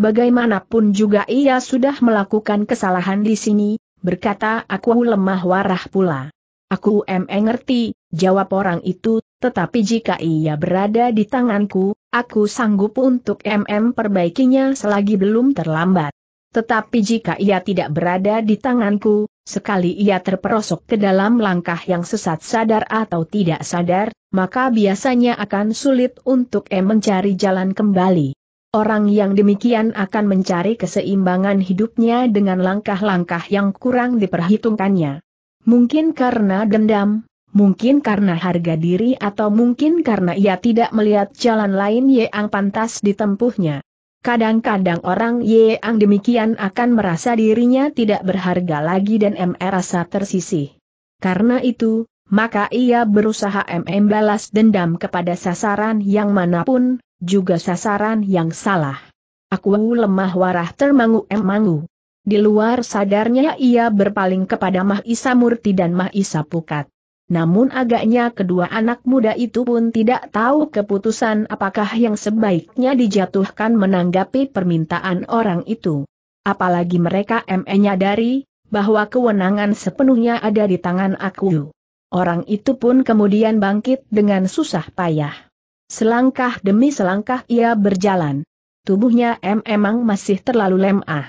Bagaimanapun juga ia sudah melakukan kesalahan di sini, berkata aku lemah warah pula. Aku emang ngerti, jawab orang itu, tetapi jika ia berada di tanganku, aku sanggup untuk MM perbaikinya selagi belum terlambat. Tetapi jika ia tidak berada di tanganku, sekali ia terperosok ke dalam langkah yang sesat sadar atau tidak sadar, maka biasanya akan sulit untuk M mencari jalan kembali. Orang yang demikian akan mencari keseimbangan hidupnya dengan langkah-langkah yang kurang diperhitungkannya. Mungkin karena dendam, mungkin karena harga diri atau mungkin karena ia tidak melihat jalan lain yang pantas ditempuhnya. Kadang-kadang orang yang demikian akan merasa dirinya tidak berharga lagi dan merasa tersisih. Karena itu, maka ia berusaha mm balas dendam kepada sasaran yang manapun, juga sasaran yang salah. Aku lemah warah termangu-emangu. Di luar sadarnya ia berpaling kepada Mahisa Murti dan Mahisa Pukat. Namun agaknya kedua anak muda itu pun tidak tahu keputusan apakah yang sebaiknya dijatuhkan menanggapi permintaan orang itu. Apalagi mereka e dari bahwa kewenangan sepenuhnya ada di tangan aku. Orang itu pun kemudian bangkit dengan susah payah. Selangkah demi selangkah ia berjalan. Tubuhnya M emang masih terlalu lemah.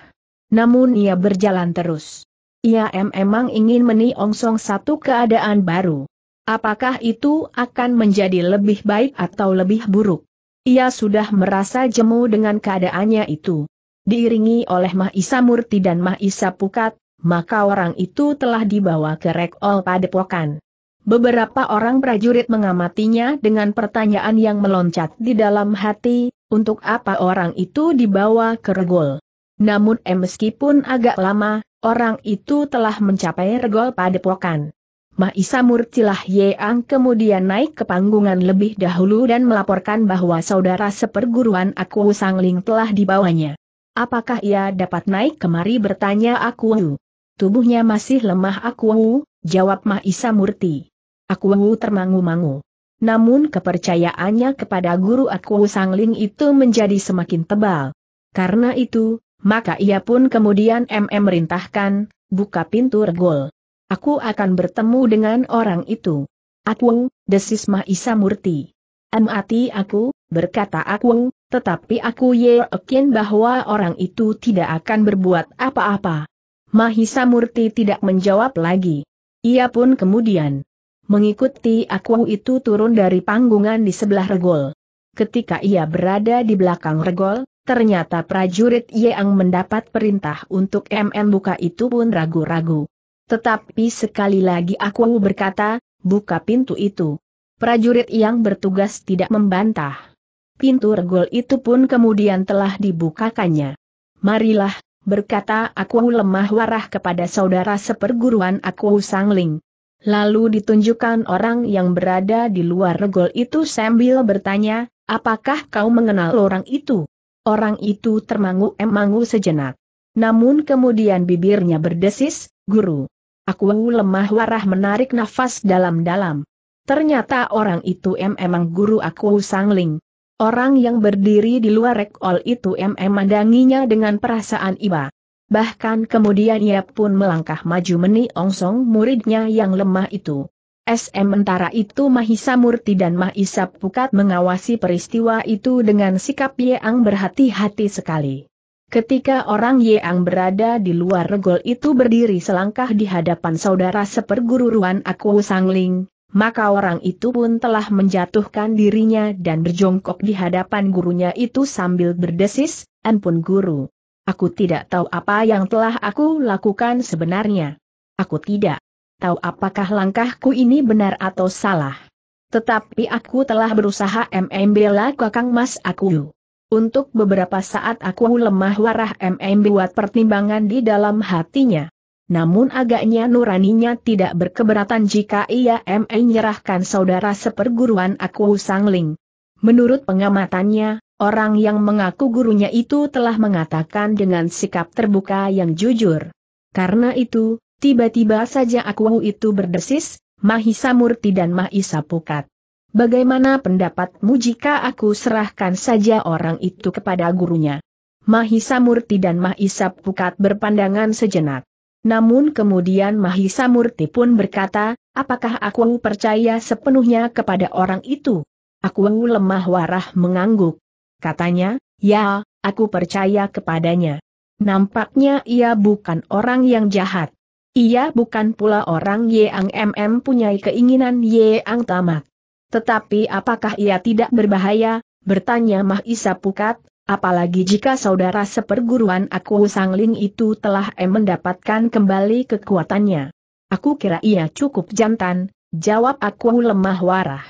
Namun ia berjalan terus. Ia M emang ingin meniongsong satu keadaan baru. Apakah itu akan menjadi lebih baik atau lebih buruk? Ia sudah merasa jemu dengan keadaannya itu. Diiringi oleh Mahisa Murti dan Mahisa Pukat, maka orang itu telah dibawa ke rekol padepokan. Beberapa orang prajurit mengamatinya dengan pertanyaan yang meloncat di dalam hati, untuk apa orang itu dibawa ke regol. Namun eh, meskipun agak lama, orang itu telah mencapai regol pada padepokan. Mahisa Murtilah Yeang kemudian naik ke panggungan lebih dahulu dan melaporkan bahwa saudara seperguruan Aku Sang Ling telah dibawanya. Apakah ia dapat naik kemari bertanya Aku Tubuhnya masih lemah Aku, jawab Mahisa Murti. Aku termangu-mangu. Namun kepercayaannya kepada guru Aku Sangling itu menjadi semakin tebal. Karena itu, maka ia pun kemudian MM merintahkan, buka pintu regol. Aku akan bertemu dengan orang itu. Aku, desis Mahisa Murti. Amati aku, berkata aku, tetapi aku yakin bahwa orang itu tidak akan berbuat apa-apa. Mahisa Murti tidak menjawab lagi. Ia pun kemudian mengikuti aku itu turun dari panggungan di sebelah regol. Ketika ia berada di belakang regol, ternyata prajurit Yeang mendapat perintah untuk MM buka itu pun ragu-ragu. Tetapi sekali lagi aku berkata, buka pintu itu. Prajurit yang bertugas tidak membantah. Pintu regol itu pun kemudian telah dibukakannya. Marilah, berkata aku lemah warah kepada saudara seperguruan aku Sangling. Lalu ditunjukkan orang yang berada di luar regol itu sambil bertanya, apakah kau mengenal orang itu? Orang itu termangu-emangu sejenak. Namun kemudian bibirnya berdesis, guru. Aku lemah warah menarik nafas dalam-dalam. Ternyata orang itu em emang guru aku sangling. Orang yang berdiri di luar rekol itu em emandanginya dengan perasaan iba. Bahkan kemudian ia pun melangkah maju meni Ongsong muridnya yang lemah itu. SM Sementara itu Mahisa Murti dan Mahisa Pukat mengawasi peristiwa itu dengan sikap Yeang berhati-hati sekali. Ketika orang Yeang berada di luar regol itu berdiri selangkah di hadapan saudara seperguruan aku Sangling, maka orang itu pun telah menjatuhkan dirinya dan berjongkok di hadapan gurunya itu sambil berdesis, ampun guru, Aku tidak tahu apa yang telah aku lakukan sebenarnya. Aku tidak tahu apakah langkahku ini benar atau salah. Tetapi aku telah berusaha membela kakang mas aku. Untuk beberapa saat aku lemah warah MM buat pertimbangan di dalam hatinya. Namun agaknya nuraninya tidak berkeberatan jika ia MM menyerahkan saudara seperguruan aku Sangling. Menurut pengamatannya, Orang yang mengaku gurunya itu telah mengatakan dengan sikap terbuka yang jujur. Karena itu, tiba-tiba saja aku itu berdesis, Mahisa Murti dan Mahisa Pukat. Bagaimana pendapatmu jika aku serahkan saja orang itu kepada gurunya? Mahisa Murti dan Mahisa Pukat berpandangan sejenak. Namun kemudian Mahisa Murti pun berkata, apakah aku percaya sepenuhnya kepada orang itu? Aku lemah warah mengangguk. Katanya, ya, aku percaya kepadanya. Nampaknya ia bukan orang yang jahat. Ia bukan pula orang yang MM punyai keinginan yang tamat. Tetapi apakah ia tidak berbahaya, bertanya Mahisa Pukat, apalagi jika saudara seperguruan aku Sang Ling itu telah M mendapatkan kembali kekuatannya. Aku kira ia cukup jantan, jawab aku lemah warah.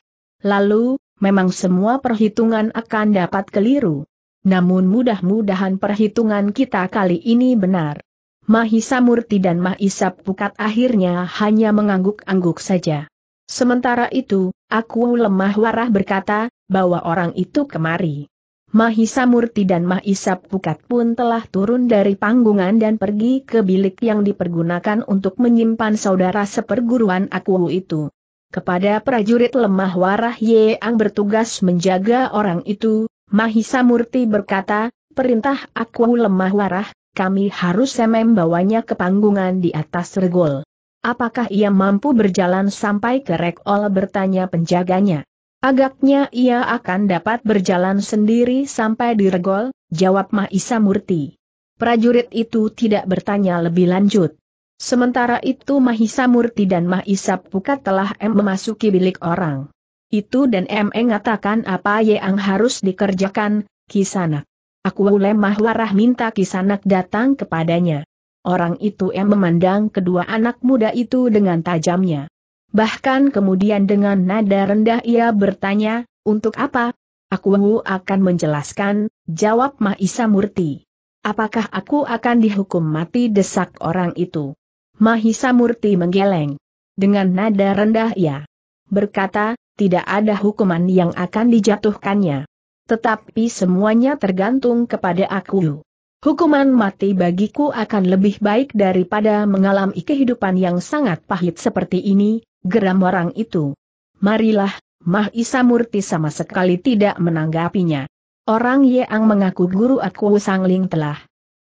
Lalu, memang semua perhitungan akan dapat keliru. Namun mudah-mudahan perhitungan kita kali ini benar. Mahisa Murti dan Mahisa Pukat akhirnya hanya mengangguk-angguk saja. Sementara itu, aku lemah warah berkata, bahwa orang itu kemari. Mahisa Murti dan Mahisa Pukat pun telah turun dari panggungan dan pergi ke bilik yang dipergunakan untuk menyimpan saudara seperguruan aku itu. Kepada prajurit lemah warah yang bertugas menjaga orang itu, Mahisa Murti berkata, perintah aku lemah warah, kami harus semem bawanya ke panggungan di atas regol. Apakah ia mampu berjalan sampai ke rekol bertanya penjaganya. Agaknya ia akan dapat berjalan sendiri sampai di regol, jawab Mahisa Murti. Prajurit itu tidak bertanya lebih lanjut. Sementara itu Mahisa Murti dan Mahisa Pukat telah M memasuki bilik orang. Itu dan M mengatakan apa yang harus dikerjakan, Kisanak. Aku lemah warah minta Kisanak datang kepadanya. Orang itu M memandang kedua anak muda itu dengan tajamnya. Bahkan kemudian dengan nada rendah ia bertanya, untuk apa? Aku akan menjelaskan, jawab Mahisa Murti. Apakah aku akan dihukum mati desak orang itu? Mahisa Murti menggeleng. Dengan nada rendah ia berkata, tidak ada hukuman yang akan dijatuhkannya. Tetapi semuanya tergantung kepada aku. Hukuman mati bagiku akan lebih baik daripada mengalami kehidupan yang sangat pahit seperti ini, geram orang itu. Marilah, Mahisa Murti sama sekali tidak menanggapinya. Orang yang mengaku guru aku Sangling telah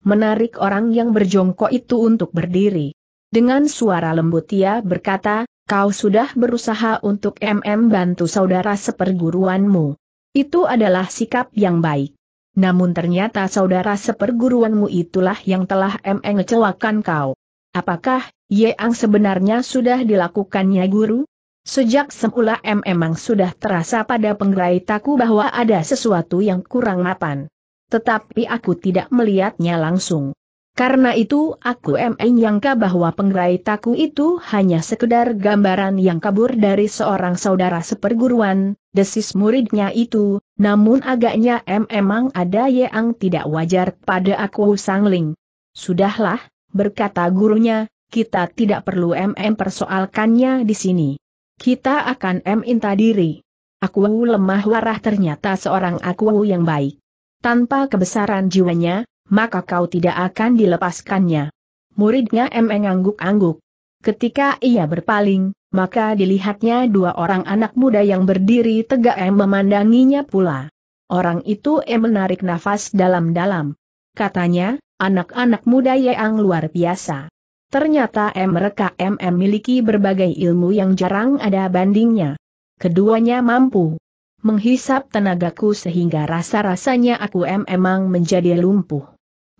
menarik orang yang berjongkok itu untuk berdiri. Dengan suara lembut ia berkata, kau sudah berusaha untuk MM bantu saudara seperguruanmu. Itu adalah sikap yang baik. Namun ternyata saudara seperguruanmu itulah yang telah MM ngecewakan kau. Apakah Yeang sebenarnya sudah dilakukannya guru? Sejak semula M memang sudah terasa pada penggerai taku bahwa ada sesuatu yang kurang mapan. Tetapi aku tidak melihatnya langsung. Karena itu aku menyangka bahwa penggerai taku itu hanya sekedar gambaran yang kabur dari seorang saudara seperguruan, desis muridnya itu, namun agaknya emang ada yang tidak wajar pada aku sangling. Sudahlah, berkata gurunya, kita tidak perlu MM persoalkannya di sini. Kita akan minta diri. Aku lemah warah ternyata seorang aku yang baik. Tanpa kebesaran jiwanya, maka kau tidak akan dilepaskannya. Muridnya M. E ngangguk-angguk. Ketika ia berpaling, maka dilihatnya dua orang anak muda yang berdiri tegak M e memandanginya pula. Orang itu M e menarik nafas dalam-dalam. Katanya, anak-anak muda yang luar biasa. Ternyata M mereka M memiliki berbagai ilmu yang jarang ada bandingnya. Keduanya mampu menghisap tenagaku sehingga rasa-rasanya aku M emang menjadi lumpuh.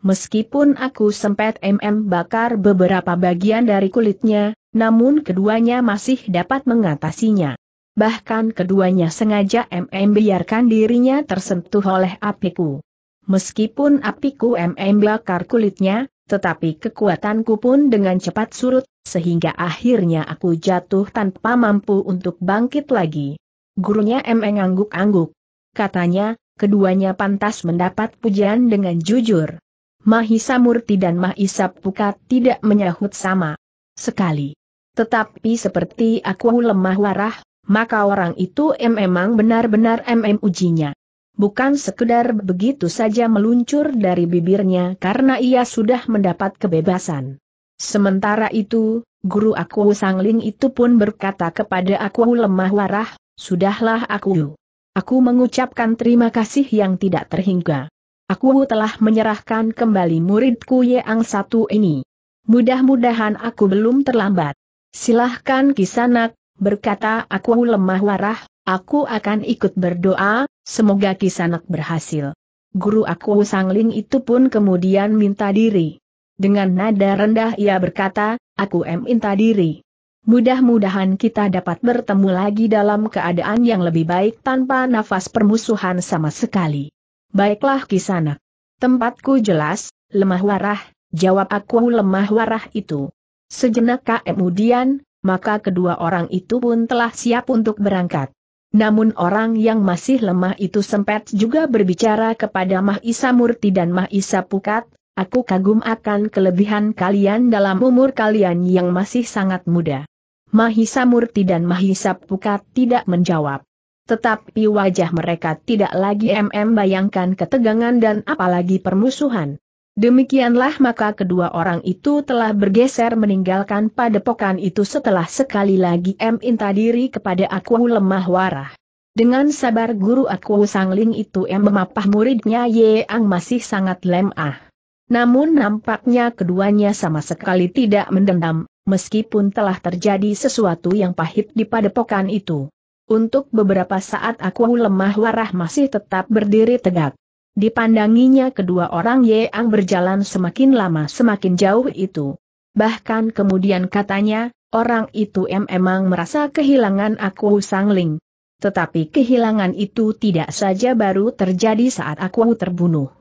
Meskipun aku sempat MM bakar beberapa bagian dari kulitnya, namun keduanya masih dapat mengatasinya. Bahkan keduanya sengaja MM biarkan dirinya tersentuh oleh apiku. Meskipun apiku MM bakar kulitnya, tetapi kekuatanku pun dengan cepat surut, sehingga akhirnya aku jatuh tanpa mampu untuk bangkit lagi. Gurunya MM angguk angguk Katanya, keduanya pantas mendapat pujian dengan jujur. Mahisa Murti dan Mahisa Pukat tidak menyahut sama sekali. Tetapi seperti aku lemah warah, maka orang itu memang benar-benar MM ujinya. Bukan sekedar begitu saja meluncur dari bibirnya karena ia sudah mendapat kebebasan. Sementara itu, guru aku Sangling itu pun berkata kepada aku lemah warah, Sudahlah aku. Aku mengucapkan terima kasih yang tidak terhingga. Aku telah menyerahkan kembali muridku yang satu ini. Mudah-mudahan aku belum terlambat. Silahkan kisanak, berkata aku lemah warah, aku akan ikut berdoa, semoga kisanak berhasil. Guru aku sangling itu pun kemudian minta diri. Dengan nada rendah ia berkata, aku em minta diri. Mudah-mudahan kita dapat bertemu lagi dalam keadaan yang lebih baik tanpa nafas permusuhan sama sekali. Baiklah kisana, Tempatku jelas, lemah warah, jawab aku lemah warah itu. Sejenak kemudian, maka kedua orang itu pun telah siap untuk berangkat. Namun orang yang masih lemah itu sempat juga berbicara kepada Mahisa Murti dan Mahisa Pukat, aku kagum akan kelebihan kalian dalam umur kalian yang masih sangat muda. Mahisa Murti dan Mahisa Pukat tidak menjawab. Tetapi wajah mereka tidak lagi MM bayangkan ketegangan dan apalagi permusuhan. Demikianlah maka kedua orang itu telah bergeser meninggalkan padepokan itu setelah sekali lagi M inta diri kepada aku lemah warah. Dengan sabar guru aku sangling itu M memapah muridnya Yeang masih sangat lemah. Namun nampaknya keduanya sama sekali tidak mendendam, meskipun telah terjadi sesuatu yang pahit di padepokan itu. Untuk beberapa saat aku lemah warah masih tetap berdiri tegak. Dipandanginya kedua orang Yeang berjalan semakin lama semakin jauh itu. Bahkan kemudian katanya, orang itu em emang merasa kehilangan aku Ling. Tetapi kehilangan itu tidak saja baru terjadi saat aku terbunuh.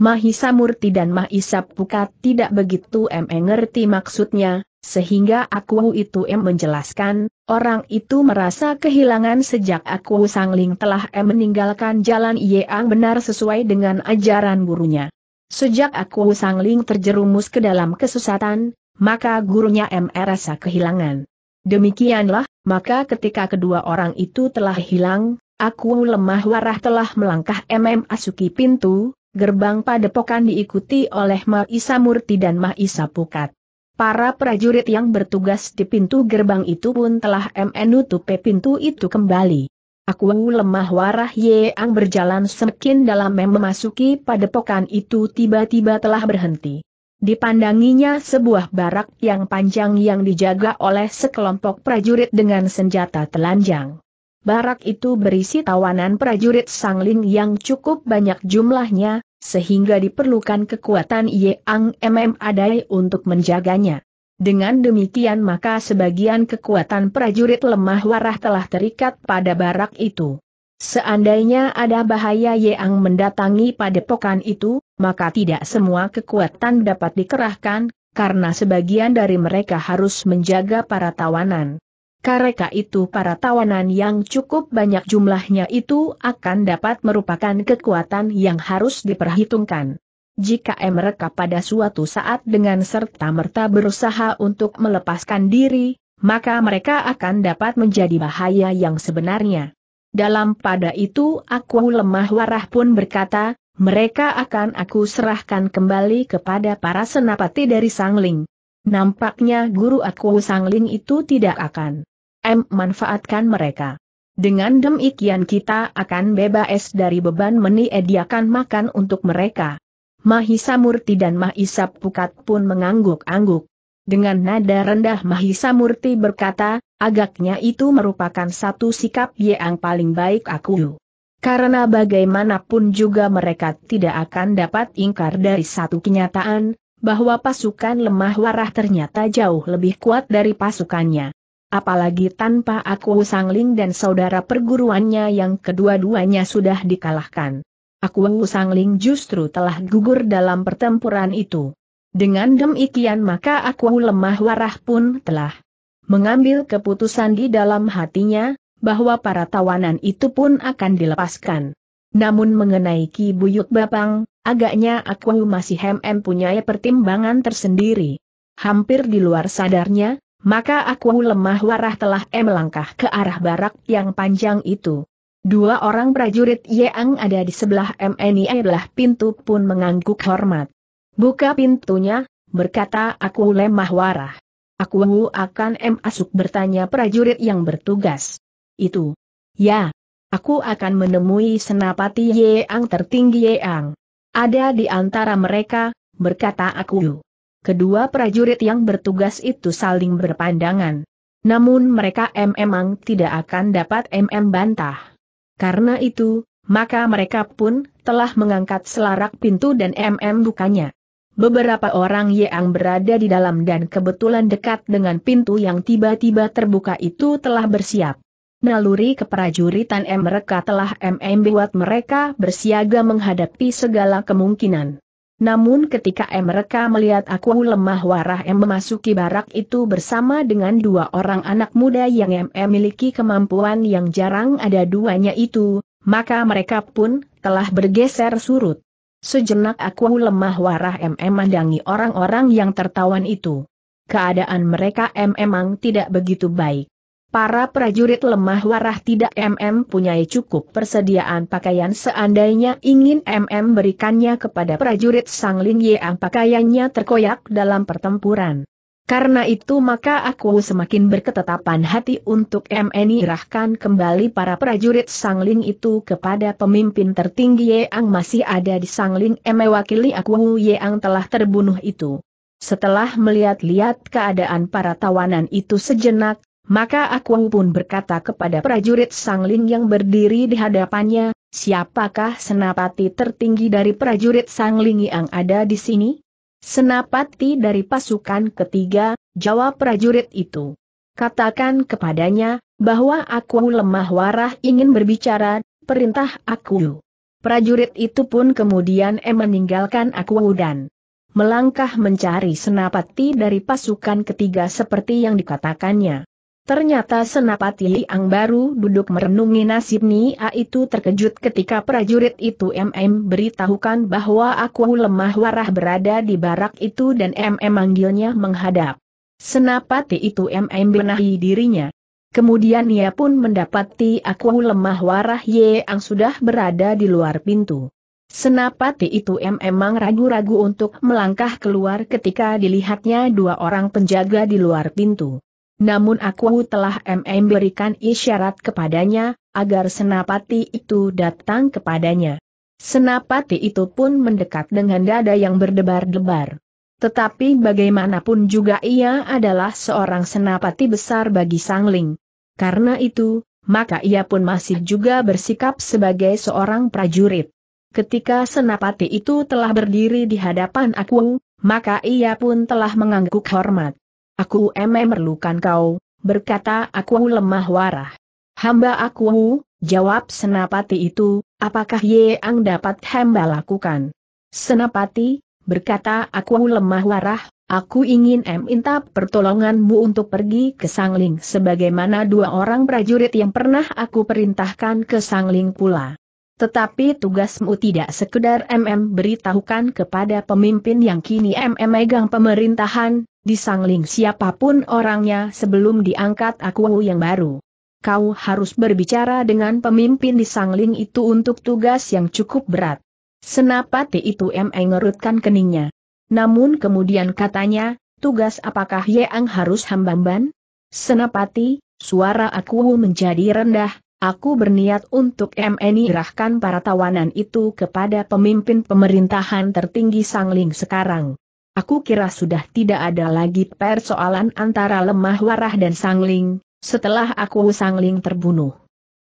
Mahisa Murti dan Mahisa Pukat tidak begitu em ngerti maksudnya, sehingga aku itu M menjelaskan, orang itu merasa kehilangan sejak aku Sangling telah M meninggalkan jalan yang benar sesuai dengan ajaran gurunya. Sejak aku Sangling terjerumus ke dalam kesesatan, maka gurunya M merasa kehilangan. Demikianlah, maka ketika kedua orang itu telah hilang, aku lemah warah telah melangkah MM Asuki pintu, gerbang padepokan diikuti oleh Maisa Murti dan Maisa Pukat. Para prajurit yang bertugas di pintu gerbang itu pun telah menutupi pintu itu kembali. Aku lemah warah Yeang berjalan semakin dalam memasuki padepokan itu tiba-tiba telah berhenti. Dipandanginya sebuah barak yang panjang yang dijaga oleh sekelompok prajurit dengan senjata telanjang. Barak itu berisi tawanan prajurit sangling yang cukup banyak jumlahnya, sehingga diperlukan kekuatan Yeang MM Adai untuk menjaganya. Dengan demikian maka sebagian kekuatan prajurit lemah warah telah terikat pada barak itu. Seandainya ada bahaya Yeang mendatangi padepokan itu, maka tidak semua kekuatan dapat dikerahkan, karena sebagian dari mereka harus menjaga para tawanan. Kareka itu para tawanan yang cukup banyak jumlahnya itu akan dapat merupakan kekuatan yang harus diperhitungkan. Jika mereka pada suatu saat dengan serta-merta berusaha untuk melepaskan diri, maka mereka akan dapat menjadi bahaya yang sebenarnya. Dalam pada itu aku lemah warah pun berkata, mereka akan aku serahkan kembali kepada para senapati dari Sangling. Nampaknya guru aku Sang Ling itu tidak akan M manfaatkan mereka. Dengan demikian kita akan bebas dari beban meniediakan makan untuk mereka. Mahisa Murti dan Mahisa Pukat pun mengangguk-angguk. Dengan nada rendah Mahisa Murti berkata, agaknya itu merupakan satu sikap yang paling baik aku. Karena bagaimanapun juga mereka tidak akan dapat ingkar dari satu kenyataan, bahwa pasukan lemah warah ternyata jauh lebih kuat dari pasukannya. Apalagi tanpa aku Sangling dan saudara perguruannya yang kedua-duanya sudah dikalahkan. Aku Sangling justru telah gugur dalam pertempuran itu. Dengan demikian maka aku lemah warah pun telah mengambil keputusan di dalam hatinya, bahwa para tawanan itu pun akan dilepaskan. Namun mengenai Ki Buyut Bapang, Agaknya aku masih hem-hem punya pertimbangan tersendiri. Hampir di luar sadarnya, maka aku lemah warah telah melangkah ke arah barak yang panjang itu. Dua orang prajurit yang ada di sebelah MNI adalah pintu pun mengangguk hormat. Buka pintunya, berkata aku lemah warah. Aku akan M asuk bertanya prajurit yang bertugas. Itu. Ya. Aku akan menemui senapati Yeang tertinggi Yeang. Ada di antara mereka, berkata aku. Kedua prajurit yang bertugas itu saling berpandangan. Namun mereka memang tidak akan dapat MM bantah. Karena itu, maka mereka pun telah mengangkat selarak pintu dan MM bukanya. Beberapa orang yang berada di dalam dan kebetulan dekat dengan pintu yang tiba-tiba terbuka itu telah bersiap. Naluri keprajuritan mereka telah MM buat mereka bersiaga menghadapi segala kemungkinan. Namun ketika mereka melihat aku lemah warah M memasuki barak itu bersama dengan dua orang anak muda yang MM miliki kemampuan yang jarang ada duanya itu, maka mereka pun telah bergeser surut. Sejenak aku lemah warah MM mandangi orang-orang yang tertawan itu. Keadaan mereka memang tidak begitu baik. Para prajurit lemah warah tidak MM punya cukup persediaan pakaian seandainya ingin MM berikannya kepada prajurit Sang Ling ang pakaiannya terkoyak dalam pertempuran. Karena itu maka aku semakin berketetapan hati untuk MN irahkan kembali para prajurit Sang Ling itu kepada pemimpin tertinggi ang masih ada di Sang Sangling mewakili aku ang telah terbunuh itu. Setelah melihat-lihat keadaan para tawanan itu sejenak, maka aku pun berkata kepada prajurit Sangling yang berdiri di hadapannya, siapakah senapati tertinggi dari prajurit Sangling yang ada di sini? Senapati dari pasukan ketiga, jawab prajurit itu. Katakan kepadanya, bahwa aku lemah warah ingin berbicara, perintah aku. Prajurit itu pun kemudian em meninggalkan aku dan melangkah mencari senapati dari pasukan ketiga seperti yang dikatakannya. Ternyata senapati Liang baru duduk merenungi nasib Nia itu terkejut ketika prajurit itu MM beritahukan bahwa aku lemah warah berada di barak itu dan MM manggilnya menghadap. Senapati itu MM benahi dirinya. Kemudian ia pun mendapati aku lemah warah yang sudah berada di luar pintu. Senapati itu memang ragu-ragu untuk melangkah keluar ketika dilihatnya dua orang penjaga di luar pintu. Namun aku telah memberikan isyarat kepadanya, agar senapati itu datang kepadanya. Senapati itu pun mendekat dengan dada yang berdebar-debar. Tetapi bagaimanapun juga ia adalah seorang senapati besar bagi Sangling. Karena itu, maka ia pun masih juga bersikap sebagai seorang prajurit. Ketika senapati itu telah berdiri di hadapan aku, maka ia pun telah mengangguk hormat. Aku MM merlukan kau, berkata aku lemah warah. Hamba aku, jawab senapati itu, apakah Ye Ang dapat hamba lakukan? Senapati, berkata aku lemah warah, aku ingin minta pertolonganmu untuk pergi ke Sangling sebagaimana dua orang prajurit yang pernah aku perintahkan ke Sangling pula. Tetapi tugasmu tidak sekedar MM beritahukan kepada pemimpin yang kini MM megang pemerintahan, di Sangling siapapun orangnya sebelum diangkat aku yang baru. Kau harus berbicara dengan pemimpin di Sangling itu untuk tugas yang cukup berat. Senapati itu M. ngerutkan keningnya. Namun kemudian katanya, tugas apakah Yeang harus hambamban? Senapati, suara aku menjadi rendah, Aku berniat untuk MNI irahkan para tawanan itu kepada pemimpin pemerintahan tertinggi Sangling sekarang. Aku kira sudah tidak ada lagi persoalan antara lemah warah dan sangling, setelah aku sangling terbunuh.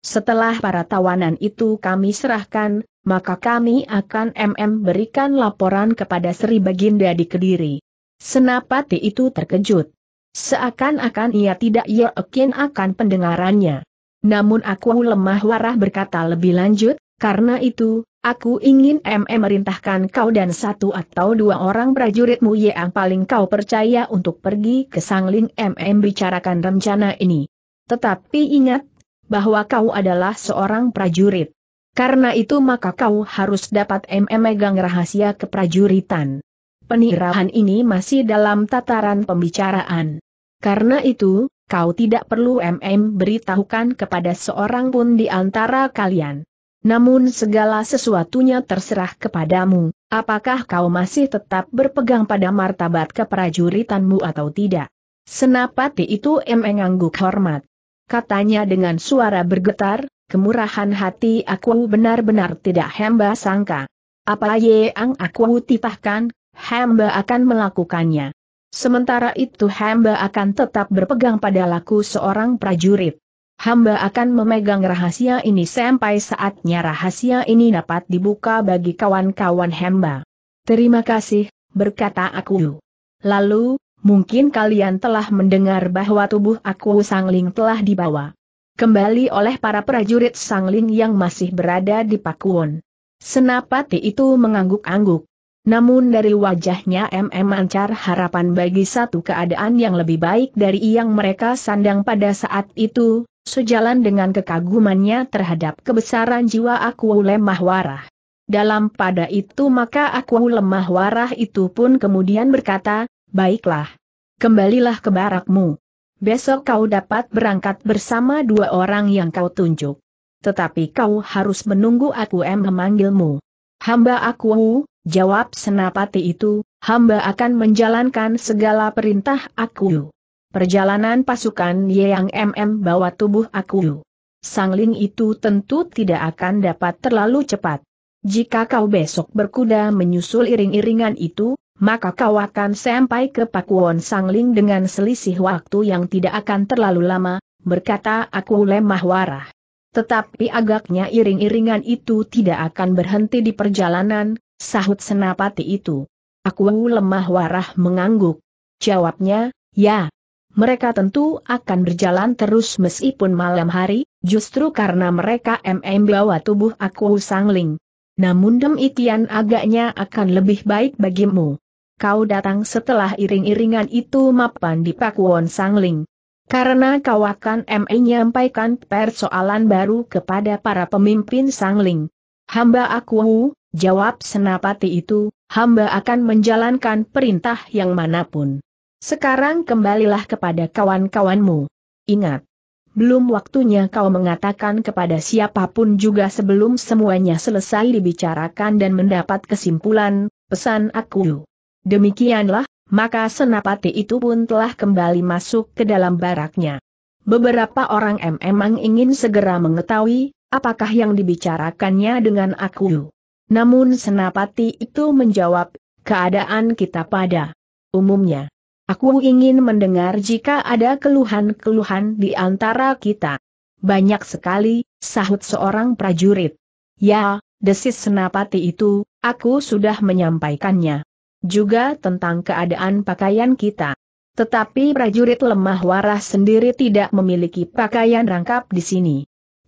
Setelah para tawanan itu kami serahkan, maka kami akan MM berikan laporan kepada Sri Baginda di Kediri. Senapati itu terkejut. Seakan-akan ia tidak yakin akan pendengarannya. Namun aku lemah warah berkata lebih lanjut, karena itu, aku ingin MM merintahkan kau dan satu atau dua orang prajuritmu yang paling kau percaya untuk pergi ke Sangling MM bicarakan rencana ini. Tetapi ingat, bahwa kau adalah seorang prajurit. Karena itu maka kau harus dapat MM megang rahasia keprajuritan. Penirahan ini masih dalam tataran pembicaraan. Karena itu, kau tidak perlu MM beritahukan kepada seorang pun di antara kalian. Namun segala sesuatunya terserah kepadamu, apakah kau masih tetap berpegang pada martabat keprajuritanmu atau tidak? Senapati itu mengangguk hormat. Katanya dengan suara bergetar, kemurahan hati aku benar-benar tidak hamba sangka. Apa yang aku titahkan, hamba akan melakukannya. Sementara itu hamba akan tetap berpegang pada laku seorang prajurit hamba akan memegang rahasia ini sampai saatnya rahasia ini dapat dibuka bagi kawan-kawan hamba. Terima kasih, berkata aku. Lalu, mungkin kalian telah mendengar bahwa tubuh aku sangling telah dibawa kembali oleh para prajurit sangling yang masih berada di Pakuwon. Senapati itu mengangguk-angguk. Namun dari wajahnya MM mancar harapan bagi satu keadaan yang lebih baik dari yang mereka sandang pada saat itu, sejalan dengan kekagumannya terhadap kebesaran jiwa aku lemah warah. Dalam pada itu maka aku lemah warah itu pun kemudian berkata, baiklah. Kembalilah ke barakmu. Besok kau dapat berangkat bersama dua orang yang kau tunjuk. Tetapi kau harus menunggu aku M memanggilmu. Hamba aku Jawab senapati itu, hamba akan menjalankan segala perintah aku. Perjalanan pasukan yang MM bawa tubuh aku. Sangling itu tentu tidak akan dapat terlalu cepat. Jika kau besok berkuda menyusul iring-iringan itu, maka kau akan sampai ke Pakuwon Sangling dengan selisih waktu yang tidak akan terlalu lama, berkata aku lemah warah. Tetapi agaknya iring-iringan itu tidak akan berhenti di perjalanan, sahut senapati itu. Aku lemah warah mengangguk. Jawabnya, ya. Mereka tentu akan berjalan terus meskipun malam hari, justru karena mereka MM bawa tubuh aku sangling. Namun demikian agaknya akan lebih baik bagimu. Kau datang setelah iring-iringan itu mapan di Pakuon Sangling. Karena kau akan ME nyampaikan persoalan baru kepada para pemimpin Sangling. Hamba aku Jawab senapati itu, hamba akan menjalankan perintah yang manapun. Sekarang kembalilah kepada kawan-kawanmu. Ingat, belum waktunya kau mengatakan kepada siapapun juga sebelum semuanya selesai dibicarakan dan mendapat kesimpulan, pesan aku. Demikianlah, maka senapati itu pun telah kembali masuk ke dalam baraknya. Beberapa orang memang ingin segera mengetahui, apakah yang dibicarakannya dengan aku. Namun Senapati itu menjawab, keadaan kita pada umumnya. Aku ingin mendengar jika ada keluhan-keluhan di antara kita. Banyak sekali, sahut seorang prajurit. Ya, desis Senapati itu, aku sudah menyampaikannya. Juga tentang keadaan pakaian kita. Tetapi prajurit lemah waras sendiri tidak memiliki pakaian rangkap di sini.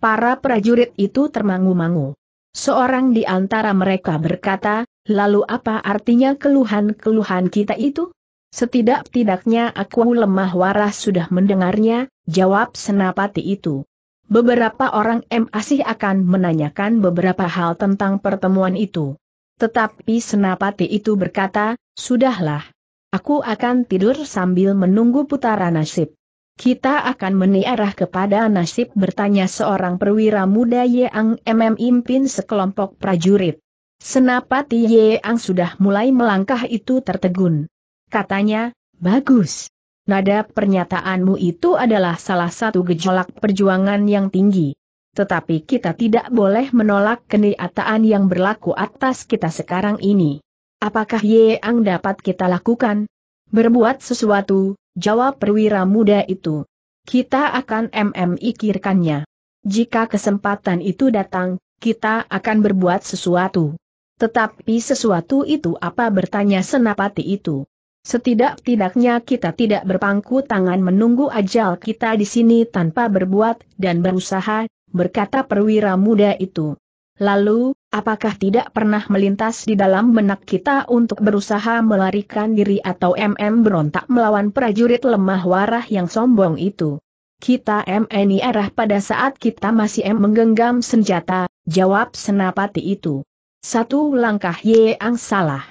Para prajurit itu termangu-mangu. Seorang di antara mereka berkata, lalu apa artinya keluhan-keluhan kita itu? Setidak-tidaknya aku lemah waras sudah mendengarnya, jawab senapati itu. Beberapa orang m masih akan menanyakan beberapa hal tentang pertemuan itu. Tetapi senapati itu berkata, sudahlah. Aku akan tidur sambil menunggu putaran nasib. Kita akan meniarah kepada nasib bertanya seorang perwira muda Ye MM memimpin sekelompok prajurit. Senapati yang sudah mulai melangkah itu tertegun. Katanya, bagus. Nada pernyataanmu itu adalah salah satu gejolak perjuangan yang tinggi. Tetapi kita tidak boleh menolak kenyataan yang berlaku atas kita sekarang ini. Apakah Ye yang dapat kita lakukan? Berbuat sesuatu, jawab perwira muda itu. Kita akan memikirkannya. Jika kesempatan itu datang, kita akan berbuat sesuatu. Tetapi sesuatu itu apa bertanya senapati itu? Setidak-tidaknya kita tidak berpangku tangan menunggu ajal kita di sini tanpa berbuat dan berusaha, berkata perwira muda itu. Lalu, apakah tidak pernah melintas di dalam benak kita untuk berusaha melarikan diri atau MM berontak melawan prajurit lemah warah yang sombong itu? Kita MNI arah pada saat kita masih M menggenggam senjata, jawab senapati itu. Satu langkah Yeang salah.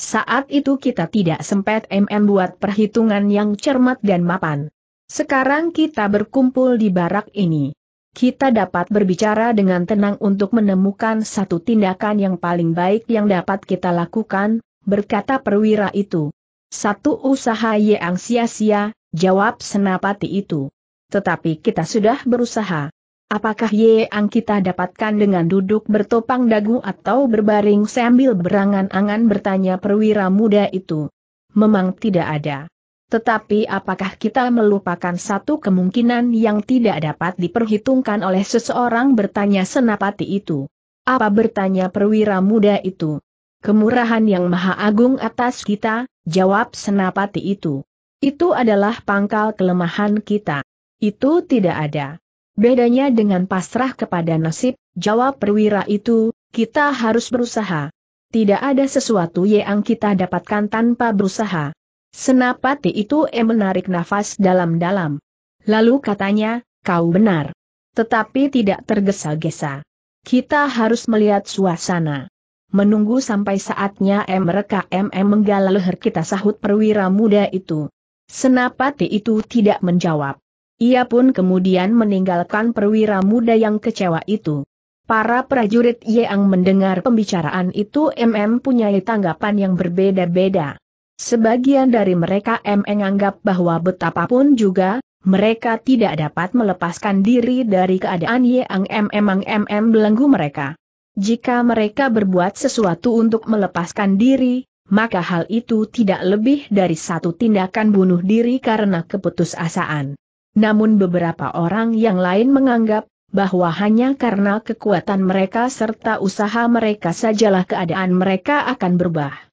Saat itu kita tidak sempat MM buat perhitungan yang cermat dan mapan. Sekarang kita berkumpul di barak ini kita dapat berbicara dengan tenang untuk menemukan satu tindakan yang paling baik yang dapat kita lakukan, berkata perwira itu. Satu usaha yang sia-sia, jawab senapati itu. Tetapi kita sudah berusaha. Apakah yang kita dapatkan dengan duduk bertopang dagu atau berbaring sambil berangan-angan bertanya perwira muda itu? Memang tidak ada. Tetapi apakah kita melupakan satu kemungkinan yang tidak dapat diperhitungkan oleh seseorang bertanya senapati itu? Apa bertanya perwira muda itu? Kemurahan yang maha agung atas kita, jawab senapati itu. Itu adalah pangkal kelemahan kita. Itu tidak ada. Bedanya dengan pasrah kepada nasib, jawab perwira itu, kita harus berusaha. Tidak ada sesuatu yang kita dapatkan tanpa berusaha. Senapati itu M e menarik nafas dalam-dalam. Lalu katanya, kau benar. Tetapi tidak tergesa-gesa. Kita harus melihat suasana. Menunggu sampai saatnya M mereka MM menggalah leher kita sahut perwira muda itu. Senapati itu tidak menjawab. Ia pun kemudian meninggalkan perwira muda yang kecewa itu. Para prajurit yang mendengar pembicaraan itu MM punya tanggapan yang berbeda-beda. Sebagian dari mereka menganggap bahwa betapapun juga, mereka tidak dapat melepaskan diri dari keadaan yang memang mm belenggu mereka. Jika mereka berbuat sesuatu untuk melepaskan diri, maka hal itu tidak lebih dari satu tindakan bunuh diri karena keputusasaan. Namun beberapa orang yang lain menganggap bahwa hanya karena kekuatan mereka serta usaha mereka sajalah keadaan mereka akan berubah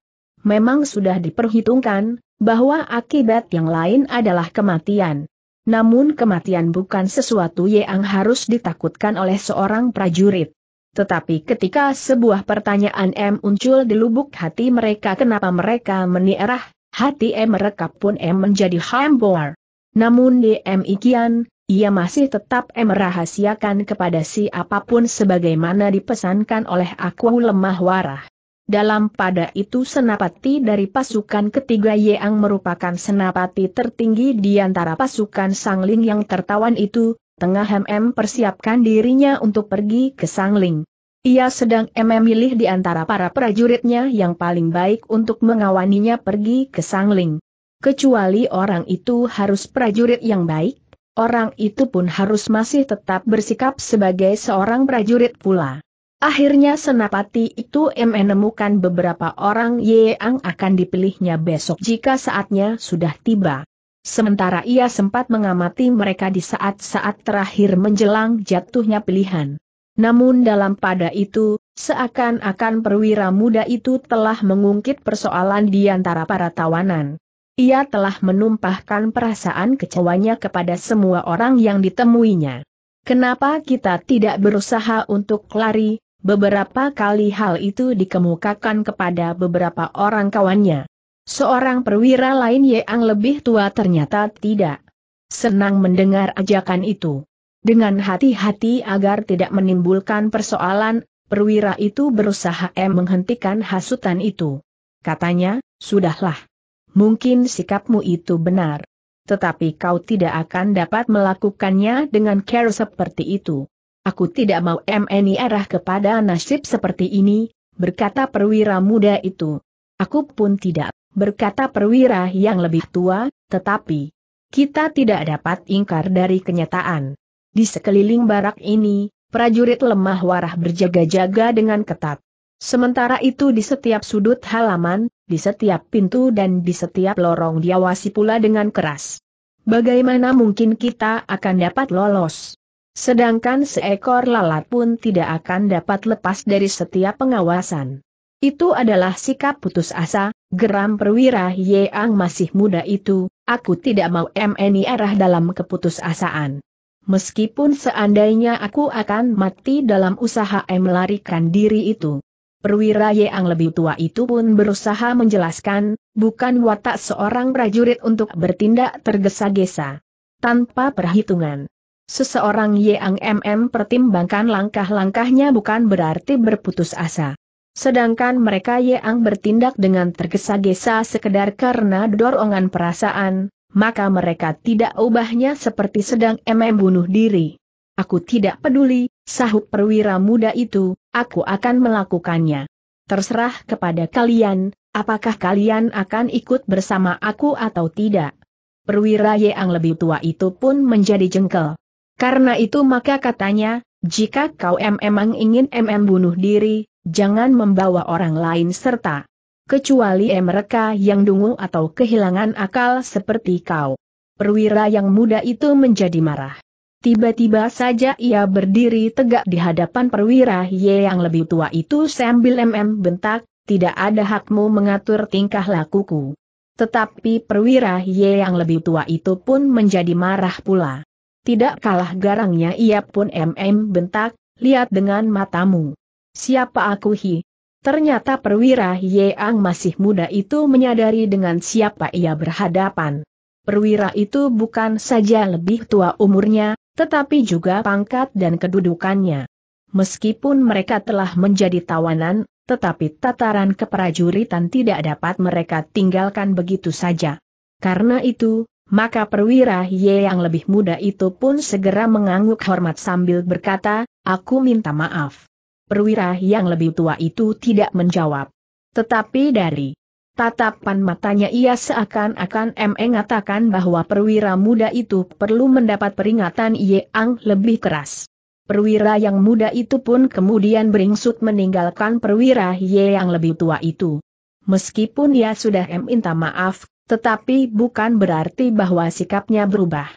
memang sudah diperhitungkan, bahwa akibat yang lain adalah kematian. Namun kematian bukan sesuatu yang harus ditakutkan oleh seorang prajurit. Tetapi ketika sebuah pertanyaan M muncul di lubuk hati mereka kenapa mereka menierah, hati M mereka pun M menjadi hambor. Namun di M ikian, ia masih tetap M rahasiakan kepada siapapun sebagaimana dipesankan oleh aku lemah warah dalam pada itu senapati dari pasukan ketiga Yeang merupakan senapati tertinggi di antara pasukan Sangling yang tertawan itu, tengah MM persiapkan dirinya untuk pergi ke Sangling. Ia sedang memilih di antara para prajuritnya yang paling baik untuk mengawaninya pergi ke Sangling. Kecuali orang itu harus prajurit yang baik, orang itu pun harus masih tetap bersikap sebagai seorang prajurit pula. Akhirnya senapati itu menemukan beberapa orang yang akan dipilihnya besok jika saatnya sudah tiba. Sementara ia sempat mengamati mereka di saat-saat terakhir menjelang jatuhnya pilihan. Namun dalam pada itu, seakan-akan perwira muda itu telah mengungkit persoalan di antara para tawanan. Ia telah menumpahkan perasaan kecewanya kepada semua orang yang ditemuinya. Kenapa kita tidak berusaha untuk lari, Beberapa kali hal itu dikemukakan kepada beberapa orang kawannya. Seorang perwira lain yang lebih tua ternyata tidak senang mendengar ajakan itu. Dengan hati-hati agar tidak menimbulkan persoalan, perwira itu berusaha menghentikan hasutan itu. Katanya, sudahlah. Mungkin sikapmu itu benar. Tetapi kau tidak akan dapat melakukannya dengan care seperti itu. Aku tidak mau MNI arah kepada nasib seperti ini, berkata perwira muda itu. Aku pun tidak, berkata perwira yang lebih tua, tetapi kita tidak dapat ingkar dari kenyataan. Di sekeliling barak ini, prajurit lemah warah berjaga-jaga dengan ketat. Sementara itu di setiap sudut halaman, di setiap pintu dan di setiap lorong diawasi pula dengan keras. Bagaimana mungkin kita akan dapat lolos? Sedangkan seekor lalat pun tidak akan dapat lepas dari setiap pengawasan. Itu adalah sikap putus asa, geram perwira Yeang masih muda itu, aku tidak mau MNI arah dalam keputusasaan. Meskipun seandainya aku akan mati dalam usaha M melarikan diri itu. Perwira Yeang lebih tua itu pun berusaha menjelaskan, bukan watak seorang prajurit untuk bertindak tergesa-gesa. Tanpa perhitungan, Seseorang Yang MM pertimbangkan langkah-langkahnya bukan berarti berputus asa. Sedangkan mereka Yang bertindak dengan tergesa-gesa sekedar karena dorongan perasaan, maka mereka tidak ubahnya seperti sedang MM bunuh diri. Aku tidak peduli, sahut perwira muda itu, aku akan melakukannya. Terserah kepada kalian, apakah kalian akan ikut bersama aku atau tidak. Perwira yang lebih tua itu pun menjadi jengkel. Karena itu maka katanya, jika kau memang ingin MM bunuh diri, jangan membawa orang lain serta. Kecuali mereka yang dungu atau kehilangan akal seperti kau. Perwira yang muda itu menjadi marah. Tiba-tiba saja ia berdiri tegak di hadapan perwira Ye yang lebih tua itu sambil MM bentak, tidak ada hakmu mengatur tingkah lakuku. Tetapi perwira Ye yang lebih tua itu pun menjadi marah pula. Tidak kalah garangnya ia pun MM bentak, lihat dengan matamu. Siapa aku hi? Ternyata perwira Yeang masih muda itu menyadari dengan siapa ia berhadapan. Perwira itu bukan saja lebih tua umurnya, tetapi juga pangkat dan kedudukannya. Meskipun mereka telah menjadi tawanan, tetapi tataran keprajuritan tidak dapat mereka tinggalkan begitu saja. Karena itu, maka perwira Ye yang lebih muda itu pun segera mengangguk hormat sambil berkata, aku minta maaf. Perwira yang lebih tua itu tidak menjawab. Tetapi dari tatapan matanya ia seakan-akan mengatakan bahwa perwira muda itu perlu mendapat peringatan Ye Ang lebih keras. Perwira yang muda itu pun kemudian beringsut meninggalkan perwira Ye yang lebih tua itu. Meskipun ia sudah minta maaf, tetapi bukan berarti bahwa sikapnya berubah.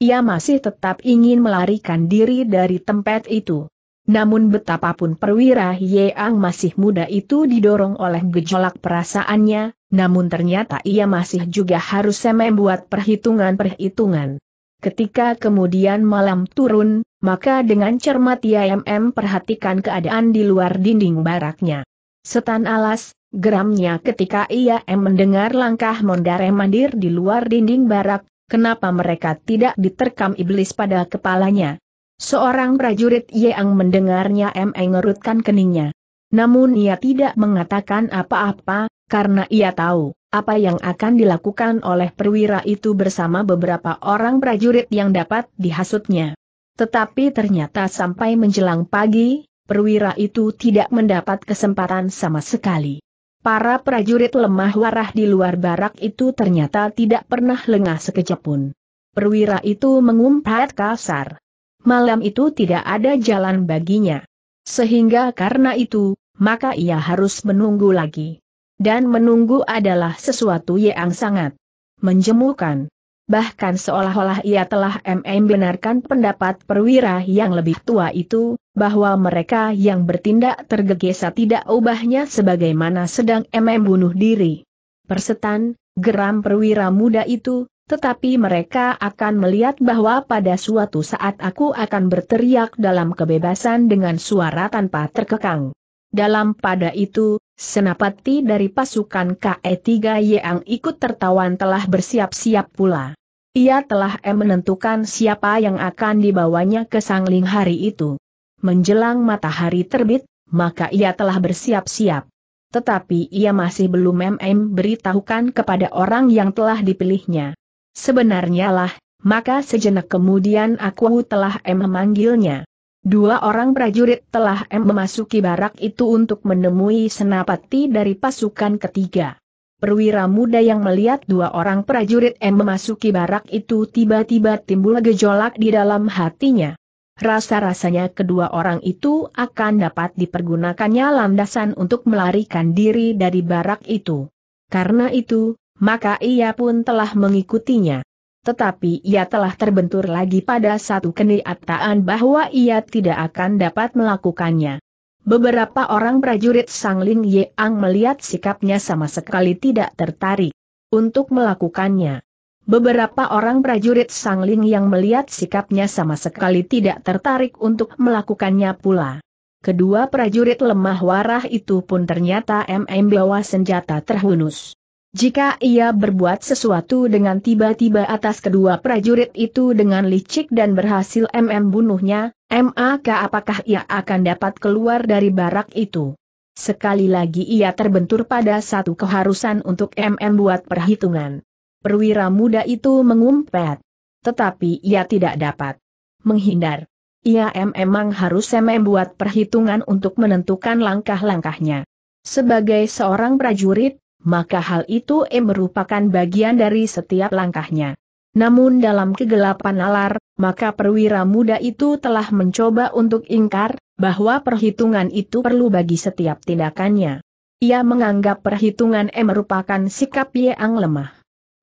Ia masih tetap ingin melarikan diri dari tempat itu. Namun betapapun perwira Yeang masih muda itu didorong oleh gejolak perasaannya, namun ternyata ia masih juga harus buat perhitungan-perhitungan. Ketika kemudian malam turun, maka dengan cermat ia perhatikan keadaan di luar dinding baraknya. Setan alas, geramnya ketika ia mendengar langkah mondar-mandir di luar dinding barak, kenapa mereka tidak diterkam iblis pada kepalanya. Seorang prajurit yang mendengarnya mengerutkan keningnya. Namun ia tidak mengatakan apa-apa, karena ia tahu apa yang akan dilakukan oleh perwira itu bersama beberapa orang prajurit yang dapat dihasutnya. Tetapi ternyata sampai menjelang pagi, perwira itu tidak mendapat kesempatan sama sekali. Para prajurit lemah warah di luar barak itu ternyata tidak pernah lengah sekejap pun. Perwira itu mengumpat kasar. Malam itu tidak ada jalan baginya. Sehingga karena itu, maka ia harus menunggu lagi. Dan menunggu adalah sesuatu yang sangat menjemukan bahkan seolah-olah ia telah MM benarkan pendapat perwira yang lebih tua itu, bahwa mereka yang bertindak tergegesa tidak ubahnya sebagaimana sedang MM bunuh diri. Persetan, geram perwira muda itu, tetapi mereka akan melihat bahwa pada suatu saat aku akan berteriak dalam kebebasan dengan suara tanpa terkekang. Dalam pada itu, senapati dari pasukan KE3 yang ikut tertawan telah bersiap-siap pula. Ia telah menentukan siapa yang akan dibawanya ke Sangling hari itu. Menjelang matahari terbit, maka ia telah bersiap-siap. Tetapi ia masih belum MM beritahukan kepada orang yang telah dipilihnya. Sebenarnya lah, maka sejenak kemudian aku telah memanggilnya. Dua orang prajurit telah memasuki barak itu untuk menemui senapati dari pasukan ketiga. Perwira muda yang melihat dua orang prajurit M memasuki barak itu tiba-tiba timbul gejolak di dalam hatinya. Rasa-rasanya kedua orang itu akan dapat dipergunakannya landasan untuk melarikan diri dari barak itu. Karena itu, maka ia pun telah mengikutinya. Tetapi ia telah terbentur lagi pada satu kenyataan bahwa ia tidak akan dapat melakukannya. Beberapa orang prajurit Sang Ling Ang melihat sikapnya sama sekali tidak tertarik untuk melakukannya. Beberapa orang prajurit Sang Ling yang melihat sikapnya sama sekali tidak tertarik untuk melakukannya pula. Kedua prajurit lemah warah itu pun ternyata MM bawa senjata terhunus. Jika ia berbuat sesuatu dengan tiba-tiba atas kedua prajurit itu dengan licik dan berhasil MM bunuhnya, MAK apakah ia akan dapat keluar dari barak itu? Sekali lagi ia terbentur pada satu keharusan untuk MM buat perhitungan. Perwira muda itu mengumpet. Tetapi ia tidak dapat menghindar. Ia memang harus MM buat perhitungan untuk menentukan langkah-langkahnya. Sebagai seorang prajurit, maka hal itu M merupakan bagian dari setiap langkahnya. Namun dalam kegelapan alar, maka perwira muda itu telah mencoba untuk ingkar, bahwa perhitungan itu perlu bagi setiap tindakannya. Ia menganggap perhitungan E merupakan sikap yang lemah.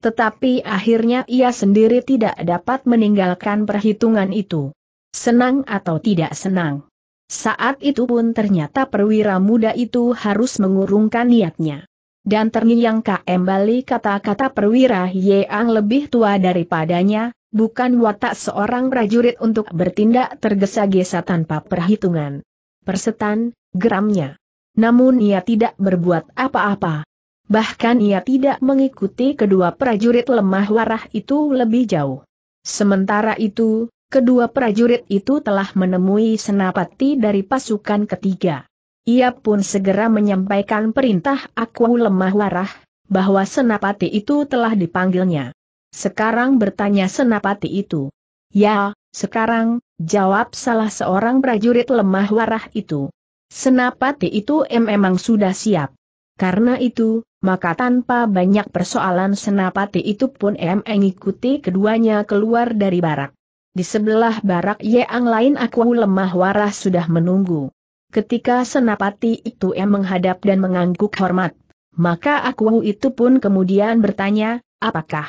Tetapi akhirnya ia sendiri tidak dapat meninggalkan perhitungan itu. Senang atau tidak senang. Saat itu pun ternyata perwira muda itu harus mengurungkan niatnya dan terngiang kembali kata-kata perwira yang lebih tua daripadanya, bukan watak seorang prajurit untuk bertindak tergesa-gesa tanpa perhitungan. Persetan, geramnya. Namun ia tidak berbuat apa-apa. Bahkan ia tidak mengikuti kedua prajurit lemah warah itu lebih jauh. Sementara itu, kedua prajurit itu telah menemui senapati dari pasukan ketiga. Ia pun segera menyampaikan perintah aku lemah warah, bahwa senapati itu telah dipanggilnya. Sekarang bertanya senapati itu. Ya, sekarang, jawab salah seorang prajurit lemah warah itu. Senapati itu memang sudah siap. Karena itu, maka tanpa banyak persoalan senapati itu pun em mengikuti keduanya keluar dari barak. Di sebelah barak yang lain aku lemah warah sudah menunggu ketika senapati itu em menghadap dan mengangguk hormat. Maka aku itu pun kemudian bertanya, apakah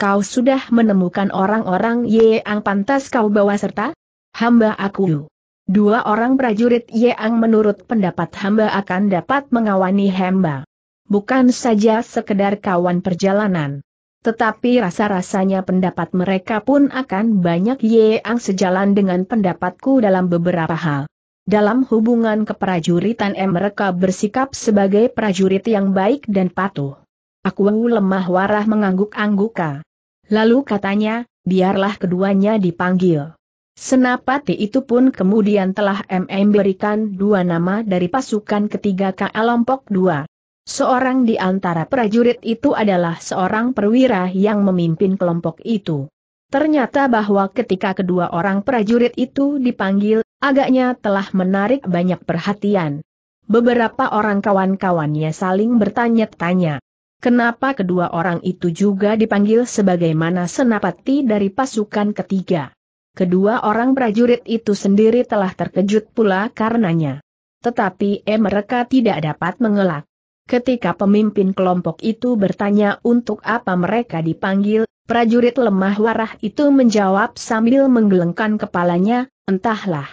kau sudah menemukan orang-orang yang pantas kau bawa serta? Hamba aku. Dua orang prajurit yang menurut pendapat hamba akan dapat mengawani hamba. Bukan saja sekedar kawan perjalanan. Tetapi rasa-rasanya pendapat mereka pun akan banyak yang sejalan dengan pendapatku dalam beberapa hal. Dalam hubungan keprajuritan mereka bersikap sebagai prajurit yang baik dan patuh. Aku lemah warah mengangguk-angguka. Lalu katanya, biarlah keduanya dipanggil. Senapati itu pun kemudian telah MM berikan dua nama dari pasukan ketiga ke kelompok dua. Seorang di antara prajurit itu adalah seorang perwira yang memimpin kelompok itu. Ternyata bahwa ketika kedua orang prajurit itu dipanggil agaknya telah menarik banyak perhatian. Beberapa orang kawan-kawannya saling bertanya-tanya. Kenapa kedua orang itu juga dipanggil sebagaimana senapati dari pasukan ketiga? Kedua orang prajurit itu sendiri telah terkejut pula karenanya. Tetapi eh mereka tidak dapat mengelak. Ketika pemimpin kelompok itu bertanya untuk apa mereka dipanggil, prajurit lemah warah itu menjawab sambil menggelengkan kepalanya, entahlah.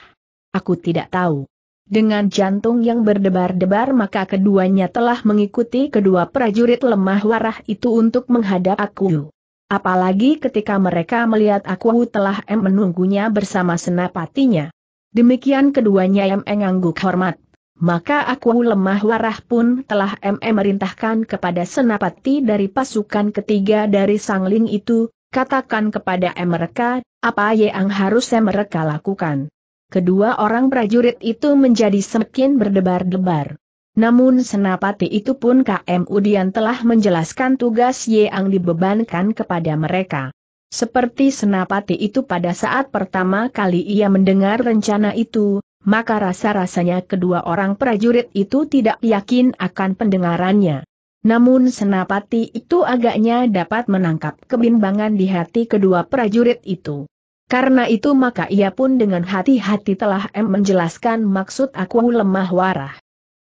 Aku tidak tahu. Dengan jantung yang berdebar-debar maka keduanya telah mengikuti kedua prajurit lemah warah itu untuk menghadap aku. Apalagi ketika mereka melihat aku telah M menunggunya bersama senapatinya. Demikian keduanya M mengangguk hormat. Maka aku lemah warah pun telah M merintahkan kepada senapati dari pasukan ketiga dari sangling itu, katakan kepada M mereka, apa yang harus M mereka lakukan kedua orang prajurit itu menjadi semakin berdebar-debar. Namun senapati itu pun KM Udian telah menjelaskan tugas yang dibebankan kepada mereka. Seperti senapati itu pada saat pertama kali ia mendengar rencana itu, maka rasa-rasanya kedua orang prajurit itu tidak yakin akan pendengarannya. Namun senapati itu agaknya dapat menangkap kebimbangan di hati kedua prajurit itu. Karena itu maka ia pun dengan hati-hati telah M menjelaskan maksud aku lemah warah.